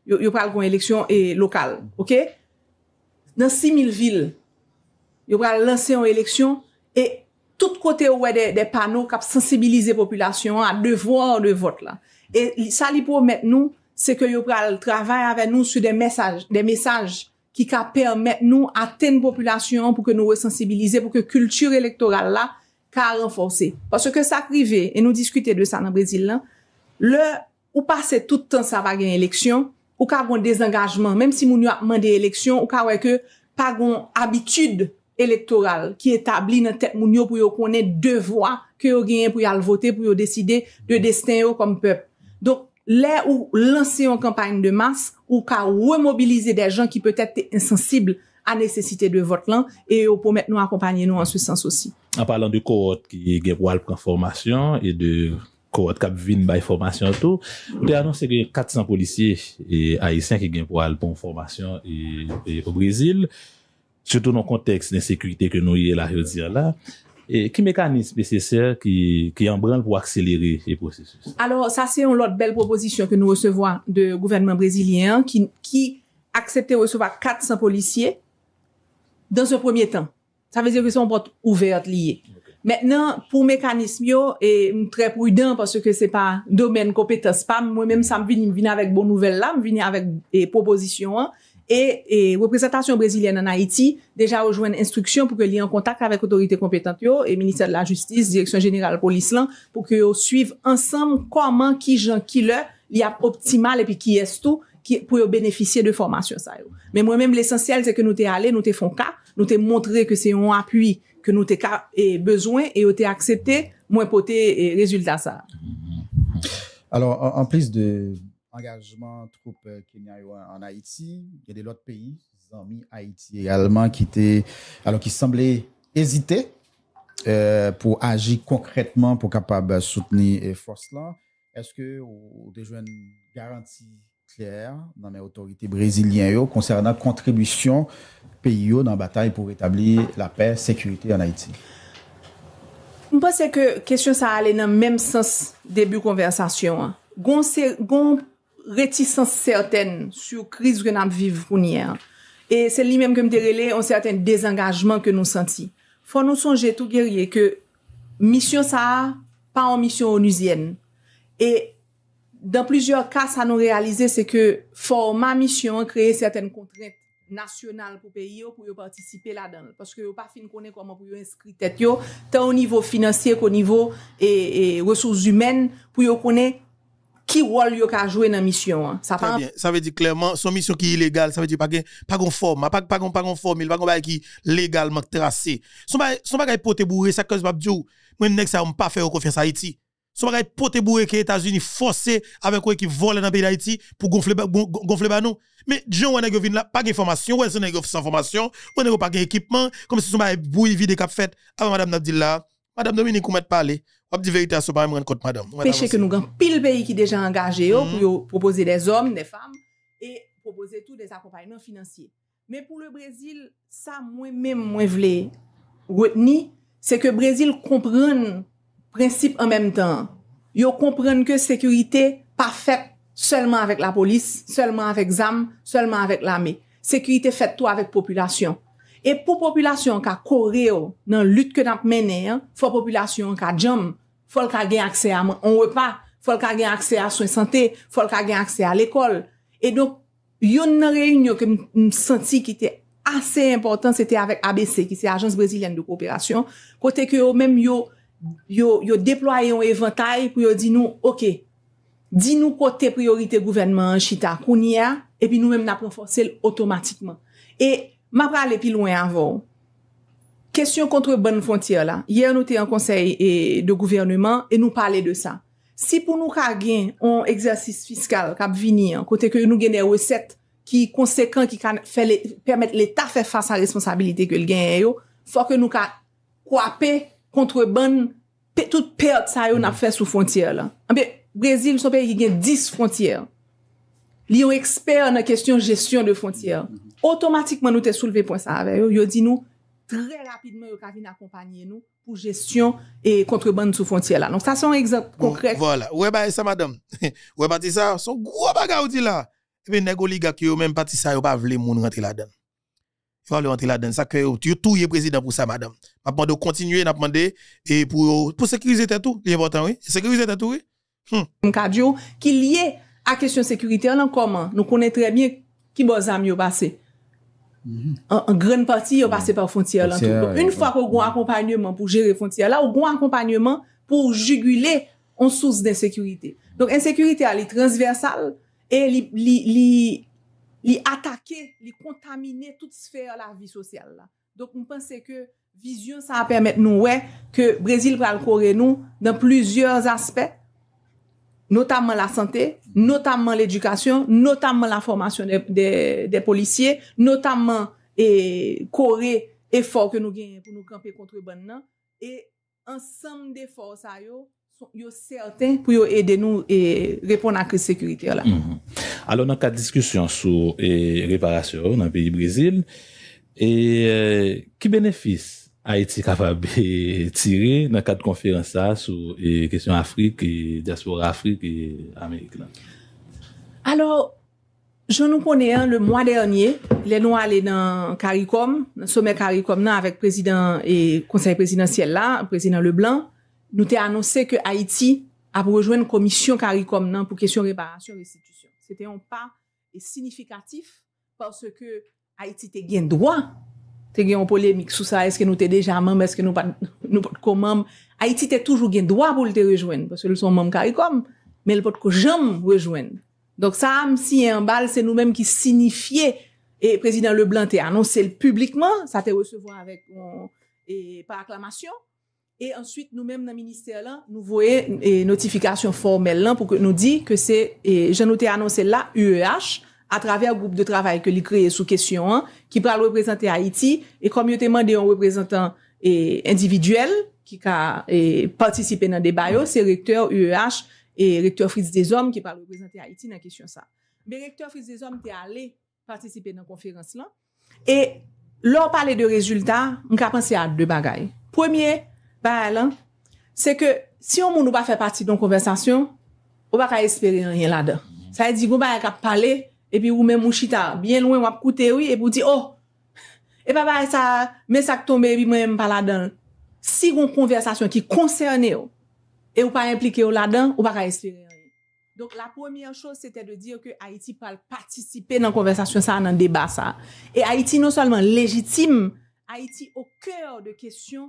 Speaker 6: yon pral gwen eleksyon lokal, ok? Nan 6.000 vil, yon pral lanse yon eleksyon, e tout kote ouwe de panou kap sensibilize populasyon, a devor de vot la. E sa li pou met nou, se ke yon pral travay avè nou sou de mesaj ki kap permet nou aten populasyon pou ke nou wè sensibilize, pou ke kultur elektoral la ka renforse. Paske sa prive, e nou diskute de sa nan Brezil lan, le ou pase toutan sa va gen eleksyon, ou ka wè kon desengajman, mèm si moun yo apman de eleksyon, ou ka wè ke pa wè kon habitude elektoral ki etabli nan tek moun yo pou yo konen devwa ke yo gen pou yo alvote, pou yo deside de desten yo kom pep. Don, lè ou lansè yon kampagne de mas, ou ka remobilize de jan ki peut ete insensible a nesesite de vot lan, e ou pou mèt nou akompanyen nou an sou sens osi.
Speaker 7: An palan de korot ki gen po alp kon formasyon, e de korot kap vin bay formasyon to, ou te anonsen ki 400 polisyen, e ay 5 gen po alp kon formasyon, e pou Brazil, se tonon konteks nan sekwite ke nou ye la redzir la, e ki mekanisme pe se ser ki yon bran pou akselere e prosesos?
Speaker 6: Alors, sa se yon lot bel proposisyon ke nou recevoa de gouvernment brésilien, ki aksepte recevoa 400 polisyen, dan se premier tan. Sa veze yo ke son bot ouvert liye. Mètenan, pou mekanism yo, e mèm trèp ouydan, parce ke se pa domèn kompetens pa, mèm sa m vini m vini avèk bon nouvel la, m vini avèk proposisyon an, e wèpresentasyon brésilienne an Haiti, deja ou jwen instruksyon pou ke li en kontak avèk otorite kompetens yo, e Ministère de la Justice, Direction Générale pour l'Island, pou ke ou suiv ansam koman ki jan ki lè, li ap optimal epi ki estou, pou yo beneficye de formasyon sa yo. Men mwen menm l'esensyel se ke nou te ale, nou te fon ka, nou te montre ke se yon apuy ke nou te ka e bezwen e yo te aksepte, mwen pou te e, rezultat sa.
Speaker 5: Alors, en plis de engajman troupe euh, Kenya yo en Haiti, yon de lot peyi zanmi Haiti également ki te alors ki semblé ezite euh, pou agi konkretman pou kapab souteni e fos lan, eske ou de jwen garanti nan men otorite Brezilyen yo konser nan kontribusyon peyo yo nan batay pou etabli la pe, sekurite an Haiti.
Speaker 6: Mwen pas se ke kesyon sa ale nan menm sens debu konversasyon. Gon retisans serten sou kriz gen ap vivounye. E sel li menm kem derele an serten dezengajman ke nou senti. Fwa nou sonje tou gerye ke misyon sa a, pa an misyon onusyen. E dans plusieurs cas, ça nous réaliser, c'est que format mission créer certaines contraintes nationales pour pays pour participer là-dedans. Parce que pas fin connaît comment pour inscrire tête tant au niveau financier qu'au niveau et, ressources humaines, pour connaître qui rôle yo ka jouer dans mission hein. ça pas ça veut dire
Speaker 1: clairement son mission qui est illégale ça veut dire pas pas gon pas pas gon pas gon formule pas gon bail qui légalement tracé son bagage son bail bourré ça cause pas dire moi ça on pas faire confiance à Haïti son bagay pote bourré que États-Unis forcé avec quoi qui volent dans pays d'Haïti pour gonfler gonfler banon. Mais John on n'a là pas d'information, ouais son nèg sans formation, on n'a pas d'équipement, comme si son bagay bouille vide cap fait avant madame Nabila, Madame Dominique, Madame Dominique, parlé. parler On dit vérité à ce pas me rendre compte madame.
Speaker 6: Péché que nous avons pile pays qui déjà engagé oh, pour mhm. proposer des hommes, des femmes et proposer tous des accompagnements financiers. Mais pour le Brésil, ça moi même moi voulais retenir c'est que Brésil comprenne prinsip an menm tan, yo komprenn ke sekurite pa fèk selman avèk la polis, selman avèk zam, selman avèk la me. Sekurite fèk to avèk populasyon. E pou populasyon ka kore yo nan lütke nan menè, fò populasyon ka djem, fòl ka gen akse a mè. On wè pa, fòl ka gen akse a souen santè, fòl ka gen akse a l'ekol. E do, yon nan reyn yo ke m senti ki te asè important, se te avèk ABC, ki se Ajans Brésilienne de Coopération, kote ke yo menm yo yo deploye yon evantay pou yo di nou ok, di nou kote priorite gouvernement chita kouni ya epi nou menm napon forcel otomatikman e ma prale pi louen avon kesyon kontre ban fon tir la, ye anote yon konsey e, de gouvernement e nou pale de sa si pou nou ka gen yon eksersis fiskal kap vini kote ke nou gen e weset ki konsekant ki kan permette l'Etat fè fasa responsabilite ke l'gen e yo fwa ke nou ka kwape contrebande, toute perte ça, a a fait sur là. Là, mais Brésil son pays qui a 10 frontières. Li ont question nan question gestion de gestion Automatiquement nous te soulevé pour ça avec yo. Yo dit nous très rapidement yo ka vin pour pour gestion gestion et contrebande sous frontière là. Donc, ça, un exemple
Speaker 1: concret. Voilà. Oui, bah ça madame. [laughs] Oui, bah ça c'est son gros baga ou di la. Ebe, pas même pas même men ça sa yo pa vle moun rentre là, dedans il va rentrer là-dedans. Ça que tout le président pour ça, madame. Je demande de continuer, je demander et pour, pour sécuriser tout, c'est important, oui. Sécuriser
Speaker 6: tout, oui. Hmm. cadre qui lié à la question sécurité en comment nous connaissons très bien qui est amis passer. passé. Mhm. En grande partie, est passé mhm. par frontière. Là, une fois qu'on a un accompagnement pour gérer la frontière, là, on a un accompagnement pour juguler une source d'insécurité. Donc, l'insécurité, elle est transversale et elle li atake, li kontamine tout sfer la vi sosyal la. Donk mwen pense ke vizyon sa a permette nou we, ke Brezil pral kore nou nan plizyez aspet, notamman la sante, notamman l'edukasyon, notamman la formasyon de polisye, notamman kore efor ke nou genye pou nou kampe kontre ban nan, e ansam de for sa yo, yon sèrten pou yon eden nou e repon nan kriz sekurite yon la. Mhm. Alors
Speaker 7: nan kat diskusyon sou eh, reparasyon nan peyi eh, Brezil, ki benefis a eti kapab tire nan kat konferansa sou kresyon eh, Afrik, diaspora Afrik, Amerik nan?
Speaker 6: Alors, je nou konè an le mwa dernye, lè nou alè nan Karikom, somè Karikom nan avèk prezident et konseyre prezident siel la, prezident Leblanc, Nou non, te anonsè ke Haiti ap rejwen komisyon karikom nan pou kesyon reparasyon restitusyon. Se te yon pa e signifikatif porske Haiti te gen dwa, te gen yon polèmik. Sou sa, eske nou te deja mèm, eske nou pot ko mèm. Haiti te toujou gen dwa pou le te rejwen, porske lou son mèm karikom, mèl pot ko jèm rejwen. Donk sa, msi yon bal, se nou mèm ki signifye, e prezident Leblanc te anonsè publikman, sa te resevwa avèk yon euh, paraklamasyon, E answit nou menm nan minister lan, nou voye notifikasyon formel lan pou ke nou di ke se, jen nou te anonsen la, UEH, a travè a goup de travay ke li kreye sou kesyon an, ki pral wèprezante Haiti, e kom yote mande yon wèprezantan individuel, ki ka patisipe nan debay yo, se rektor UEH, e rektor Fritz Dezom, ki pral wèprezante Haiti nan kesyon sa. Be rektor Fritz Dezom te ale patisipe nan konferans lan, e lor pale de rezultat, m ka panse a de bagay. Premier, pa elan, se ke si yon moun ou pa fe pati don konversasyon, ou pa ka espere yon yon ladan. Mhm. Sa yi e di, ou pa yon ka pale, epi ou men mouchita, bien louen wap koute ou, epi ou di, oh, epi pa ba yon sa, men sak tombe, epi mwen mwen pale ladan. Si yon konversasyon ki konserne ou, e ou pa implike ou ladan, ou pa ka espere yon. Donk la pwemye chos se te de diyo ke Haiti pal patisipe nan konversasyon sa nan deba sa. E Haiti non solman legitime, Haiti ou kèr de kèsyon,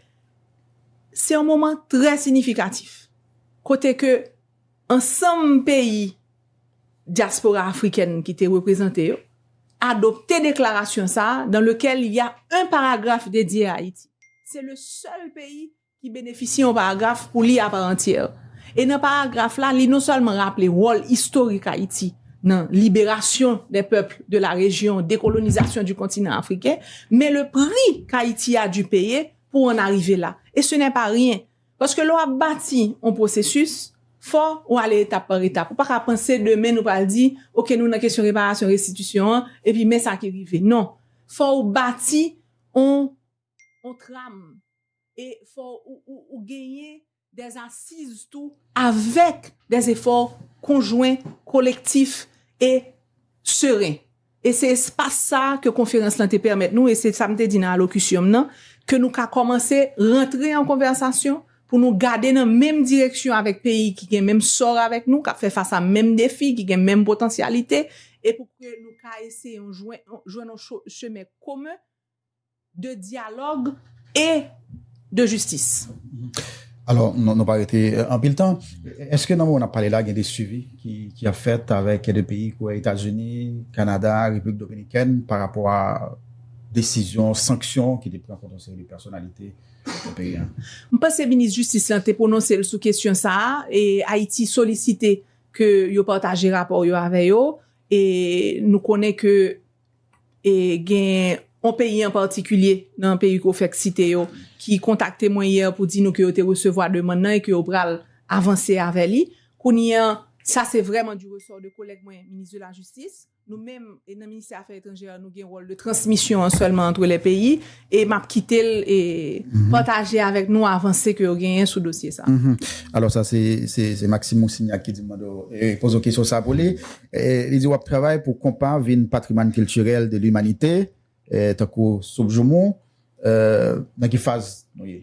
Speaker 6: Se yon mouman tre signifikatif, kote ke ansanm peyi diaspora afriken ki te reprezenteyo, adopte deklarasyon sa, dan lekel yon paragraf dedye a Haiti. Se le sol peyi ki benefisi yon paragraf pou li aparentyer. E nan paragraf la, li nou salman rappele rol historik a Haiti, nan liberasyon de pepl de la rejyon, dekolonizasyon du kontinent afriken, me le pri kaiti a du peye pou an arrive la. E se nè pa riyen. Paske lò a bati an prosesus, fò ou ale etap par etap. Ou pa ka pense demè nou pal di, ok nou nan kesyon reparasyon restitusyon, e pi mè sa ki rive. Non. Fò ou bati, on tram. E fò ou genye de zansiz tou avèk de zè fò konjouen, kolektif e sèren. E se espasa ke konferans lan te permèt nou e se samte di nan alokisyon nan. ke nou ka komanse rentre en konversasyon pou nou gade nan mèm direksyon avèk peyi ki gen mèm sor avèk nou, ka fè fasa mèm defi, ki gen mèm potansyalite, e pou ke nou ka ese yon jwen nou seme kome de diyalog e de justis.
Speaker 5: Alors, nou pa rete euh, en biltan, eske nan moun ap pale la gen de suivi ki a fète avèk e de peyi kwa Etats-Unis, Kanada, Republik Dominikène, par rapport a desisyon, sanksyon ki depren kontonseri de personalite.
Speaker 6: M'pense, Ministre Justice, lente pononser sou kesyon sa, et Haiti solisite ke yo partaje rapor yo ave yo, et nou konen ke gen an peyi an partikulye nan peyi ko fek site yo, ki kontakte mwenye pou di nou ki yo te resevo ade manan, ki yo pral avanse ave li, konen Sa se vreman di resor de kolek mwen mizou la justis. Nou men, nan minisya afe etanjera nou gen rol de transmisyon anselman antre le peyi, e map kitel e mhm. pataje avek nou avanse ke ou gen yon sou dosye sa.
Speaker 5: Mhm. Alors sa se Maximus Sinyaki di mwado, e eh, pozon ki sou sa boli, e eh, li di wap travay pou kompa vin patriman kiltirel de l'umanite, etakou soubjoumou, nan ki faz nou ye?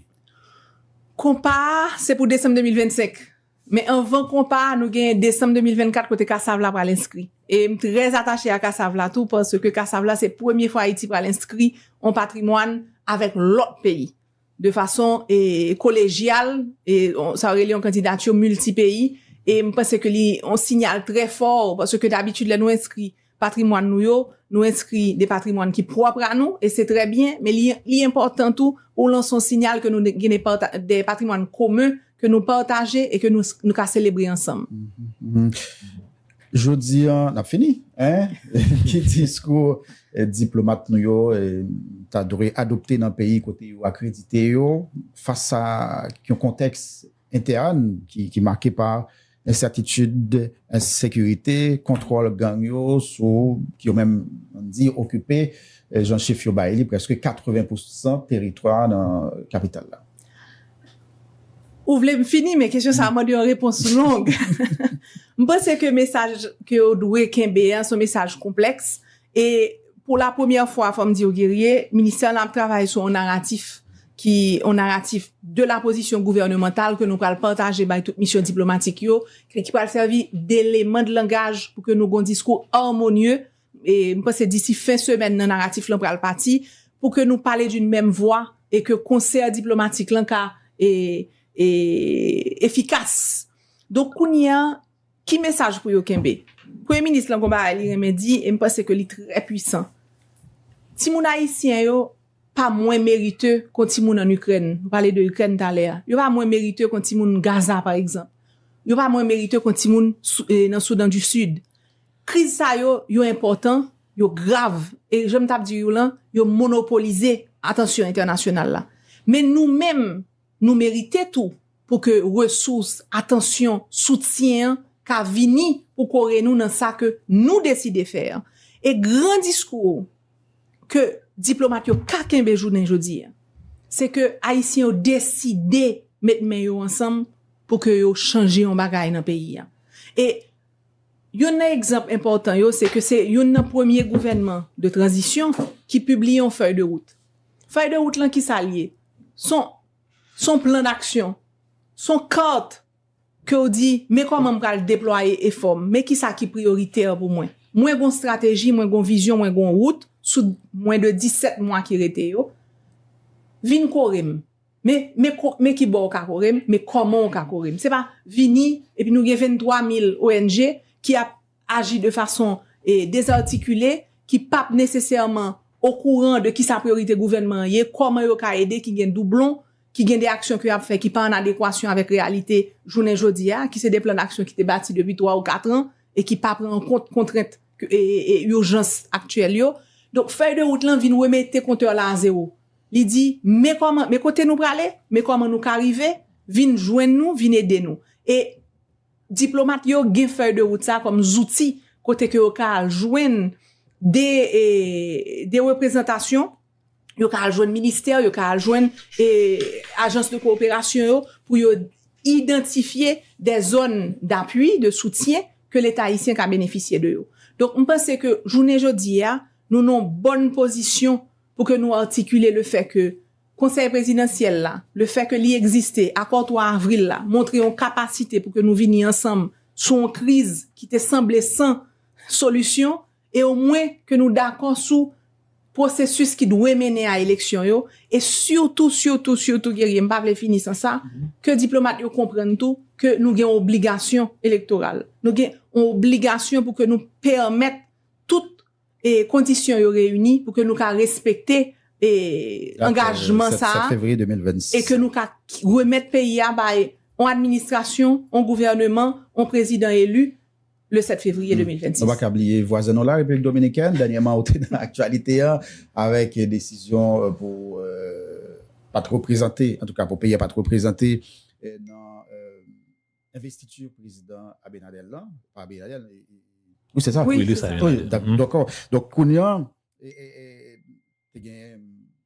Speaker 6: Kompa, se pou desemm 2025. Mè an van kompa nou gen désem 2024 kote Kassavla pral inskri. E m prez atache a Kassavla tou, pwese ke Kassavla se premier fwa Haiti pral inskri an patrimwan avèk lop peyi. De fason kolejyal, e sa wè li an kandidatio multi peyi, e m pwese ke li an sinyal tre fòr, pwese ke d'abitude lè nou inskri patrimwan nou yo, nou inskri de patrimwan ki propra nou, e se tre bien, mè li importan tou, ou lan son sinyal ke nou geni patrimwan komey, ke nou pa otaje e ke nou ka selebri ansam.
Speaker 5: Joudi, na fini, ki [laughs] diskou euh, diplomat nou yo, euh, ta dori adopte nan peyi kote yo akredite yo, fasa ki yon konteks interan, ki marke pa insatitude, insekurite, kontrol gang yo, sou ki euh, yo menm di okupe, jan chif yo ba eli preske 80% teritwa nan kapital la.
Speaker 6: Ou vle m fini, mè kèsyon sa mwen di an repons long. [laughs] Mwen pa se ke mesaj ke ou dwe ken beyan, son mesaj kompleks, e pou la pwemye fwa fòm di ou girye, minisè an ap travay sou an naratif ki, an naratif de la posisyon gouvernemental ke nou pral pwantaje bay tout misyon diplomatik yo, ki pral servi deleman de langaj pou ke nou goun diskou an mounye, e mwen pa se disi fin semen nan naratif lan pral pati, pou ke nou pale d'un mèm vwa, e ke konser diplomatik lanka, e et efficace. Donc, kou ni an, ki mesaj pou yo kembe? Kouye, Ministre Langomba Ali Remedi, empe se ke li tre puisan. Ti moun haisyen yo, pa mwen merite kon ti moun an Ukren, wale de Ukren talea. Yo pa mwen merite kon ti moun Gaza, par exemple. Yo pa mwen merite kon ti moun e, nan Soudan du Sud. Kriz sa yo, yo important, yo grav, e jem tap di yon lan, yo monopolize, atensyon internasyonal la. Men nou menm, Nou merite tou pou ke resous, atensyon, soutien ka vini pou kore nou nan sa ke nou deside fer. E gran diskou ke diplomat yo kaken bejou nan jodi, se ke Aisyen yo deside met men yo ansam pou ke yo chanje yon bagay nan peyi. E yon nan ekzamp important yo se ke se yon nan premier gouvernement de transisyon ki publion fèy de route. Fèy de route lan ki sa liye, son son plan d'aksyon, son kart kè ou di, mè kwa mè mkal deploye eforme, mè ki sa ki priorite yo pou mwen. Mwen goun strategi, mwen goun vizyon, mwen goun wout, sou mwen de 17 mwa ki rete yo, vin korem. Mè ki bo wak korem, mè koman wak korem. Se pa, vini, epi nou gen 23 mil ONG ki ap agi de fason e dezartikule, ki pap nesesèrman ou kouran de ki sa priorite gouvernement ye, kwa mè yo ka ede ki gen doublon, ki gen de aksyon ki ap fè, ki pa an adekwasyon avèk realite jounen jodi ya, ki se de plan aksyon ki te bati debi 3 ou 4 an, e ki pa pren kontrent e, e, e urjans aktuel yo. Donk fèy de wout lan vin wèmè te kontor la an zéro. Li di, mè kote nou pralè, mè koman nou karivè, vin jwen nou, vin edè nou. E diplomat yo gen fèy de wout sa kom zouti kote ki yo kal jwen e, de reprezentasyon, yo ka aljwen minister, yo ka aljwen e, ajans de kooperasyon yo, pou yo identifiye de zon d'apui, de soutien ke l'Etat hisyen ka beneficye de yo. Donk, mpense ke, jounen jodi ya, nou nou bonn posisyon pou ke nou artikule le fe ke konsey presidensyel la, le fe ke li eksiste, akon to avril la, montre yon kapasite pou ke nou vini ansam, sou an kriz ki te semble san solusyon, e o mwen ke nou dakon sou prosesus ki dwe mene a eleksyon yo, e surtout, surtout, surtout, ki mpavle fini san sa, ki mm-hmm. diplomat yo kompren tou, ki nou gen obligasyon elektoral. Nou gen obligasyon pou ki nou permèt tout e kondisyon yo reyouni, pou ki nou ka respekte e engajman sa. Sa fevri 2026. E ki nou ka remèt peyi ya, an administrasyon, an gouvernement, an prezident elu, Le 7 fevriye 2020. On va
Speaker 5: kabliye voazenon la Republik Dominikène, danyanman ote nan aktualite ya, avek desisyon pou pa tro prezante, an tou ka pou peye pa tro prezante, nan investitur prezident Abinadel lan, pa Abinadel, ou se sa, pou ili sa. Dok kon, pe genye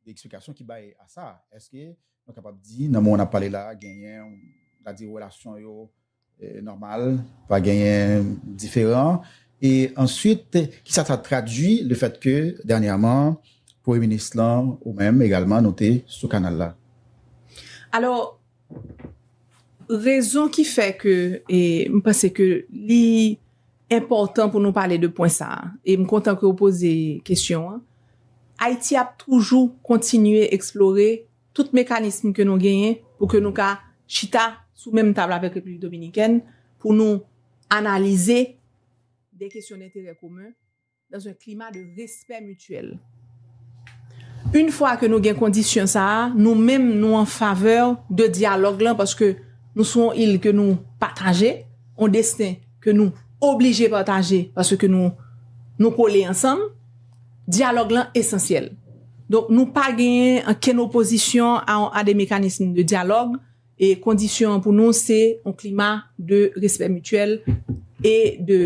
Speaker 5: de eksplikasyon ki baye a sa, eske, nan mo na pale la, genye, la di relasyon yo, E, normal, pa genyen diferant, e answit ki sa sa tradwi le fèt ke danyaman pou eminist lan ou menm egalman note sou kanal la.
Speaker 6: Alors, rezon ki fè ke, e mpase ke li important pou nou pale de pwensan, e mkontan ki ou pose kèsyon, Haiti ap toujou kontinu eksplore tout mekanismi ke nou genyen pou ke nou ka chita sou mèm tabl avèk Republik Dominikèn, pou nou analize de kèsyon nè terè koumè dan se klima de respè mutuel. Un fwa ke nou gen kondisyon sa, nou mèm nou an faveur de diyalog lan paske nou son il ke nou patraje, an destè ke nou oblije patraje paske nou pou li ansan, diyalog lan esensyel. Donk nou pa genyen an ken oposisyon an an de mekanisme de diyalog, E kondisyon pou nou se on klima de respet mutuel e de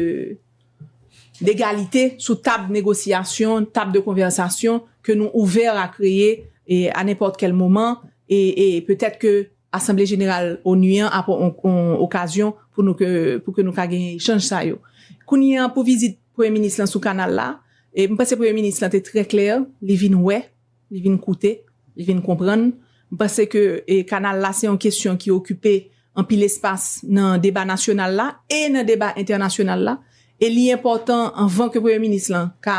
Speaker 6: egalite sou tab negosyasyon, tab de konversasyon ke nou ouver a kreye an eport kel moman. E petet ke Assemblée Générale ou Nuyen apon okasyon pou ke nou kage yon chanj sa yo. Koun yon pou vizit Premier Ministre lan sou kanal la, e mwen pase Premier Ministre lan te tre kler, li vin wè, li vin koute, li vin kompran, Mpase ke kanal la se an kesyon ki okupe an pi l'espace nan deba nasyonal la e nan deba internasyonal la. E li important an vanke pou yon minis lan, ka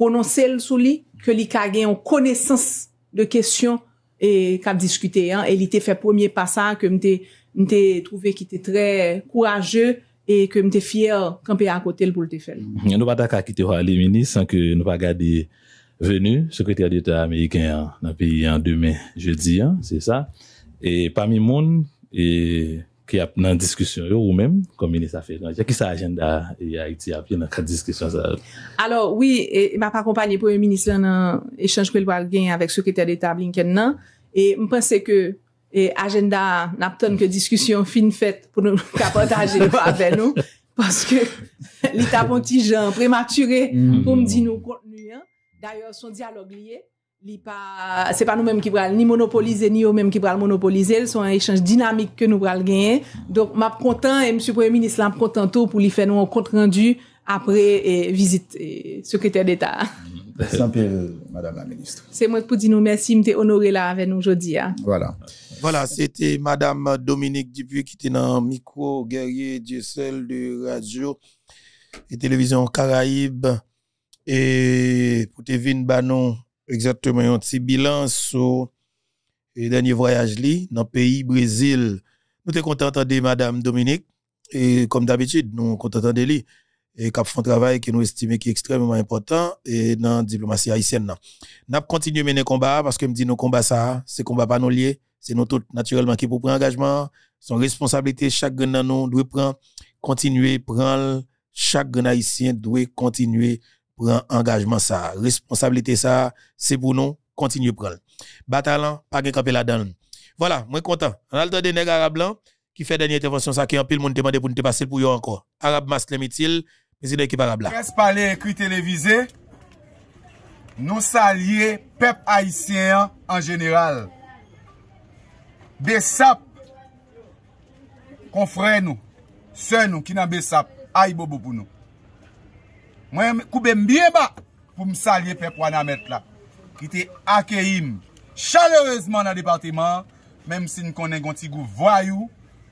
Speaker 6: prononse l sou li, ke li ka gen yon konesans de kesyon, e kap diskute. E li te fe premier pasa, ke mte trouve ki te tre kouraje, e ke mte fiyer kanpe akote l pou l te fel.
Speaker 7: Nou pa da ka kite wale minis, anke nou pa gade... venu, sekretèr d'État amèyikèn nan pi an demè, je di an, se sa, e pami moun e kè ap nan diskusyon yo ou mèm, kon menis a fè. Yè ki sa agenda yè e a iti ap, yè nan kat diskusyon sa.
Speaker 6: Alors, oui, e, m'a pa kompanyi pou yon menis nan échange kwen lwa gen avèk sekretèr d'État Blinken nan, e m'pense kè e, agenda nap ton kè diskusyon fin fèt pou nou kapantajè wè apè nou, [laughs] paske [laughs] li tapon ti jan prematurè mm. pou mdi nou kontnuyen. D'ailleurs, son dialogue lié, ce n'est pas nous-mêmes qui pourrons ni monopoliser, ni eux-mêmes qui allons monopoliser. sont un échange dynamique que nous allons gagner. Donc, je suis content, et M. le Premier ministre, je suis tout pour lui faire un compte-rendu après visite secrétaire d'État.
Speaker 1: [laughs] Madame la ministre.
Speaker 6: C'est moi pour dire nous merci, suis honoré là avec nous aujourd'hui. Hein.
Speaker 1: Voilà. Voilà, c'était Madame Dominique Dupuis qui était dans le micro guerrier du seul de radio et télévision Caraïbes. Et pour te venir, exactement un petit bilan sur le dernier voyage dans le pays Brésil. Nous sommes contents de Madame Dominique. Et comme d'habitude, nous sommes contents de lui. Et cap font travail qui nous estimons qui est extrêmement important et dans la diplomatie haïtienne. Nous avons continué mener combat parce que me dit nos combats ça, c'est combat pas nous c'est nous tous naturellement qui pour prendre engagement, son responsabilité chaque gagnant nous doit prendre continuer prendre chaque haïtien doit continuer un engagement ça, responsabilité ça, c'est pour nous, continuez prendre. Batalan, pas de camper là-dedans. Voilà, moi content. On a le temps de nègres arabes qui fait dernière intervention ça qui en pile monde demandé pour nous passer pour eux encore. Arabe Maslem mitil président équipe arabe là. Presse parler écrit télévisé.
Speaker 3: Nous saluer peuple haïtien en général. Besap confrère nous, sœur nous qui n'a Besap, aïe bobo pour nous. Mwen koube mbyen ba pou msalye pep wana met la. Ki te akeyim chalerezman nan departement, mwen msin konen kon ti gou vwayou,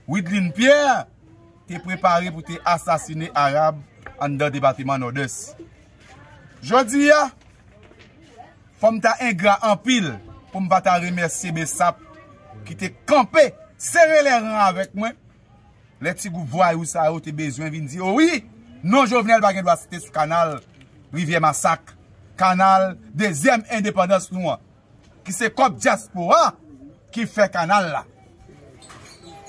Speaker 3: wid lin pier, te prepare pou te asasine Arab an da departement nou desi. Jodi ya, fom ta en gra an pil pou m vata remersi me sap ki te kampe, serre le ran avek mwen. Le ti gou vwayou sa yo te bezwen vin di, oh oui! Non Jovenel bagen do a site sou kanal Rivier Massac, kanal Dezem Indépendance Noua, ki se kop diaspora ki fe kanal la.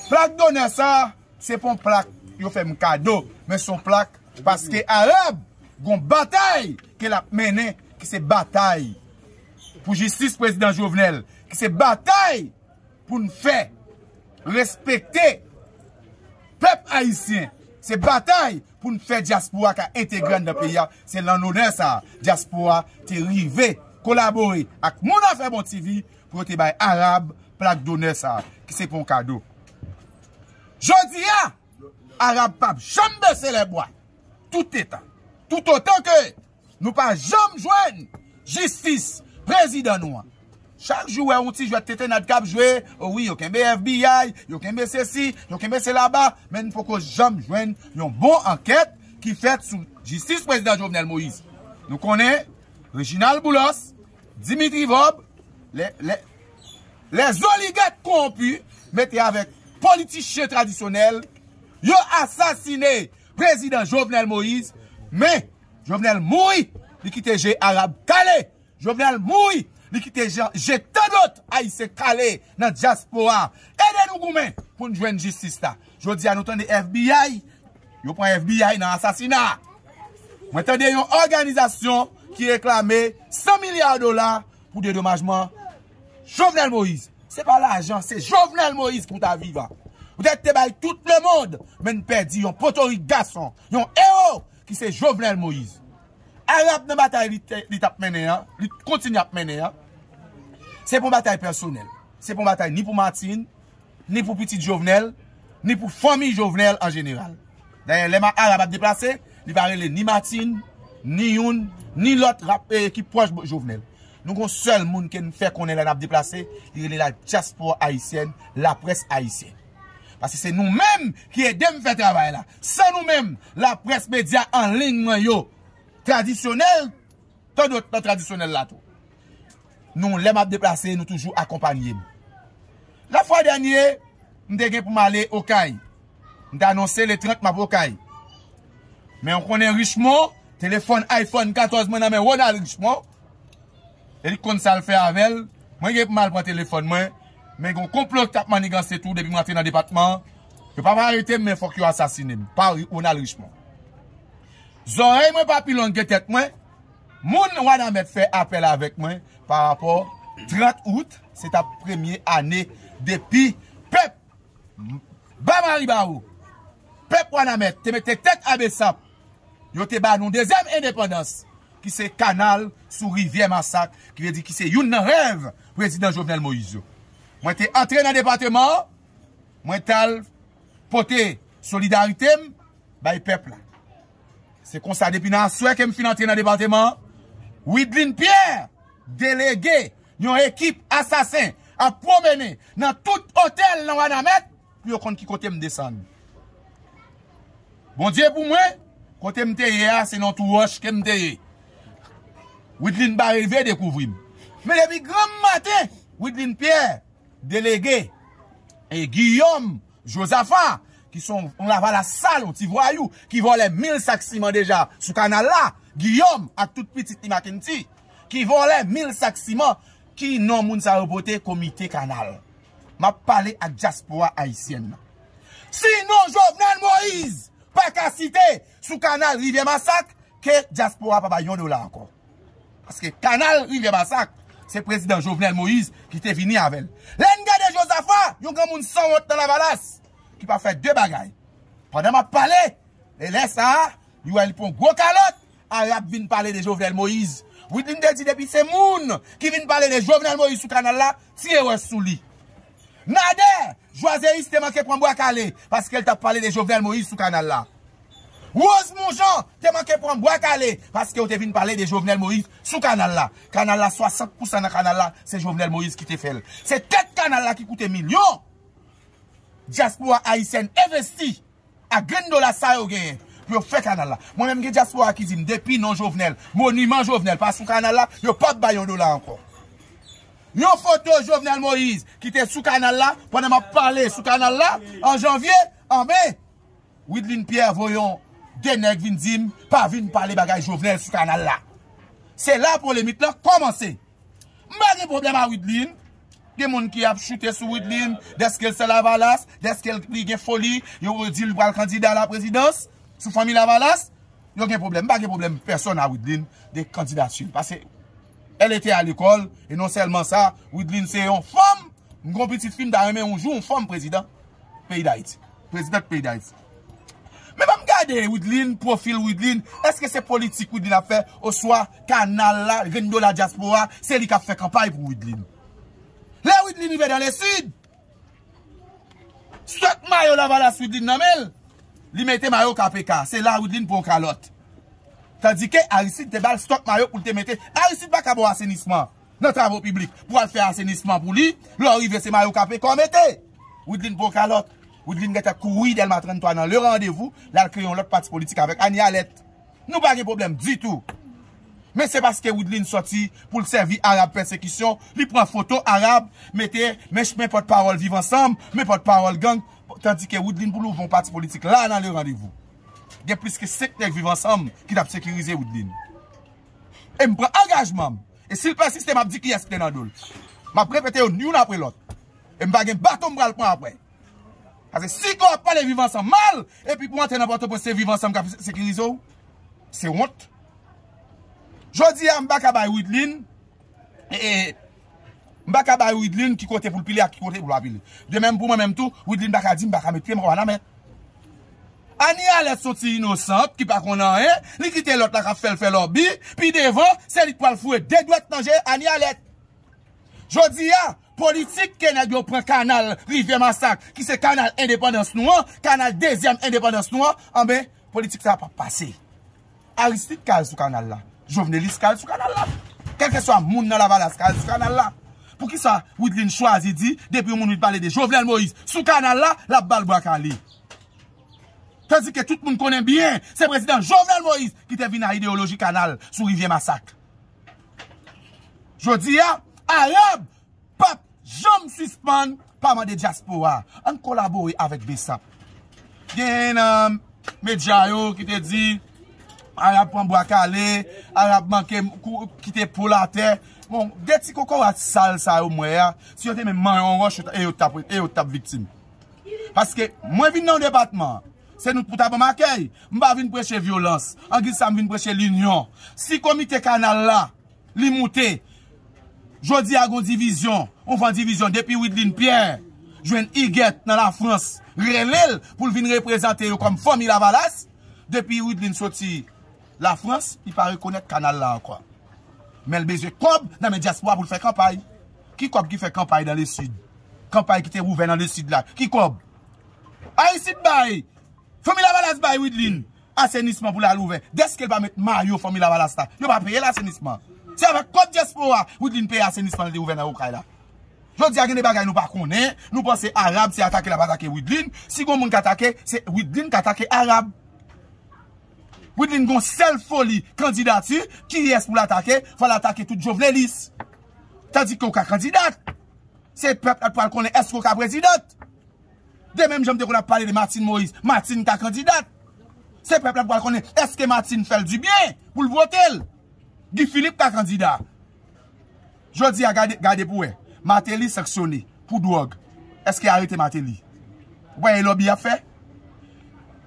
Speaker 3: Plak donen sa, se pon plak yo fe mkado, men son plak, paske Arab gon batay ke la menen ki se batay pou justice Prezident Jovenel, ki se batay pou nou fe, respekte pep Haitien, se batay. pou nou fè diaspora ka integren de piya, se lan ou nè sa. Diaspora te rive, kolabore, ak moun an fè bon ti vi, pou ou te bay Arab, plak do nè sa, ki se pon kado. Jodiya, Arab Pab, jom bè se le bwa, tout etan, tout otan ke, nou pa jom jwen, justice, prezidè nou an. chak jwè onti jwè tete nadkap jwè, yo kembe FBI, yo kembe sè si, yo kembe sè la ba, men pou kon jom jwen yon bon anket ki fèt sou jistis prezident Jovenel Moïse. Nou konè, Reginald Boulos, Dimitri Vaub, les oligètes konpü, metè avèk politiche tradisyonel, yo asasine prezident Jovenel Moïse, men Jovenel Moui, di ki teje Arab Kale, Jovenel Moui, Ni ki te jan, jè tanot a yise kale nan Jaspora. Ede nou goumen pou nou jwen justice ta. Jodi anotan de FBI, yo pou FBI nan asasina. Mwen tande yon organizasyon ki reklamè 100 milyard dolar pou dedomajman Jovenel Moïse. Se pa la ajan, se Jovenel Moïse pou ta viva. Mwen te bay tout le mod men perdi yon potori gason, yon ero ki se Jovenel Moïse. Arap nan batay li tap mene an, li kontin ap mene an, se pou batay personel. Se pou batay ni pou matin, ni pou pitit jovenel, ni pou fomi jovenel an general. Danyan, lèman arap ap deplase, li va rele ni matin, ni yon, ni lot rap ekip proj bo jovenel. Nou kon, sel moun ken fè konen lè nap deplase, li rele la chaspo aisyen, la pres aisyen. Pase se nou mèm ki e dem fè travay la, se nou mèm, la pres media an ling man yo, Tradisyonel, to do tradisyonel la to. Nou, lè map deplase, nou toujou akompanyem. La fwa danyè, mde gen pou malè okay. Mde anonsè le 30 map okay. Men konen richmon, telefon iPhone 14 men amè, wè nan richmon, elik kon sal fè avel, mwen gen pou mal pou an telefon men, men kon komplok tap man igan se tou, debi mwen atè nan depatman, jè pa pa arete men fok yo asasinem, pari wè nan richmon. Zorey mwen pa pilon getet mwen, moun wana met fè apel avèk mwen par rapport 30 out, se ta premye anè depi pep. Bama riba ou, pep wana met, te met te tek abesap, yo te ban nou dezem indépendans ki se kanal sou rivye masak, ki ve di ki se youn nan rev, prezident Jovenel Moizio. Mwen te antre nan departement, mwen tal potè solidaritèm, bay pep la. se konsade pi nan souè ke m finante nan departement, Wydlin Pierre, delege, nyon ekip asasen, a promene nan tout hotel nan Wanamè, pi yo kont ki kote m desan. Bon diè pou mwen, kote m teye a, se nan tou wosh ke m teye. Wydlin Barilve, dekouvrim. Mele mi gram matè, Wydlin Pierre, delege, e Guillaume Josaphat, ki son lavala sal ou ti voyou, ki vole mil saksiman deja sou kanal la, Giyom ak tout piti ti makinti, ki vole mil saksiman, ki non moun sa rebote komite kanal. Ma pale ak Jaspoa Aisyen. Si non Jovenel Moïse, pa ka site sou kanal Rivie Massac, ke Jaspoa pa ba yon do la anko. Aske kanal Rivie Massac, se prezident Jovenel Moïse ki te vini avèl. Len gade Josafa, yon gen moun san wote nan lavalas, ki pa fè dè bagay. Pwè dè ma pale, e lè sa, yò wè l'pon gwo kalot, Arab vin pale de Jovenel Moïse. Wou din de di depi se moun, ki vin pale de Jovenel Moïse sou kanal la, si yè wè sou li. Nade, Joazeris te manke pwè mwakale, paske el ta pale de Jovenel Moïse sou kanal la. Wòz moun jan, te manke pwè mwakale, paske ou te vin pale de Jovenel Moïse sou kanal la. Kanal la, 60% nan kanal la, se Jovenel Moïse ki te fèl. Se ket kanal la ki koute milyon, Jaspo a Aisen evesti a gen do la sayo gen, yo fe kanal la. Mwen emge jaspo a akizim depi non jovenel, moun iman jovenel, pa sou kanal la, yo pat bayon do la anko. Yo foto jovenel Moise, ki te sou kanal la, pwane ma pale sou kanal la, an janvye, anbe, widlin pier voyon, denek vin zim, pa vin pale bagay jovenel sou kanal la. Se la polimit la, komanse. Mbange problem a widlin, mbange problem a widlin, Gen moun ki ap chute sou Wydlin, deske el se la valas, deske el pli gen foli, yo di liberal kandida la prezidans, sou fami la valas. Yo gen problem, ba gen problem, person a Wydlin de kandida chine. Pase, el ete al ekol, e non selman sa, Wydlin se yon fom, mgon pitit film da reme, yon joun fom prezidans, peyda iti. Prezident peyda iti. Men mam gade Wydlin, profil Wydlin, eske se politik Wydlin a fe, oswa kanal la, gen do la diaspora, se li ka fe kampay pou Wydlin. Le ouidlin i ve den le sud. Stok mayo la valas ouidlin nanmel. Li mette mayo kape ka. Se la ouidlin pou kalot. Tadi ke Arisid te bal stok mayo pou te mette. Arisid pa kabou asenisman. Nan travou publik. Pou al fe asenisman pou li. Loi ouive se mayo kape ka mette. Ouidlin pou kalot. Ouidlin gete koui del matren to nan le randevou. La l kreyon l ot pati politik avek. An yal et. Nou pa gen problem. Di tou. Men se baske Woodlin soti pou l servi Arab persekisyon, li pran foto Arab, metè men chmen pot parol vivansam, men pot parol gang, tandi ke Woodlin pou louvon pati politik la nan le randevou. Gen plis ke seknek vivansam ki dap sekirize Woodlin. E m pran angajman, e silpe sistè m ap di ki yas kwen nan dole. Ma prepe te ou nyoun apre lot, e m bagen batou m bralpon apre. Kaze si kor pa le vivansam mal, e pi pou an ten apre to pwese vivansam kwa sekirizo, se wot, Jodi ya mbakabay widlin e, e, Mbakabay widlin ki kote pou lpili ak ki kote pou lpili Demen pou mwen menm tou Widlin baka di mbakame tri mkwana men Ani alet soti inosant Ki pa konan e Likite lot la ka fel fel obi Pi devan se li kwa lfou e dedwet nanje Ani alet Jodi ya politik ken adyo pren kanal Rivie masak ki se kanal independens nou an Kanal dezyam independens nou an Ambe politik sa pa pase Aristik kal sou kanal la Jou vne li skal sou kanal la. Kelke sou a moun nan la vala skal sou kanal la. Pou ki sa, wite lin chwazi di, depi moun wite bale de Jou vne l Moïse, sou kanal la, la bal bwa kan li. Te zi ke tout moun konen biyen, se prezident Jou vne l Moïse, ki te vi nan ideologi kanal, sou rivye masak. Jou di ya, Arab, pap, jom suspan, pa man de diaspora. An kolabori avet besap. Gen, um, me djayo ki te di, Arab mwen mwakale, Arab mwen kite pou la bon, te, mwen deti koko wad sal sa ou mwe, si yo te men man yon roche, e yo tap vitim. Paske mwen vin nan debatman, se nou pouta pou makay, mwen pa vin preche violans, an gil sa m vin preche linyon. Si komite kanal la, li mwote, jodi agon divizyon, ou van divizyon depi widlin piè, jwen iget nan la Frans, renel pou vin reprezentè yo kom fomi la valas, depi widlin soti La Frans, y pa rekonet kanal la, kwa. Men l bezwe kob nan men diaspora pou l fe kampay. Ki kob ki fe kampay dan le sud? Kampay ki te ouve nan le sud la. Ki kob? Ay sid bay! Fomila balas bay, widlin! Asenisman pou l al ouve. Deske l pa met mayo, fomila balas ta. Yo pa peye l asenisman. Se ave kob diaspora, widlin peye asenisman l de ouve nan oukray la. Jot zi agen e bagay nou pa konen. Nou pa se Arab, se atake la pa atake widlin. Si goun moun ka atake, se widlin ka atake Arab. Wè din gon sel foli kandida ti, ki yè esp wè l'atake, fè l'atake tout jow vle lis. Tadi kè wè kak kandidat. Se pep lè pou al konè, esk wè wè kak prezidat. De mèm jèm de konè ap pale de Martine Moïse, Martine kak kandidat. Se pep lè pou al konè, eskè Martine fèl di byè, wè l'vote lè. Gifilip kak kandidat. Jodi a gade pou wè, Martine li seksyonè, pou dòg, eskè a rete Martine li. Wè yè e lobby a fè?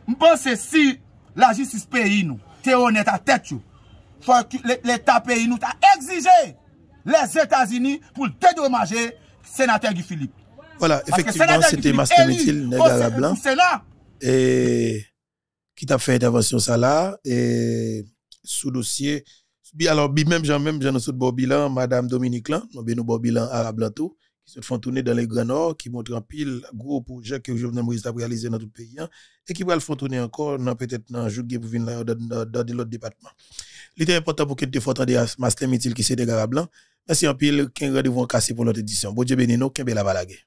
Speaker 3: Mpò se si, la justice pays nous. T'es honnête à tête. Faut l'État pays nous a exigé les États-Unis pour dédommager sénateur Guy Philippe.
Speaker 1: Voilà, effectivement, c'était Master à la Blanc. Et qui t'a fait intervention ça là. Et sous dossier. Alors, même, j'en même, j'en sous le bilan, Madame Dominique Lan, nous, nous, bilan, arabe tout qui se font tourner dans les Grands Nord, qui montrent un pile gros projet que Jovenel Moïse a réalisé dans tout le pays, hein, et qui va le faire tourner encore, peut-être dans jour pour venir dans l'autre département. L'idée importante pour que tu fasses des masques qui sont à blanc. c'est un pile qui rendez-vous cassé pour l'autre édition. Bonjour Dieu nous, qui est la balague.